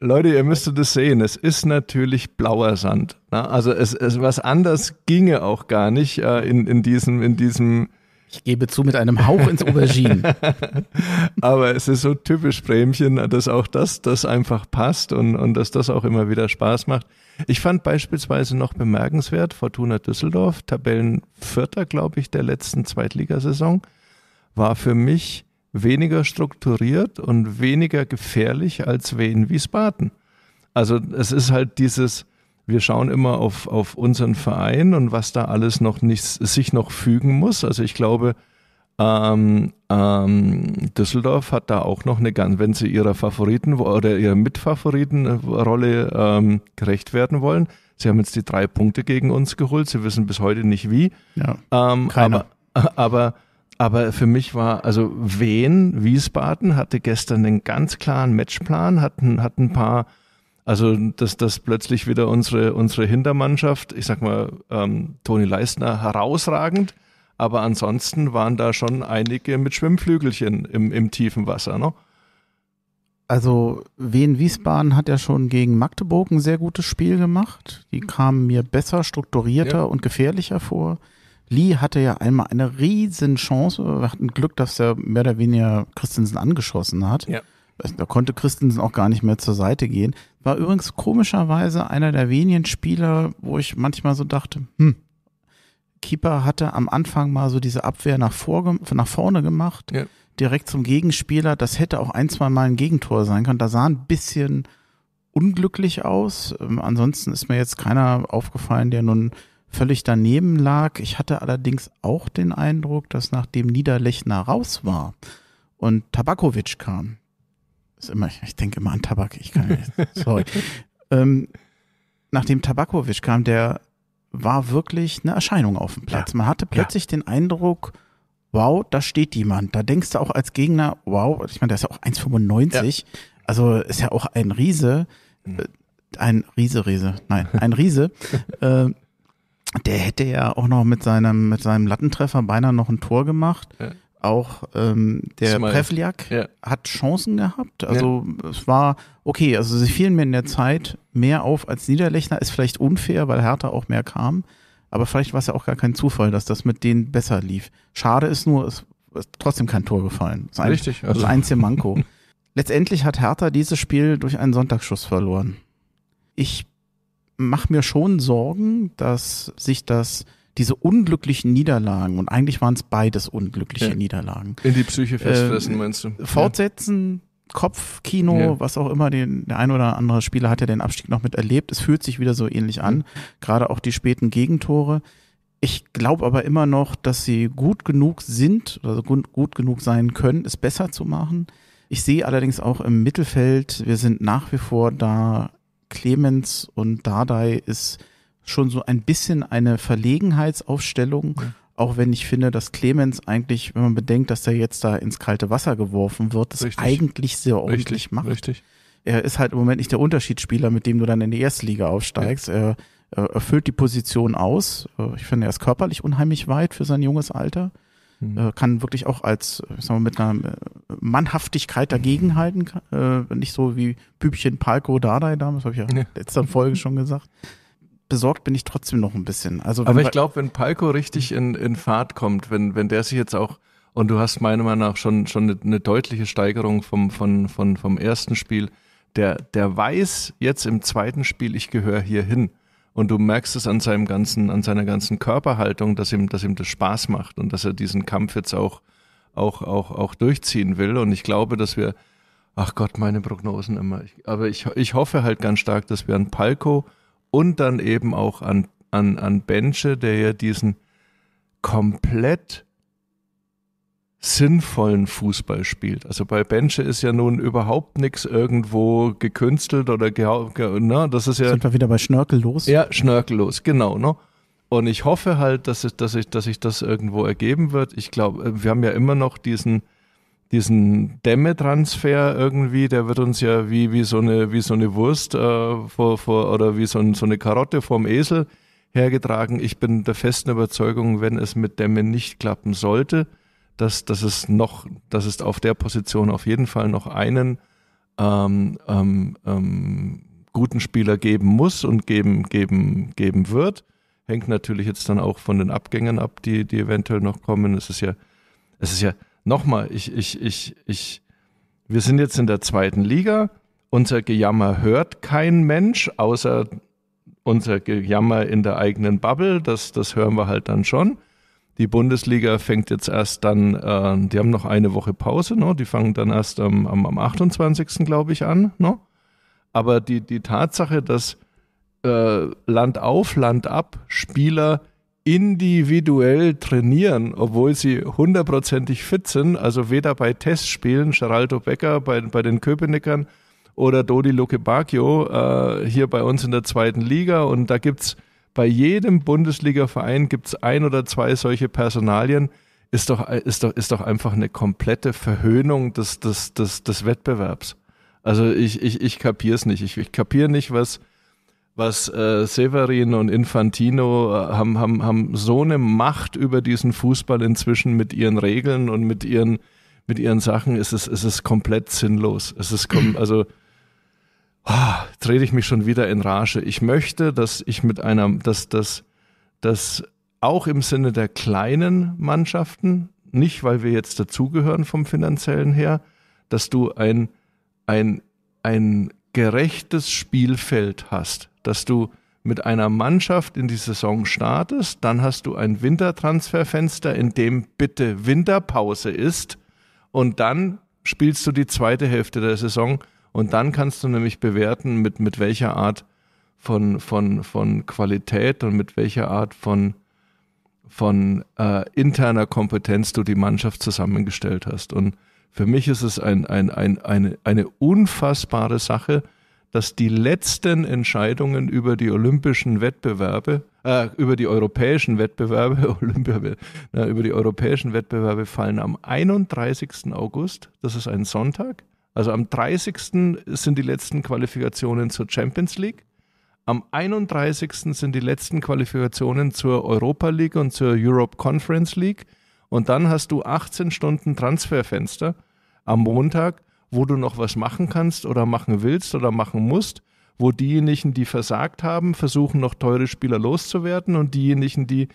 S2: Leute, ihr müsstet es sehen. Es ist natürlich blauer Sand. Ne? Also es, es, was anders ginge auch gar nicht äh, in, in diesem, in diesem. Ich gebe zu mit einem Hauch ins Aubergine. Aber es ist so typisch Bremchen, dass auch das, das einfach passt und, und dass das auch immer wieder Spaß macht. Ich fand beispielsweise noch bemerkenswert Fortuna Düsseldorf, Tabellenvierter, glaube ich, der letzten Zweitligasaison, war für mich weniger strukturiert und weniger gefährlich als Wien Wiesbaden. Also es ist halt dieses, wir schauen immer auf, auf unseren Verein und was da alles noch nicht, sich noch fügen muss. Also ich glaube, ähm, ähm, Düsseldorf hat da auch noch eine ganz, wenn sie ihrer Favoriten oder ihrer Mitfavoritenrolle ähm, gerecht werden wollen. Sie haben jetzt die drei Punkte gegen uns geholt. Sie wissen bis heute nicht wie. Ja, ähm, keiner. Aber, aber aber für mich war, also Wien, Wiesbaden hatte gestern einen ganz klaren Matchplan, hatten, hatten ein paar, also dass, dass plötzlich wieder unsere, unsere Hintermannschaft, ich sag mal, ähm, Toni Leistner herausragend, aber ansonsten waren da schon einige mit Schwimmflügelchen im, im tiefen Wasser, ne?
S1: Also Wien Wiesbaden hat ja schon gegen Magdeburg ein sehr gutes Spiel gemacht. Die kamen mir besser, strukturierter ja. und gefährlicher vor. Lee hatte ja einmal eine riesen Chance. Wir hatten Glück, dass er mehr oder weniger Christensen angeschossen hat. Ja. Da konnte Christensen auch gar nicht mehr zur Seite gehen. War übrigens komischerweise einer der wenigen Spieler, wo ich manchmal so dachte, hm, Keeper hatte am Anfang mal so diese Abwehr nach, vor, nach vorne gemacht, ja. direkt zum Gegenspieler. Das hätte auch ein, zwei Mal ein Gegentor sein können. Da sah ein bisschen unglücklich aus. Ähm, ansonsten ist mir jetzt keiner aufgefallen, der nun völlig daneben lag. Ich hatte allerdings auch den Eindruck, dass nachdem Niederlechner raus war und Tabakovic kam, ist immer, ich denke immer an Tabak, ich kann nicht, sorry. ähm, nachdem Tabakovic kam, der war wirklich eine Erscheinung auf dem Platz. Man hatte plötzlich ja. den Eindruck, wow, da steht jemand. Da denkst du auch als Gegner, wow, ich meine, der ist ja auch 1,95, ja. also ist ja auch ein Riese, mhm. äh, ein Riese, Riese, nein, ein Riese. äh, der hätte ja auch noch mit seinem, mit seinem Lattentreffer beinahe noch ein Tor gemacht. Ja. Auch ähm, der Prevliak ja. hat Chancen gehabt. Also ja. es war okay, also sie fielen mir in der Zeit mehr auf als Niederlechner. Ist vielleicht unfair, weil Hertha auch mehr kam. Aber vielleicht war es ja auch gar kein Zufall, dass das mit denen besser lief. Schade ist nur, es ist trotzdem kein Tor gefallen. Das Richtig. Also. Das einzige Manko. Letztendlich hat Hertha dieses Spiel durch einen Sonntagsschuss verloren. Ich mache mir schon Sorgen, dass sich das diese unglücklichen Niederlagen, und eigentlich waren es beides unglückliche ja. Niederlagen. In die Psyche äh, festfressen, äh, meinst du? Fortsetzen, ja. Kopfkino, ja. was auch immer, den, der ein oder andere Spieler hat ja den Abstieg noch mit erlebt. Es fühlt sich wieder so ähnlich an, gerade auch die späten Gegentore. Ich glaube aber immer noch, dass sie gut genug sind oder also gut, gut genug sein können, es besser zu machen. Ich sehe allerdings auch im Mittelfeld, wir sind nach wie vor da Clemens und Dardai ist schon so ein bisschen eine Verlegenheitsaufstellung, ja. auch wenn ich finde, dass Clemens eigentlich, wenn man bedenkt, dass er jetzt da ins kalte Wasser geworfen wird, das Richtig. eigentlich sehr ordentlich Richtig. macht. Richtig. Er ist halt im Moment nicht der Unterschiedsspieler, mit dem du dann in die erste Liga aufsteigst. Ja. er erfüllt die Position aus. Äh, ich finde, er ist körperlich unheimlich weit für sein junges Alter. Äh, mhm. kann wirklich auch als, ich sag mit einer äh, Mannhaftigkeit dagegenhalten. Äh, nicht so wie Bübchen Palko Dardai damals, habe ich ja in ja. letzter Folge schon gesagt. Besorgt bin ich trotzdem noch ein bisschen. Also, Aber ich
S2: glaube, wenn Palko richtig mhm. in, in Fahrt kommt, wenn, wenn der sich jetzt auch, und du hast meiner Meinung nach schon, schon eine, eine deutliche Steigerung vom, von, von, vom ersten Spiel, der, der weiß jetzt im zweiten Spiel, ich gehöre hier hin. Und du merkst es an seinem ganzen, an seiner ganzen Körperhaltung, dass ihm, dass ihm das Spaß macht und dass er diesen Kampf jetzt auch, auch, auch, auch durchziehen will. Und ich glaube, dass wir, ach Gott, meine Prognosen immer. aber ich, ich hoffe halt ganz stark, dass wir an Palko und dann eben auch an, an, an Benche, der ja diesen komplett sinnvollen Fußball spielt. Also bei Benche ist ja nun überhaupt nichts irgendwo gekünstelt oder ge, ge ne? das ist ja sind
S1: wir wieder bei schnörkellos.
S2: Ja, schnörkellos, genau, ne? Und ich hoffe halt, dass ich, dass ich, dass ich das irgendwo ergeben wird. Ich glaube, wir haben ja immer noch diesen diesen Dämme-Transfer irgendwie, der wird uns ja wie, wie, so, eine, wie so eine Wurst äh, vor, vor, oder wie so, ein, so eine Karotte vorm Esel hergetragen. Ich bin der festen Überzeugung, wenn es mit Dämme nicht klappen sollte, dass, dass es noch, dass es auf der Position auf jeden Fall noch einen ähm, ähm, ähm, guten Spieler geben muss und geben, geben, geben wird. Hängt natürlich jetzt dann auch von den Abgängen ab, die, die eventuell noch kommen. Es ist ja, es ist ja, nochmal, ich, ich, ich, ich, wir sind jetzt in der zweiten Liga. Unser Gejammer hört kein Mensch, außer unser Gejammer in der eigenen Bubble. Das, das hören wir halt dann schon. Die Bundesliga fängt jetzt erst dann, äh, die haben noch eine Woche Pause, ne? die fangen dann erst am, am, am 28. glaube ich an. Ne? Aber die, die Tatsache, dass äh, Land auf, Land ab Spieler individuell trainieren, obwohl sie hundertprozentig fit sind, also weder bei Testspielen, Geraldo Becker bei, bei den Köpenickern oder Dodi Luke Bacchio äh, hier bei uns in der zweiten Liga und da gibt es bei jedem Bundesliga-Verein gibt es ein oder zwei solche Personalien. Ist doch, ist, doch, ist doch einfach eine komplette Verhöhnung des, des, des, des Wettbewerbs. Also ich, ich, ich kapiere es nicht. Ich, ich kapiere nicht, was, was äh, Severin und Infantino äh, haben, haben, haben so eine Macht über diesen Fußball inzwischen mit ihren Regeln und mit ihren, mit ihren Sachen. Es ist, es ist komplett sinnlos. Es ist, also ah, trete ich mich schon wieder in Rage. Ich möchte, dass ich mit einer, dass, dass, dass auch im Sinne der kleinen Mannschaften, nicht weil wir jetzt dazugehören vom finanziellen her, dass du ein, ein, ein gerechtes Spielfeld hast, dass du mit einer Mannschaft in die Saison startest, dann hast du ein Wintertransferfenster, in dem bitte Winterpause ist und dann spielst du die zweite Hälfte der Saison und dann kannst du nämlich bewerten, mit, mit welcher Art von, von, von Qualität und mit welcher Art von, von äh, interner Kompetenz du die Mannschaft zusammengestellt hast. Und für mich ist es ein, ein, ein, eine, eine unfassbare Sache, dass die letzten Entscheidungen über die olympischen Wettbewerbe, äh, über die europäischen Wettbewerbe, Olympia, na, über die europäischen Wettbewerbe fallen am 31. August, das ist ein Sonntag. Also am 30. sind die letzten Qualifikationen zur Champions League. Am 31. sind die letzten Qualifikationen zur Europa League und zur Europe Conference League. Und dann hast du 18 Stunden Transferfenster am Montag, wo du noch was machen kannst oder machen willst oder machen musst, wo diejenigen, die versagt haben, versuchen noch teure Spieler loszuwerden und diejenigen, die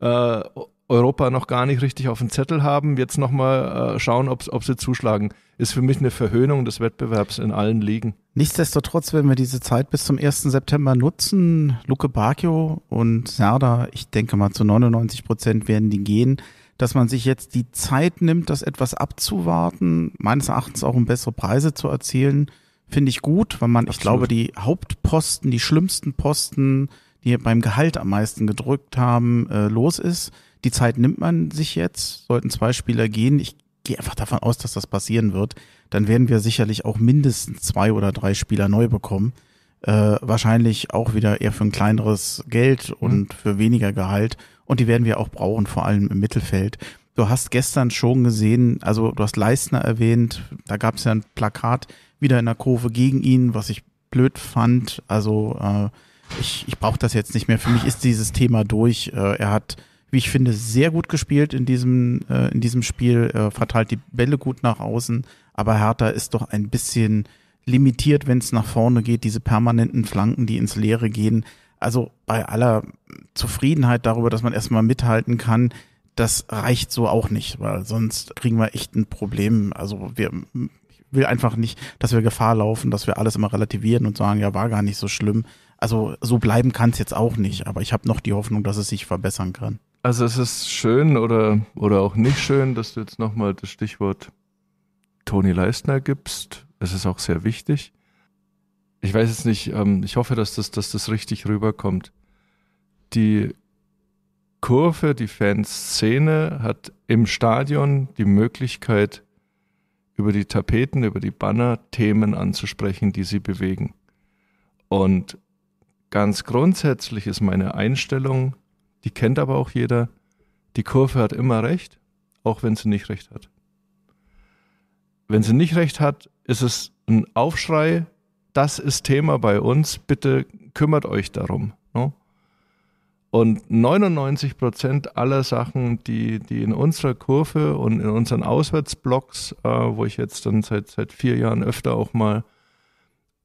S2: äh, Europa noch gar nicht richtig auf dem Zettel haben, jetzt nochmal äh, schauen, ob, ob sie zuschlagen ist für mich eine Verhöhnung des Wettbewerbs in allen Ligen. Nichtsdestotrotz werden wir diese Zeit bis zum 1. September nutzen. Luke
S1: Bacchio und Serda, ich denke mal zu 99 Prozent werden die gehen. Dass man sich jetzt die Zeit nimmt, das etwas abzuwarten, meines Erachtens auch um bessere Preise zu erzielen, finde ich gut, weil man, Absolut. ich glaube, die Hauptposten, die schlimmsten Posten, die beim Gehalt am meisten gedrückt haben, äh, los ist. Die Zeit nimmt man sich jetzt. Sollten zwei Spieler gehen, ich gehe einfach davon aus, dass das passieren wird, dann werden wir sicherlich auch mindestens zwei oder drei Spieler neu bekommen. Äh, wahrscheinlich auch wieder eher für ein kleineres Geld und mhm. für weniger Gehalt. Und die werden wir auch brauchen, vor allem im Mittelfeld. Du hast gestern schon gesehen, also du hast Leistner erwähnt, da gab es ja ein Plakat wieder in der Kurve gegen ihn, was ich blöd fand. Also äh, ich, ich brauche das jetzt nicht mehr. Für mich ist dieses Thema durch. Äh, er hat wie ich finde, sehr gut gespielt in diesem, äh, in diesem Spiel, äh, verteilt die Bälle gut nach außen, aber Hertha ist doch ein bisschen limitiert, wenn es nach vorne geht, diese permanenten Flanken, die ins Leere gehen. Also bei aller Zufriedenheit darüber, dass man erstmal mithalten kann, das reicht so auch nicht, weil sonst kriegen wir echt ein Problem. Also wir will einfach nicht, dass wir Gefahr laufen, dass wir alles immer relativieren und sagen, ja, war gar nicht so schlimm. Also so bleiben kann es jetzt auch nicht, aber ich habe noch die Hoffnung, dass es sich verbessern kann.
S2: Also es ist schön oder, oder auch nicht schön, dass du jetzt nochmal das Stichwort Toni Leistner gibst. Es ist auch sehr wichtig. Ich weiß jetzt nicht, ähm, ich hoffe, dass das, dass das richtig rüberkommt. Die Kurve, die Fanszene hat im Stadion die Möglichkeit, über die Tapeten, über die Banner Themen anzusprechen, die sie bewegen. Und ganz grundsätzlich ist meine Einstellung, die kennt aber auch jeder. Die Kurve hat immer recht, auch wenn sie nicht recht hat. Wenn sie nicht recht hat, ist es ein Aufschrei, das ist Thema bei uns, bitte kümmert euch darum. No? Ne? Und 99 Prozent aller Sachen, die, die in unserer Kurve und in unseren Auswärtsblocks, äh, wo ich jetzt dann seit, seit vier Jahren öfter auch mal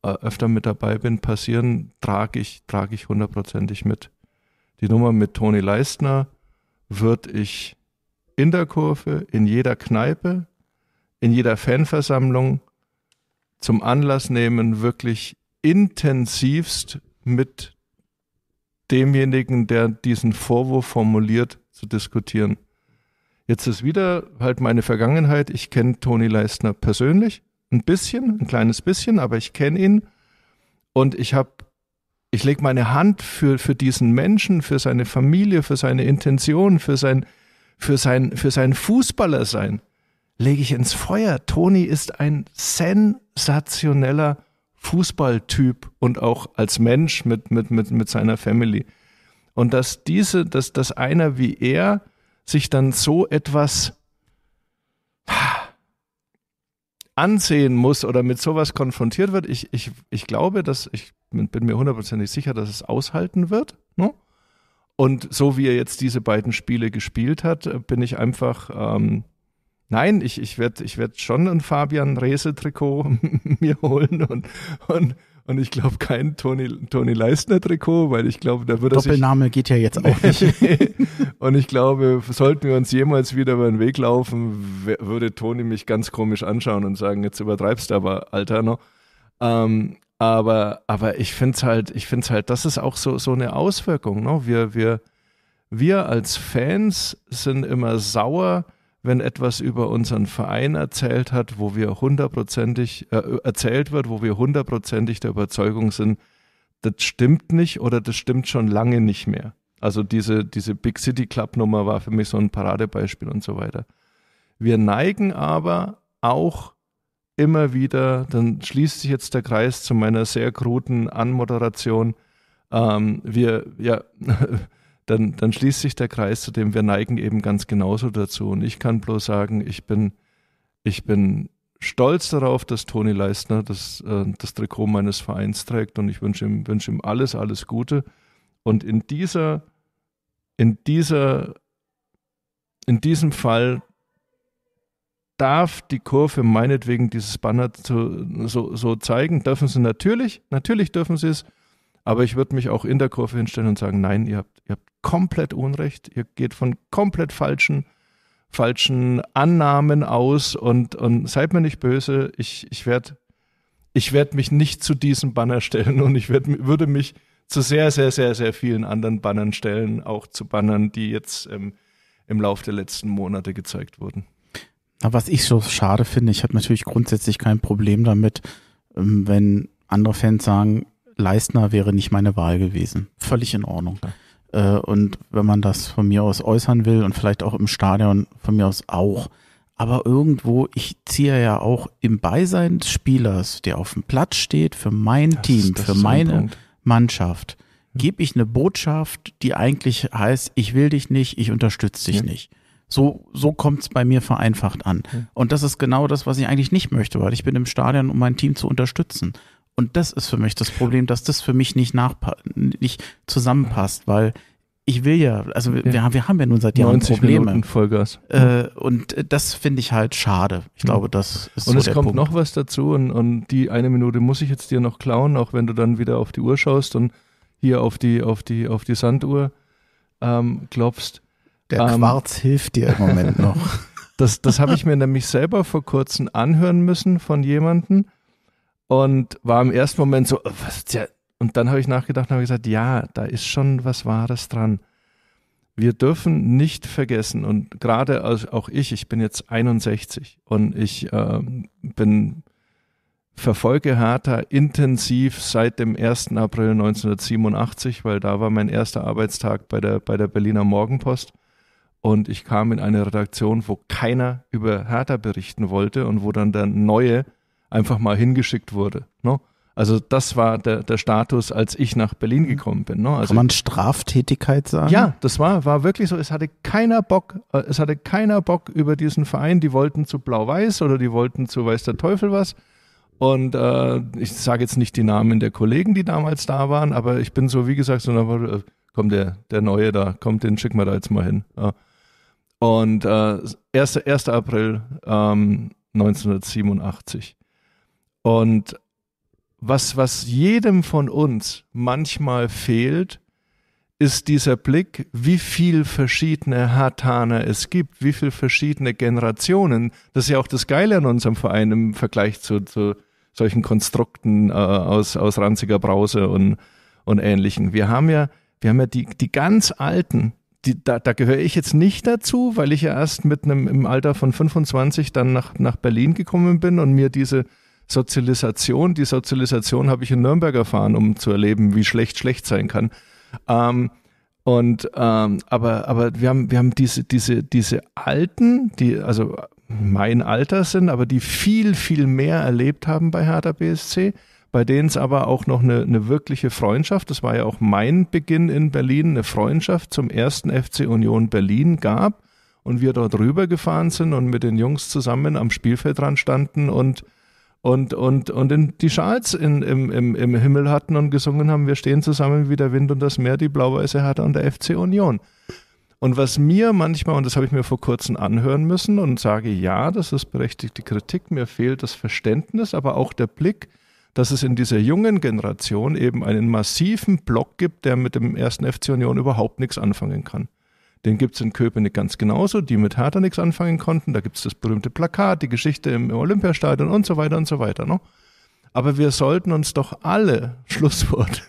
S2: äh, öfter mit dabei bin, passieren, trage ich, trage ich hundertprozentig mit. Die Nummer mit Toni Leistner wird ich in der Kurve, in jeder Kneipe, in jeder Fanversammlung zum Anlass nehmen, wirklich intensivst mit demjenigen, der diesen Vorwurf formuliert, zu diskutieren. Jetzt ist wieder halt meine Vergangenheit. Ich kenne Toni Leistner persönlich, ein bisschen, ein kleines bisschen, aber ich kenne ihn und ich habe ich lege meine Hand für, für diesen Menschen, für seine Familie, für seine Intention, für sein, für sein, für sein Fußballer Lege ich ins Feuer. Toni ist ein sensationeller Fußballtyp und auch als Mensch mit, mit, mit, mit seiner Family. Und dass diese, dass, dass einer wie er sich dann so etwas ansehen muss oder mit sowas konfrontiert wird, ich, ich, ich glaube, dass ich bin mir hundertprozentig sicher, dass es aushalten wird. Ne? Und so wie er jetzt diese beiden Spiele gespielt hat, äh, bin ich einfach, ähm, nein, ich, ich werde ich werd schon ein Fabian rese trikot mir holen und, und, und ich glaube kein Toni, Toni Leistner-Trikot, weil ich glaube, da würde das. Doppelname sich, geht ja jetzt auch nicht. und ich glaube, sollten wir uns jemals wieder über den Weg laufen, würde Toni mich ganz komisch anschauen und sagen, jetzt übertreibst du aber, Alter, noch. Ne? Ähm, aber, aber ich finde es halt, ich finde halt, das ist auch so, so eine Auswirkung. Ne? Wir, wir, wir als Fans sind immer sauer, wenn etwas über unseren Verein erzählt hat, wo wir hundertprozentig äh, erzählt wird, wo wir hundertprozentig der Überzeugung sind, das stimmt nicht oder das stimmt schon lange nicht mehr. Also diese, diese Big City Club Nummer war für mich so ein Paradebeispiel und so weiter. Wir neigen aber auch immer wieder, dann schließt sich jetzt der Kreis zu meiner sehr kruden Anmoderation. Ähm, wir, ja, dann, dann schließt sich der Kreis zu dem, wir neigen eben ganz genauso dazu. Und ich kann bloß sagen, ich bin, ich bin stolz darauf, dass Toni Leistner das, äh, das Trikot meines Vereins trägt und ich wünsche ihm, wünsche ihm alles, alles Gute. Und in dieser, in dieser, in diesem Fall darf die Kurve meinetwegen dieses Banner zu, so, so zeigen? Dürfen sie natürlich, natürlich dürfen sie es. Aber ich würde mich auch in der Kurve hinstellen und sagen, nein, ihr habt, ihr habt komplett Unrecht, ihr geht von komplett falschen, falschen Annahmen aus und, und seid mir nicht böse, ich, ich werde ich werd mich nicht zu diesem Banner stellen und ich werd, würde mich zu sehr, sehr, sehr, sehr vielen anderen Bannern stellen, auch zu Bannern, die jetzt ähm, im Laufe der letzten Monate gezeigt wurden.
S1: Na, was ich so schade finde, ich habe natürlich grundsätzlich kein Problem damit, ähm, wenn andere Fans sagen, Leistner wäre nicht meine Wahl gewesen. Völlig in Ordnung. Ja. Äh, und wenn man das von mir aus äußern will und vielleicht auch im Stadion von mir aus auch. Aber irgendwo, ich ziehe ja auch im Beisein des Spielers, der auf dem Platz steht, für mein das, Team, das für meine Punkt. Mannschaft, hm. gebe ich eine Botschaft, die eigentlich heißt, ich will dich nicht, ich unterstütze dich ja. nicht. So, so kommt es bei mir vereinfacht an. Hm. Und das ist genau das, was ich eigentlich nicht möchte, weil ich bin im Stadion, um mein Team zu unterstützen. Und das ist für mich das Problem, dass das für mich nicht, nicht zusammenpasst, weil ich will ja, also Wir, haben, wir haben ja nun seit Jahren Probleme. Minuten Vollgas. Äh, und das finde ich halt schade. Ich hm. glaube, das ist Und so es kommt Punkt. noch
S2: was dazu und, und die eine Minute muss ich jetzt dir noch klauen, auch wenn du dann wieder auf die Uhr schaust und hier auf die, auf die, auf die Sanduhr ähm, klopfst. Der ähm, Quarz hilft dir im Moment noch. Das, das habe ich mir nämlich selber vor kurzem anhören müssen von jemandem und war im ersten Moment so, oh, was ist ja? Und dann habe ich nachgedacht und habe gesagt, ja, da ist schon was Wahres dran. Wir dürfen nicht vergessen und gerade auch ich, ich bin jetzt 61 und ich äh, bin verfolge Hertha intensiv seit dem 1. April 1987, weil da war mein erster Arbeitstag bei der, bei der Berliner Morgenpost. Und ich kam in eine Redaktion, wo keiner über Hertha berichten wollte und wo dann der Neue einfach mal hingeschickt wurde. Ne? Also das war der, der Status, als ich nach Berlin mhm. gekommen bin. Ne? Also Kann man
S1: Straftätigkeit sagen? Ja,
S2: das war, war wirklich so. Es hatte keiner Bock, äh, es hatte keiner Bock über diesen Verein. Die wollten zu Blau-Weiß oder die wollten zu Weiß der Teufel was. Und äh, ich sage jetzt nicht die Namen der Kollegen, die damals da waren, aber ich bin so, wie gesagt, so, äh, komm, der, der Neue da, kommt, den schicken wir da jetzt mal hin. Ja. Und äh, 1. 1. April ähm, 1987. Und was, was jedem von uns manchmal fehlt, ist dieser Blick, wie viel verschiedene Hartaner es gibt, wie viel verschiedene Generationen. Das ist ja auch das Geile an unserem Verein im Vergleich zu, zu solchen Konstrukten äh, aus, aus ranziger Brause und, und Ähnlichen. Wir haben ja, wir haben ja die, die ganz Alten, die, da, da gehöre ich jetzt nicht dazu, weil ich ja erst mit einem im Alter von 25 dann nach, nach Berlin gekommen bin und mir diese Sozialisation, die Sozialisation habe ich in Nürnberg erfahren, um zu erleben, wie schlecht schlecht sein kann. Ähm, und ähm, aber aber wir haben wir haben diese diese diese Alten, die also mein Alter sind, aber die viel viel mehr erlebt haben bei Hertha BSC bei denen es aber auch noch eine, eine wirkliche Freundschaft, das war ja auch mein Beginn in Berlin, eine Freundschaft zum ersten FC Union Berlin gab und wir dort rübergefahren sind und mit den Jungs zusammen am Spielfeldrand standen und und, und, und die Schals in, im, im, im Himmel hatten und gesungen haben, wir stehen zusammen wie der Wind und das Meer, die blau-weiße Hertha und der FC Union. Und was mir manchmal, und das habe ich mir vor kurzem anhören müssen und sage, ja, das ist berechtigte Kritik, mir fehlt das Verständnis, aber auch der Blick dass es in dieser jungen Generation eben einen massiven Block gibt, der mit dem ersten FC Union überhaupt nichts anfangen kann. Den gibt es in Köpenick ganz genauso, die mit Hertha nichts anfangen konnten. Da gibt es das berühmte Plakat, die Geschichte im Olympiastadion und so weiter und so weiter. Ne? Aber wir sollten uns doch alle, Schlusswort,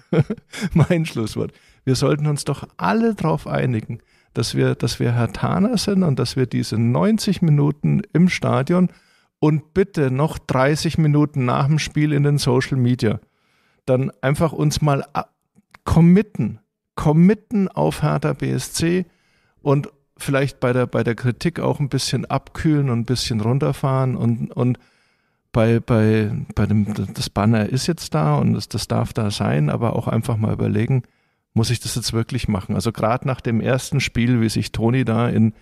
S2: mein Schlusswort, wir sollten uns doch alle darauf einigen, dass wir, dass wir Hertaner sind und dass wir diese 90 Minuten im Stadion und bitte noch 30 Minuten nach dem Spiel in den Social Media dann einfach uns mal äh, committen, committen auf Hertha BSC und vielleicht bei der, bei der Kritik auch ein bisschen abkühlen und ein bisschen runterfahren und, und bei, bei, bei dem, das Banner ist jetzt da und das, das darf da sein, aber auch einfach mal überlegen, muss ich das jetzt wirklich machen? Also gerade nach dem ersten Spiel, wie sich Toni da in,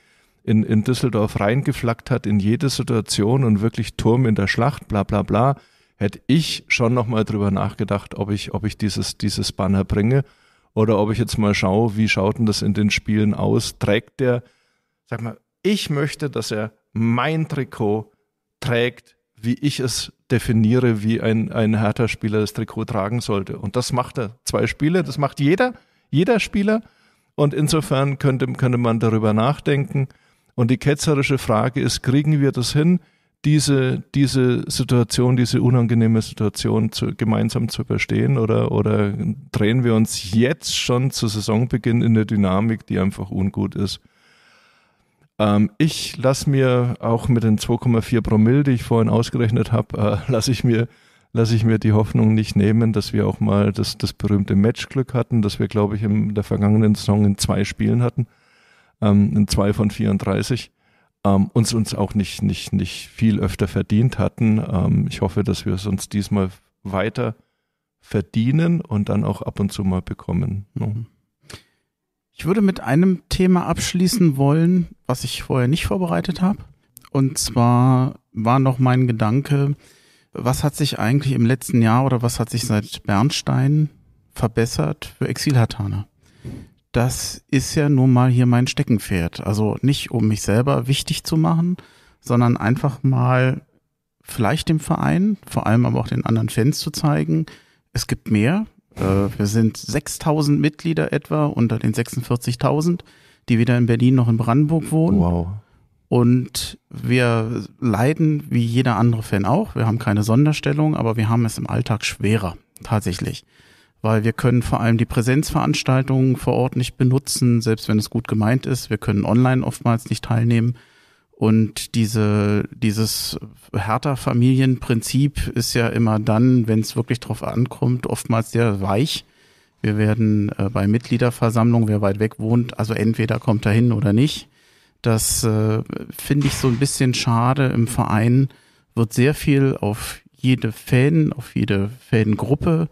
S2: in, in Düsseldorf reingeflackt hat in jede Situation und wirklich Turm in der Schlacht, bla bla bla, hätte ich schon nochmal drüber nachgedacht, ob ich, ob ich dieses, dieses Banner bringe oder ob ich jetzt mal schaue, wie schaut denn das in den Spielen aus? Trägt der, sag mal, ich möchte, dass er mein Trikot trägt, wie ich es definiere, wie ein, ein Hertha-Spieler das Trikot tragen sollte. Und das macht er. Zwei Spiele, das macht jeder, jeder Spieler. Und insofern könnte, könnte man darüber nachdenken. Und die ketzerische Frage ist, kriegen wir das hin, diese, diese Situation, diese unangenehme Situation zu, gemeinsam zu überstehen oder, oder drehen wir uns jetzt schon zu Saisonbeginn in eine Dynamik, die einfach ungut ist? Ähm, ich lasse mir auch mit den 2,4 Promille, die ich vorhin ausgerechnet habe, äh, lasse ich mir lasse ich mir die Hoffnung nicht nehmen, dass wir auch mal das, das berühmte Matchglück hatten, das wir, glaube ich, in der vergangenen Saison in zwei Spielen hatten ähm, ein 2 von 34, ähm, uns uns auch nicht, nicht, nicht viel öfter verdient hatten. Ähm, ich hoffe, dass wir es uns diesmal weiter verdienen und dann auch ab und zu mal bekommen. Ne? Mhm.
S1: Ich würde mit einem Thema abschließen wollen, was ich vorher nicht vorbereitet habe. Und zwar war noch mein Gedanke, was hat sich eigentlich im letzten Jahr oder was hat sich seit Bernstein verbessert für Exilhatana? das ist ja nun mal hier mein Steckenpferd. Also nicht, um mich selber wichtig zu machen, sondern einfach mal vielleicht dem Verein, vor allem aber auch den anderen Fans zu zeigen, es gibt mehr. Äh, wir sind 6000 Mitglieder etwa unter den 46.000, die weder in Berlin noch in Brandenburg wohnen. Wow. Und wir leiden wie jeder andere Fan auch. Wir haben keine Sonderstellung, aber wir haben es im Alltag schwerer, tatsächlich weil wir können vor allem die Präsenzveranstaltungen vor Ort nicht benutzen, selbst wenn es gut gemeint ist. Wir können online oftmals nicht teilnehmen. Und diese, dieses härter Familienprinzip ist ja immer dann, wenn es wirklich drauf ankommt, oftmals sehr weich. Wir werden äh, bei Mitgliederversammlungen, wer weit weg wohnt, also entweder kommt er hin oder nicht. Das äh, finde ich so ein bisschen schade. Im Verein wird sehr viel auf jede Fan, auf jede Fangruppe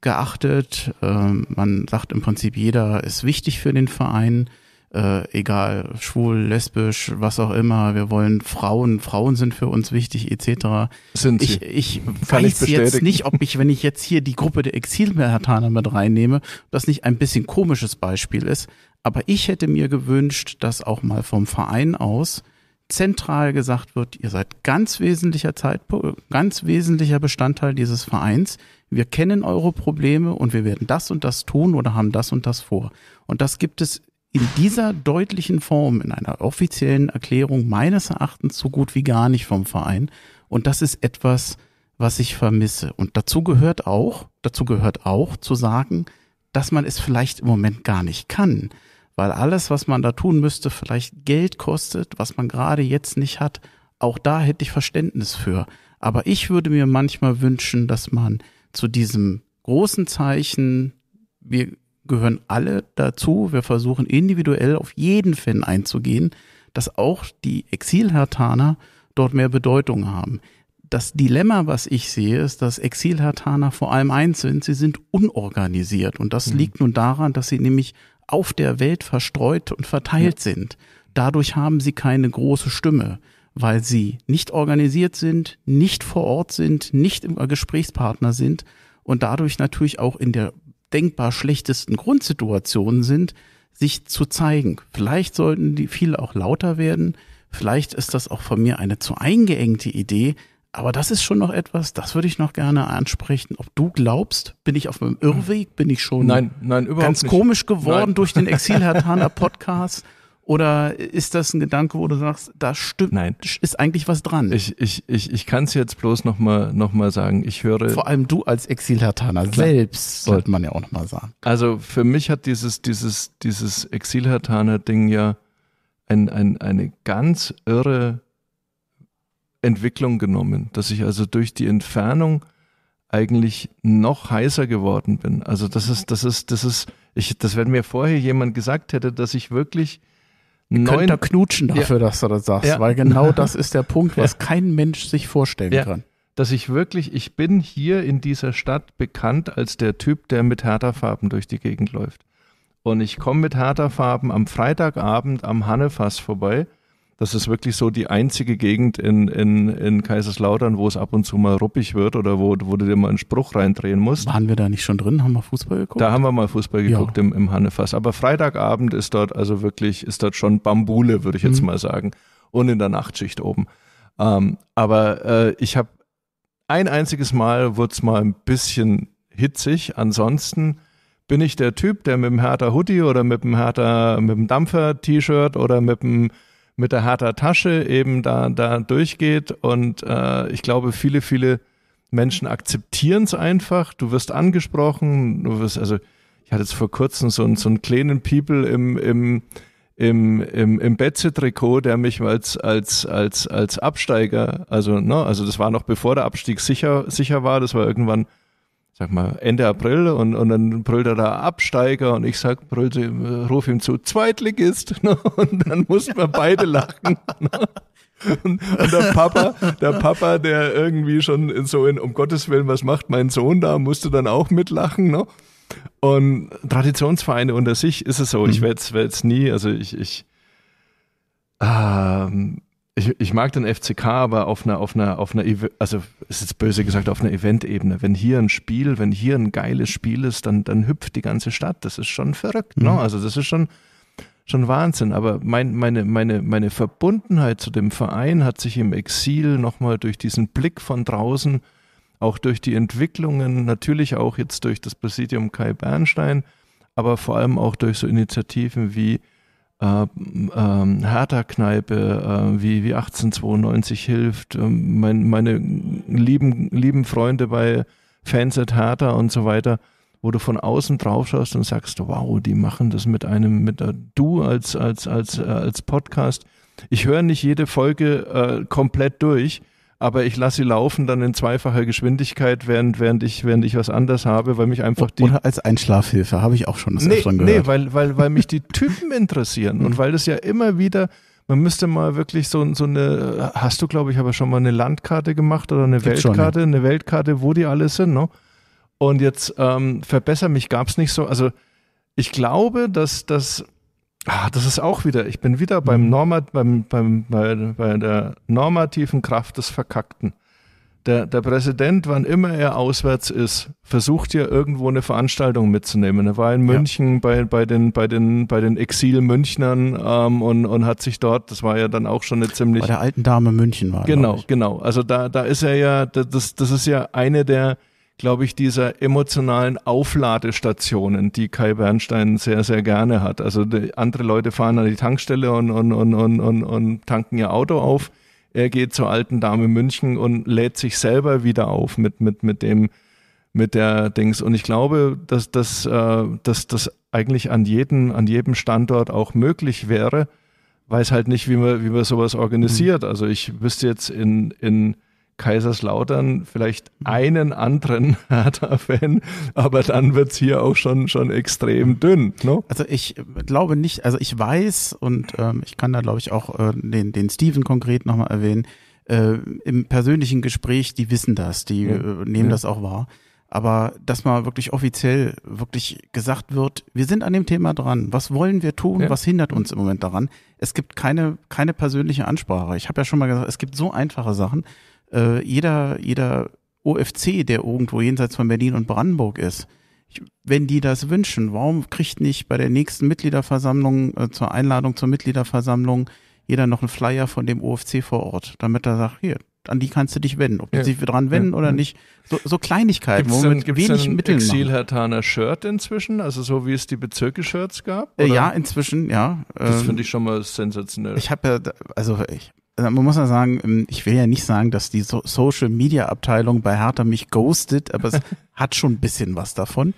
S1: geachtet. Ähm, man sagt im Prinzip, jeder ist wichtig für den Verein, äh, egal schwul, lesbisch, was auch immer. Wir wollen Frauen, Frauen sind für uns wichtig, etc. Sind sie. Ich, ich Kann weiß ich jetzt nicht, ob ich, wenn ich jetzt hier die Gruppe der Exilmertaner mit reinnehme, das nicht ein bisschen komisches Beispiel ist. Aber ich hätte mir gewünscht, dass auch mal vom Verein aus zentral gesagt wird, ihr seid ganz wesentlicher Zeitpunkt, ganz wesentlicher Bestandteil dieses Vereins wir kennen eure Probleme und wir werden das und das tun oder haben das und das vor. Und das gibt es in dieser deutlichen Form, in einer offiziellen Erklärung meines Erachtens so gut wie gar nicht vom Verein. Und das ist etwas, was ich vermisse. Und dazu gehört auch, dazu gehört auch zu sagen, dass man es vielleicht im Moment gar nicht kann, weil alles, was man da tun müsste, vielleicht Geld kostet, was man gerade jetzt nicht hat. Auch da hätte ich Verständnis für. Aber ich würde mir manchmal wünschen, dass man zu diesem großen Zeichen, wir gehören alle dazu, wir versuchen individuell auf jeden Fan einzugehen, dass auch die Exilhertaner dort mehr Bedeutung haben. Das Dilemma, was ich sehe, ist, dass Exilhertaner vor allem eins sind, sie sind unorganisiert. Und das mhm. liegt nun daran, dass sie nämlich auf der Welt verstreut und verteilt ja. sind. Dadurch haben sie keine große Stimme weil sie nicht organisiert sind, nicht vor Ort sind, nicht immer Gesprächspartner sind und dadurch natürlich auch in der denkbar schlechtesten Grundsituation sind, sich zu zeigen. Vielleicht sollten die viele auch lauter werden. Vielleicht ist das auch von mir eine zu eingeengte Idee. Aber das ist schon noch etwas, das würde ich noch gerne ansprechen. Ob du glaubst, bin ich auf meinem Irrweg, bin ich schon nein, nein, ganz nicht. komisch geworden nein. durch den Exil-Hertaner Podcast oder ist das ein Gedanke, wo du sagst, da stimmt,
S2: Nein. ist eigentlich was dran? Ich, ich, ich, ich kann es jetzt bloß nochmal noch mal sagen. Ich höre. Vor allem du als Exilhertaner
S1: selbst, sollte man
S2: ja auch nochmal sagen. Also für mich hat dieses, dieses, dieses Exilhertaner-Ding ja ein, ein, eine ganz irre Entwicklung genommen, dass ich also durch die Entfernung eigentlich noch heißer geworden bin. Also das ist, das ist, das ist, ich, das wenn mir vorher jemand gesagt hätte, dass ich wirklich Neun da knutschen dafür, ja. dass du das sagst, ja. weil genau das ist der Punkt, was
S1: kein Mensch sich vorstellen kann.
S2: Dass ich wirklich, ich bin hier in dieser Stadt bekannt als der Typ, der mit härter farben durch die Gegend läuft. Und ich komme mit härter farben am Freitagabend am Hannefass vorbei das ist wirklich so die einzige Gegend in, in, in Kaiserslautern, wo es ab und zu mal ruppig wird oder wo, wo du dir mal einen Spruch reindrehen musst. Waren wir da nicht schon drin? Haben wir Fußball geguckt? Da haben wir mal Fußball geguckt ja. im, im Hannefass. Aber Freitagabend ist dort also wirklich, ist dort schon Bambule, würde ich jetzt mhm. mal sagen. Und in der Nachtschicht oben. Ähm, aber äh, ich habe ein einziges Mal wurde es mal ein bisschen hitzig. Ansonsten bin ich der Typ, der mit dem härter Hoodie oder mit dem härter, mit dem Dampfer-T-Shirt oder mit dem mit der harter Tasche eben da, da durchgeht. Und äh, ich glaube, viele, viele Menschen akzeptieren es einfach. Du wirst angesprochen, du wirst, also ich hatte jetzt vor kurzem so, einen, so einen kleinen People im, im im, im, im Betze-Trikot, der mich als, als, als, als Absteiger, also, ne, also das war noch bevor der Abstieg sicher, sicher war, das war irgendwann sag mal, Ende April und, und dann brüllt er da Absteiger und ich sag, brüllt, äh, ruf ihm zu, Zweitligist. Ne? Und dann mussten wir beide lachen. Ne? Und, und, der Papa, der Papa, der irgendwie schon so in, um Gottes Willen, was macht mein Sohn da, musste dann auch mitlachen. Ne? Und Traditionsvereine unter sich ist es so, mhm. ich werde es nie, also ich, ich, ähm, ich, ich mag den FCK, aber auf einer, auf einer, auf einer, also es ist böse gesagt, auf einer Eventebene. Wenn hier ein Spiel, wenn hier ein geiles Spiel ist, dann, dann hüpft die ganze Stadt. Das ist schon verrückt, ne? mhm. ne? Also das ist schon, schon Wahnsinn. Aber mein, meine, meine, meine Verbundenheit zu dem Verein hat sich im Exil nochmal durch diesen Blick von draußen, auch durch die Entwicklungen, natürlich auch jetzt durch das Präsidium Kai Bernstein, aber vor allem auch durch so Initiativen wie äh, ähm, Hertha-Kneipe, äh, wie, wie 1892 hilft, äh, mein, meine lieben, lieben Freunde bei Fans at Hertha und so weiter, wo du von außen drauf schaust und sagst, wow, die machen das mit einem, mit äh, du als, als, als, äh, als Podcast. Ich höre nicht jede Folge äh, komplett durch, aber ich lasse sie laufen dann in zweifacher Geschwindigkeit, während, während, ich, während ich was anders habe, weil mich einfach
S1: die. Oder als Einschlafhilfe, habe ich auch schon das nee, schon gehört. Nee,
S2: weil, weil, weil mich die Typen interessieren mhm. und weil das ja immer wieder. Man müsste mal wirklich so, so eine, hast du, glaube ich, aber schon mal eine Landkarte gemacht oder eine Gibt Weltkarte, schon, ja. eine Weltkarte, wo die alle sind, ne? Und jetzt ähm, verbessere mich, gab es nicht so. Also ich glaube, dass, dass Ah, das ist auch wieder, ich bin wieder beim mhm. Normat, beim, beim, bei, bei der normativen Kraft des Verkackten. Der, der Präsident, wann immer er auswärts ist, versucht ja irgendwo eine Veranstaltung mitzunehmen. Er war in München ja. bei, bei den, bei den, bei den Exil-Münchnern ähm, und, und hat sich dort, das war ja dann auch schon eine ziemlich. Bei der
S1: alten Dame München war. Genau,
S2: genau. Also da, da ist er ja, das, das ist ja eine der, glaube ich, dieser emotionalen Aufladestationen, die Kai Bernstein sehr, sehr gerne hat. Also andere Leute fahren an die Tankstelle und, und, und, und, und, und tanken ihr Auto auf. Er geht zur alten Dame München und lädt sich selber wieder auf mit, mit, mit dem, mit der Dings. Und ich glaube, dass das, äh, dass das eigentlich an jedem, an jedem Standort auch möglich wäre. Weiß halt nicht, wie man, wie man sowas organisiert. Mhm. Also ich wüsste jetzt in, in, Kaiserslautern vielleicht mhm. einen anderen Hertha-Fan, aber dann wird es hier auch schon, schon extrem dünn. No? Ne? Also
S1: ich glaube nicht, also ich weiß und ähm, ich kann da glaube ich auch äh, den, den Steven konkret nochmal erwähnen, äh, im persönlichen Gespräch, die wissen das, die ja. äh, nehmen ja. das auch wahr. Aber dass mal wirklich offiziell wirklich gesagt wird, wir sind an dem Thema dran. Was wollen wir tun? Ja. Was hindert uns im Moment daran? Es gibt keine, keine persönliche Ansprache. Ich habe ja schon mal gesagt, es gibt so einfache Sachen äh, jeder, jeder OFC, der irgendwo jenseits von Berlin und Brandenburg ist, wenn die das wünschen, warum kriegt nicht bei der nächsten Mitgliederversammlung, äh, zur Einladung zur Mitgliederversammlung, jeder noch einen Flyer von dem OFC vor Ort, damit er sagt, hier, an die kannst du dich wenden, ob ja. die sich dran wenden ja. oder nicht. So, so Kleinigkeiten, gibt's denn, mit gibt's wenig denn Mitteln exil
S2: hertaner Shirt inzwischen, also so wie es die Bezirke-Shirts gab? Äh, ja,
S1: inzwischen, ja. Das ähm, finde ich
S2: schon mal sensationell. Ich
S1: habe ja, also ich, äh, man muss ja sagen, ähm, ich will ja nicht sagen, dass die so Social Media Abteilung bei Hertha mich ghostet, aber es hat schon ein bisschen was davon.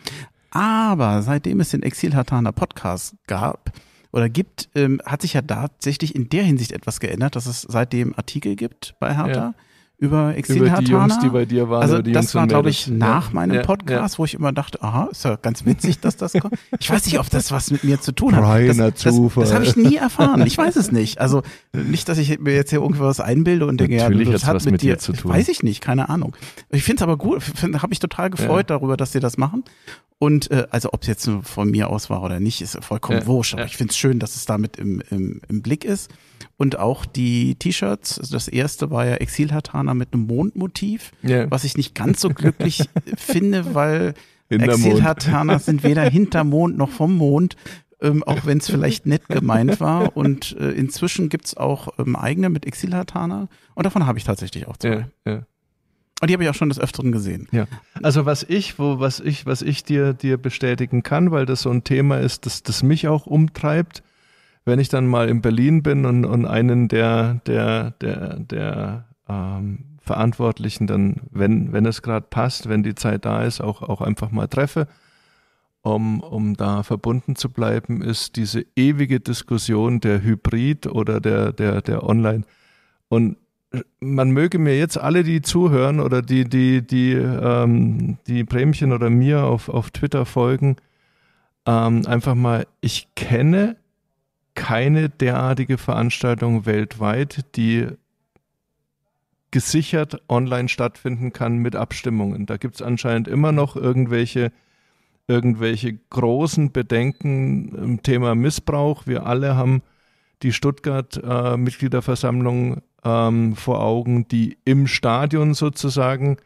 S1: Aber seitdem es den Exil Hertaner Podcast gab oder gibt, ähm, hat sich ja tatsächlich in der Hinsicht etwas geändert, dass es seitdem Artikel gibt bei Hertha. Ja
S2: über Exil Über die Jungs, die bei dir waren. Also die das war, glaube ich, nach ja. meinem
S1: Podcast, ja. wo ich immer dachte, aha, ist ja ganz witzig, dass das kommt. Ich weiß nicht, ob das was mit mir zu tun hat. Reiner das, das, Zufall. Das, habe ich nie erfahren. Ich weiß es nicht. Also nicht, dass ich mir jetzt hier irgendwas einbilde und denke, Natürlich ja, das hat mit, mit dir zu tun. Weiß ich nicht, keine Ahnung. Ich finde es aber gut, habe mich total gefreut ja. darüber, dass sie das machen. Und äh, also ob es jetzt von mir aus war oder nicht, ist vollkommen ja, wurscht. Aber ja. ich finde es schön, dass es damit im, im, im Blick ist. Und auch die T-Shirts, also das erste war ja Exilhatana mit einem Mondmotiv, ja. was ich nicht ganz so glücklich finde, weil Exilhatana sind weder hinter Mond noch vom Mond. Ähm, auch wenn es vielleicht nett gemeint war. Und äh, inzwischen gibt es auch ähm, eigene mit Exilhatana.
S2: Und davon habe ich tatsächlich auch zwei. Ja, ja. Und die habe ich auch schon des Öfteren gesehen. Ja. Also was ich, wo, was ich, was ich dir, dir bestätigen kann, weil das so ein Thema ist, das, das mich auch umtreibt, wenn ich dann mal in Berlin bin und, und einen der, der, der, der ähm, Verantwortlichen dann, wenn, wenn es gerade passt, wenn die Zeit da ist, auch, auch einfach mal treffe, um, um da verbunden zu bleiben, ist diese ewige Diskussion der Hybrid oder der, der, der Online. Und man möge mir jetzt alle, die zuhören oder die, die, die, ähm, die Bremchen oder mir auf, auf Twitter folgen, ähm, einfach mal, ich kenne keine derartige Veranstaltung weltweit, die gesichert online stattfinden kann mit Abstimmungen. Da gibt es anscheinend immer noch irgendwelche, irgendwelche großen Bedenken im Thema Missbrauch. Wir alle haben die Stuttgart-Mitgliederversammlung äh, ähm, vor Augen, die im Stadion sozusagen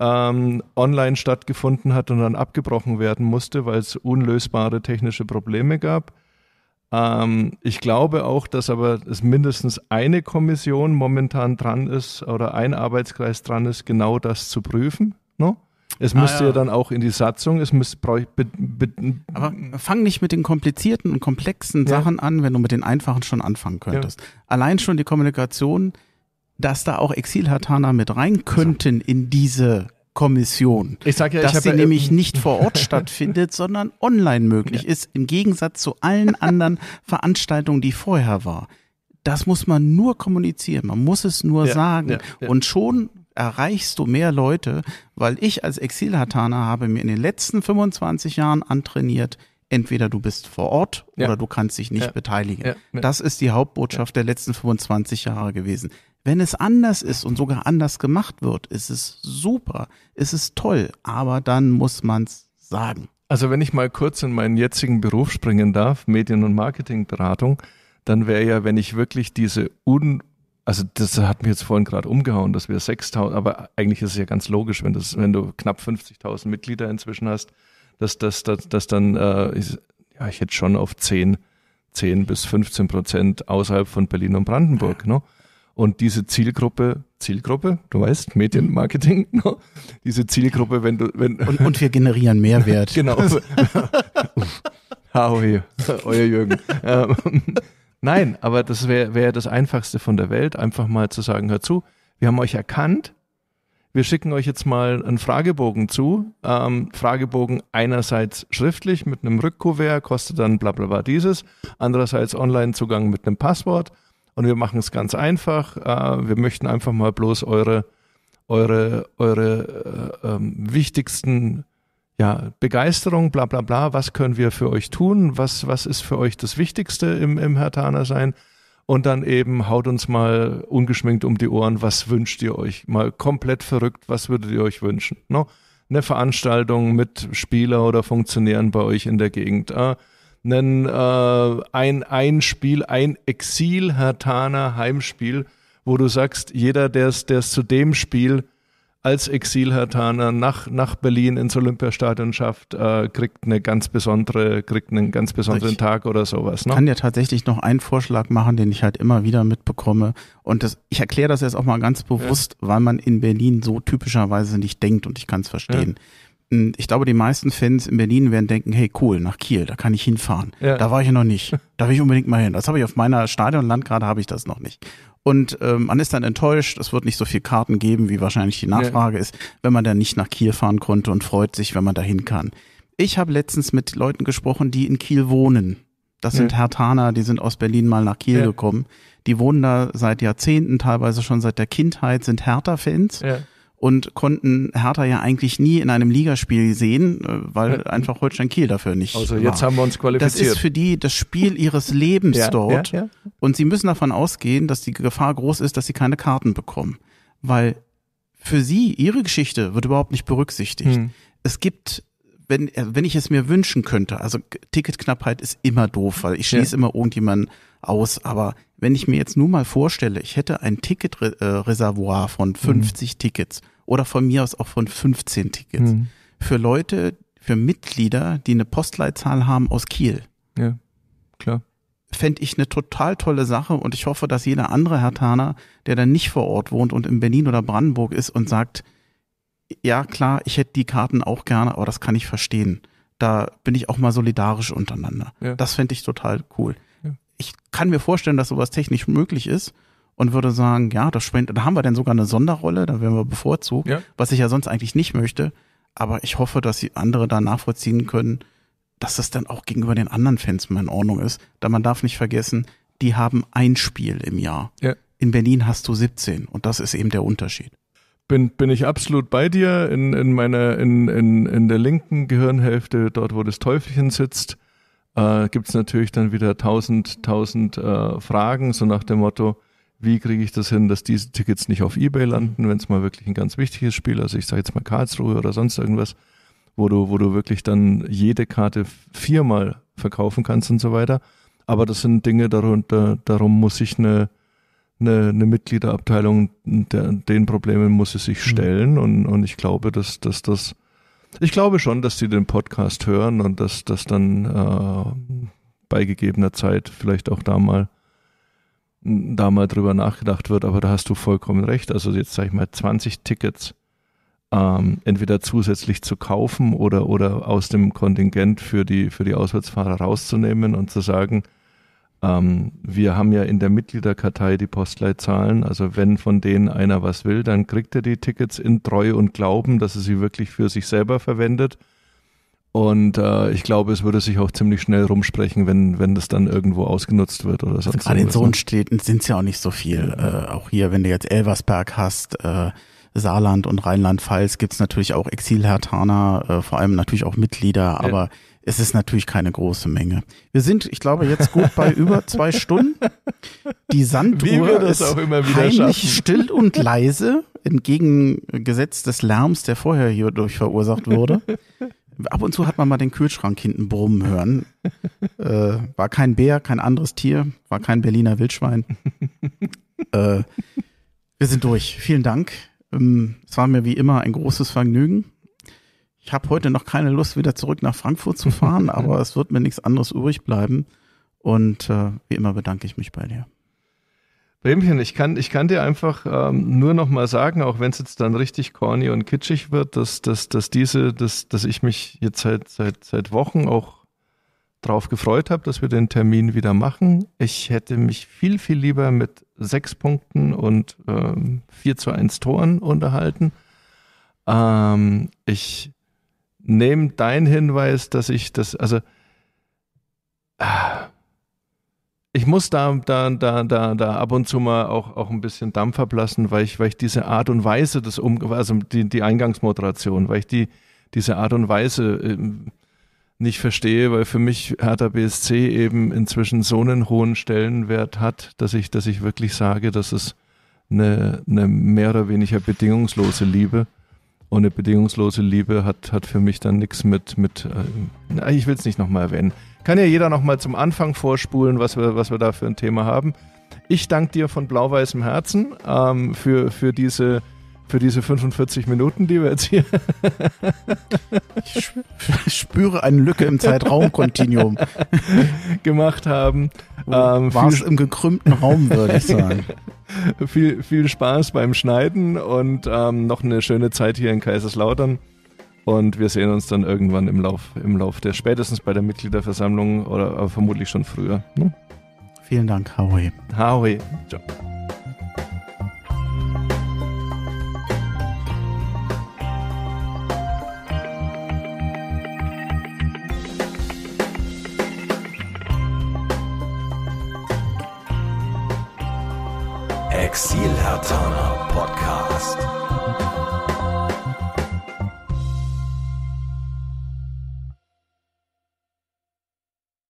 S2: ähm, online stattgefunden hat und dann abgebrochen werden musste, weil es unlösbare technische Probleme gab. Ähm, ich glaube auch, dass aber es mindestens eine Kommission momentan dran ist oder ein Arbeitskreis dran ist, genau das zu prüfen. No? Ne? Es ah, müsste ja. ja. dann auch in die Satzung, es müsste. Aber fang nicht mit den komplizierten
S1: und komplexen ja. Sachen an, wenn du mit den einfachen schon anfangen könntest. Ja. Allein schon die Kommunikation, dass da auch Exil-Hatana mit rein könnten in diese Kommission.
S2: Ich sage ja, dass ich sie ja nämlich
S1: nicht vor Ort stattfindet, sondern online möglich ja. ist, im Gegensatz zu allen anderen Veranstaltungen, die vorher war. Das muss man nur kommunizieren, man muss es nur ja, sagen. Und schon erreichst du mehr Leute, weil ich als Exilhataner habe mir in den letzten 25 Jahren antrainiert, entweder du bist vor Ort ja. oder du kannst dich nicht ja. beteiligen. Ja. Das ist die Hauptbotschaft der letzten 25 Jahre gewesen. Wenn es anders ist und sogar anders gemacht wird, ist es super, ist es toll,
S2: aber dann muss man es sagen. Also wenn ich mal kurz in meinen jetzigen Beruf springen darf, Medien- und Marketingberatung, dann wäre ja, wenn ich wirklich diese un also das hat mich jetzt vorhin gerade umgehauen, dass wir 6.000, aber eigentlich ist es ja ganz logisch, wenn, das, wenn du knapp 50.000 Mitglieder inzwischen hast, dass das dass, dass dann, äh, ich, ja, ich hätte schon auf 10, 10 bis 15 Prozent außerhalb von Berlin und Brandenburg. Ne? Und diese Zielgruppe, Zielgruppe, du weißt, Medienmarketing, no? Ne? diese Zielgruppe, wenn du, wenn. Und, und
S1: wir generieren Mehrwert. genau.
S2: Haui, euer Jürgen. Nein, aber das wäre wär das Einfachste von der Welt, einfach mal zu sagen, hör zu, wir haben euch erkannt, wir schicken euch jetzt mal einen Fragebogen zu. Ähm, Fragebogen einerseits schriftlich mit einem Rückkuvert, kostet dann bla bla bla dieses, andererseits Online-Zugang mit einem Passwort und wir machen es ganz einfach. Äh, wir möchten einfach mal bloß eure, eure, eure äh, ähm, wichtigsten ja, Begeisterung, bla bla bla, was können wir für euch tun, was, was ist für euch das Wichtigste im, im Hertaner sein und dann eben haut uns mal ungeschminkt um die Ohren, was wünscht ihr euch? Mal komplett verrückt, was würdet ihr euch wünschen? No? Ne? Eine Veranstaltung mit Spieler oder Funktionären bei euch in der Gegend. Äh, einen, äh, ein, ein Spiel, ein Exil-Hertaner Heimspiel, wo du sagst, jeder, der es zu dem Spiel als exil nach, nach Berlin ins Olympiastadion schafft, äh, kriegt eine ganz besondere, kriegt einen ganz besonderen ich Tag oder sowas. Ne? kann
S1: ja tatsächlich noch einen Vorschlag machen, den ich halt immer wieder mitbekomme. Und das, ich erkläre das jetzt auch mal ganz bewusst, ja. weil man in Berlin so typischerweise nicht denkt und ich kann es verstehen. Ja hm, ich glaube, die meisten Fans in Berlin werden denken, hey cool, nach Kiel, da kann ich hinfahren. Ja. Da war ich ja noch nicht. Da will ich unbedingt mal hin. Das habe ich auf meiner Stadionlandkarte habe ich das noch nicht. Und ähm, man ist dann enttäuscht, es wird nicht so viel Karten geben, wie wahrscheinlich die Nachfrage ja. ist, wenn man dann nicht nach Kiel fahren konnte und freut sich, wenn man dahin kann. Ich habe letztens mit Leuten gesprochen, die in Kiel wohnen. Das ja. sind Hertaner, die sind aus Berlin mal nach Kiel ja. gekommen. Die wohnen da seit Jahrzehnten, teilweise schon seit der Kindheit, sind Hertha-Fans. Ja und konnten Hertha ja eigentlich nie in einem Ligaspiel sehen, äh, weil einfach Holstein Kiel dafür nicht. Also jetzt war. haben wir uns qualifiziert. Das ist für die das Spiel ihres Lebens ja, dort. Ja, ja. Und sie müssen davon ausgehen, dass die Gefahr groß ist, dass sie keine Karten bekommen. Weil für sie, ihre Geschichte wird überhaupt nicht berücksichtigt. Hm. Es gibt wenn, äh, wenn ich es mir wünschen könnte, also Ticketknappheit ist immer doof, weil ich schließe immer irgendjemanden aus. Aber wenn ich mir jetzt nur mal vorstelle, ich hätte ein Ticketreservoir äh, von 50 mhm. Tickets oder von mir aus auch von 15 Tickets mhm. für Leute, für Mitglieder, die eine Postleitzahl haben aus Kiel. Ja, klar. Fände ich eine total tolle Sache und ich hoffe, dass jeder andere Herr Taner, der dann nicht vor Ort wohnt und in Berlin oder Brandenburg ist und sagt, ja klar, ich hätte die Karten auch gerne, aber das kann ich verstehen. Da bin ich auch mal solidarisch untereinander. Ja. Das fände ich total cool ich kann mir vorstellen, dass sowas technisch möglich ist und würde sagen, ja, das spend, da haben wir denn sogar eine Sonderrolle, da werden wir bevorzugt, ja. was ich ja sonst eigentlich nicht möchte. Aber ich hoffe, dass die andere da nachvollziehen können, dass das dann auch gegenüber den anderen Fans mal in Ordnung ist. Da man darf nicht vergessen, die haben ein Spiel im Jahr. Ja. In Berlin hast du
S2: 17 und das ist eben der Unterschied. Bin, bin ich absolut bei dir in, in meiner, in, in, in der linken Gehirnhälfte, dort wo das Teufelchen sitzt äh, gibt es natürlich dann wieder tausend, tausend äh, Fragen, so nach dem Motto, wie kriege ich das hin, dass diese Tickets nicht auf Ebay landen, wenn es mal wirklich ein ganz wichtiges Spiel, also ich sage jetzt mal Karlsruhe oder sonst irgendwas, wo du, wo du wirklich dann jede Karte viermal verkaufen kannst und so weiter. Aber das sind Dinge, darunter, darum muss sich eine, eine, eine Mitgliederabteilung, der, den Problemen muss sie sich hm. stellen. Und, und ich glaube, dass, dass das ich glaube schon, dass die den Podcast hören und dass das dann äh, bei gegebener Zeit vielleicht auch da mal da mal drüber nachgedacht wird, aber da hast du vollkommen recht. Also jetzt sage ich mal 20 Tickets ähm, entweder zusätzlich zu kaufen oder, oder aus dem Kontingent für die, für die Auswärtsfahrer rauszunehmen und zu sagen, ähm, wir haben ja in der Mitgliederkartei die Postleitzahlen. Also wenn von denen einer was will, dann kriegt er die Tickets in Treue und Glauben, dass er sie wirklich für sich selber verwendet. Und äh, ich glaube, es würde sich auch ziemlich schnell rumsprechen, wenn, wenn das dann irgendwo ausgenutzt wird oder also sonst also Gerade in so ne? Städten sind es ja auch nicht so viel. Äh, auch hier,
S1: wenn du jetzt Elversberg hast, äh, Saarland und Rheinland-Pfalz, gibt es natürlich auch Exilhertaner, äh, vor allem natürlich auch Mitglieder, aber es ist natürlich keine große Menge. Wir sind, ich glaube, jetzt gut bei über zwei Stunden. Die Sanduhr ist auch heimlich schaffen. still und leise, entgegengesetzt des Lärms, der vorher hierdurch verursacht wurde. Ab und zu hat man mal den Kühlschrank hinten brummen hören. Äh, war kein Bär, kein anderes Tier, war kein Berliner Wildschwein. Äh, wir sind durch. Vielen Dank. Ähm, es war mir wie immer ein großes Vergnügen. Ich habe heute noch keine Lust, wieder zurück nach Frankfurt zu fahren, aber es wird mir nichts anderes übrig bleiben. Und äh, wie immer bedanke ich mich bei dir.
S2: Bremchen, ich kann, ich kann dir einfach ähm, nur noch mal sagen, auch wenn es jetzt dann richtig corny und kitschig wird, dass, dass, dass diese, dass, dass ich mich jetzt seit, seit, seit Wochen auch drauf gefreut habe, dass wir den Termin wieder machen. Ich hätte mich viel, viel lieber mit sechs Punkten und ähm, 4 zu 1 Toren unterhalten. Ähm, ich nehme deinen Hinweis, dass ich das, also ich muss da, da, da, da, da ab und zu mal auch, auch ein bisschen Dampf ablassen, weil ich, weil ich diese Art und Weise des Um, also die, die Eingangsmoderation, weil ich die, diese Art und Weise ähm, nicht verstehe, weil für mich Hertha BSC eben inzwischen so einen hohen Stellenwert hat, dass ich, dass ich wirklich sage, dass es eine, eine mehr oder weniger bedingungslose Liebe ohne bedingungslose Liebe hat, hat für mich dann nichts mit, mit äh, ich will es nicht nochmal erwähnen. Kann ja jeder nochmal zum Anfang vorspulen, was wir, was wir da für ein Thema haben. Ich danke dir von blau-weißem Herzen ähm, für, für diese für diese 45 Minuten, die wir jetzt hier. ich spüre eine Lücke im Zeitraumkontinuum gemacht haben. Ähm, War es im gekrümmten Raum, würde ich sagen. viel, viel Spaß beim Schneiden und ähm, noch eine schöne Zeit hier in Kaiserslautern. Und wir sehen uns dann irgendwann im Lauf, im Lauf der spätestens bei der Mitgliederversammlung oder vermutlich schon früher.
S1: Ne? Vielen Dank, Howie.
S2: Howie. Ciao. Exil Hertaner Podcast.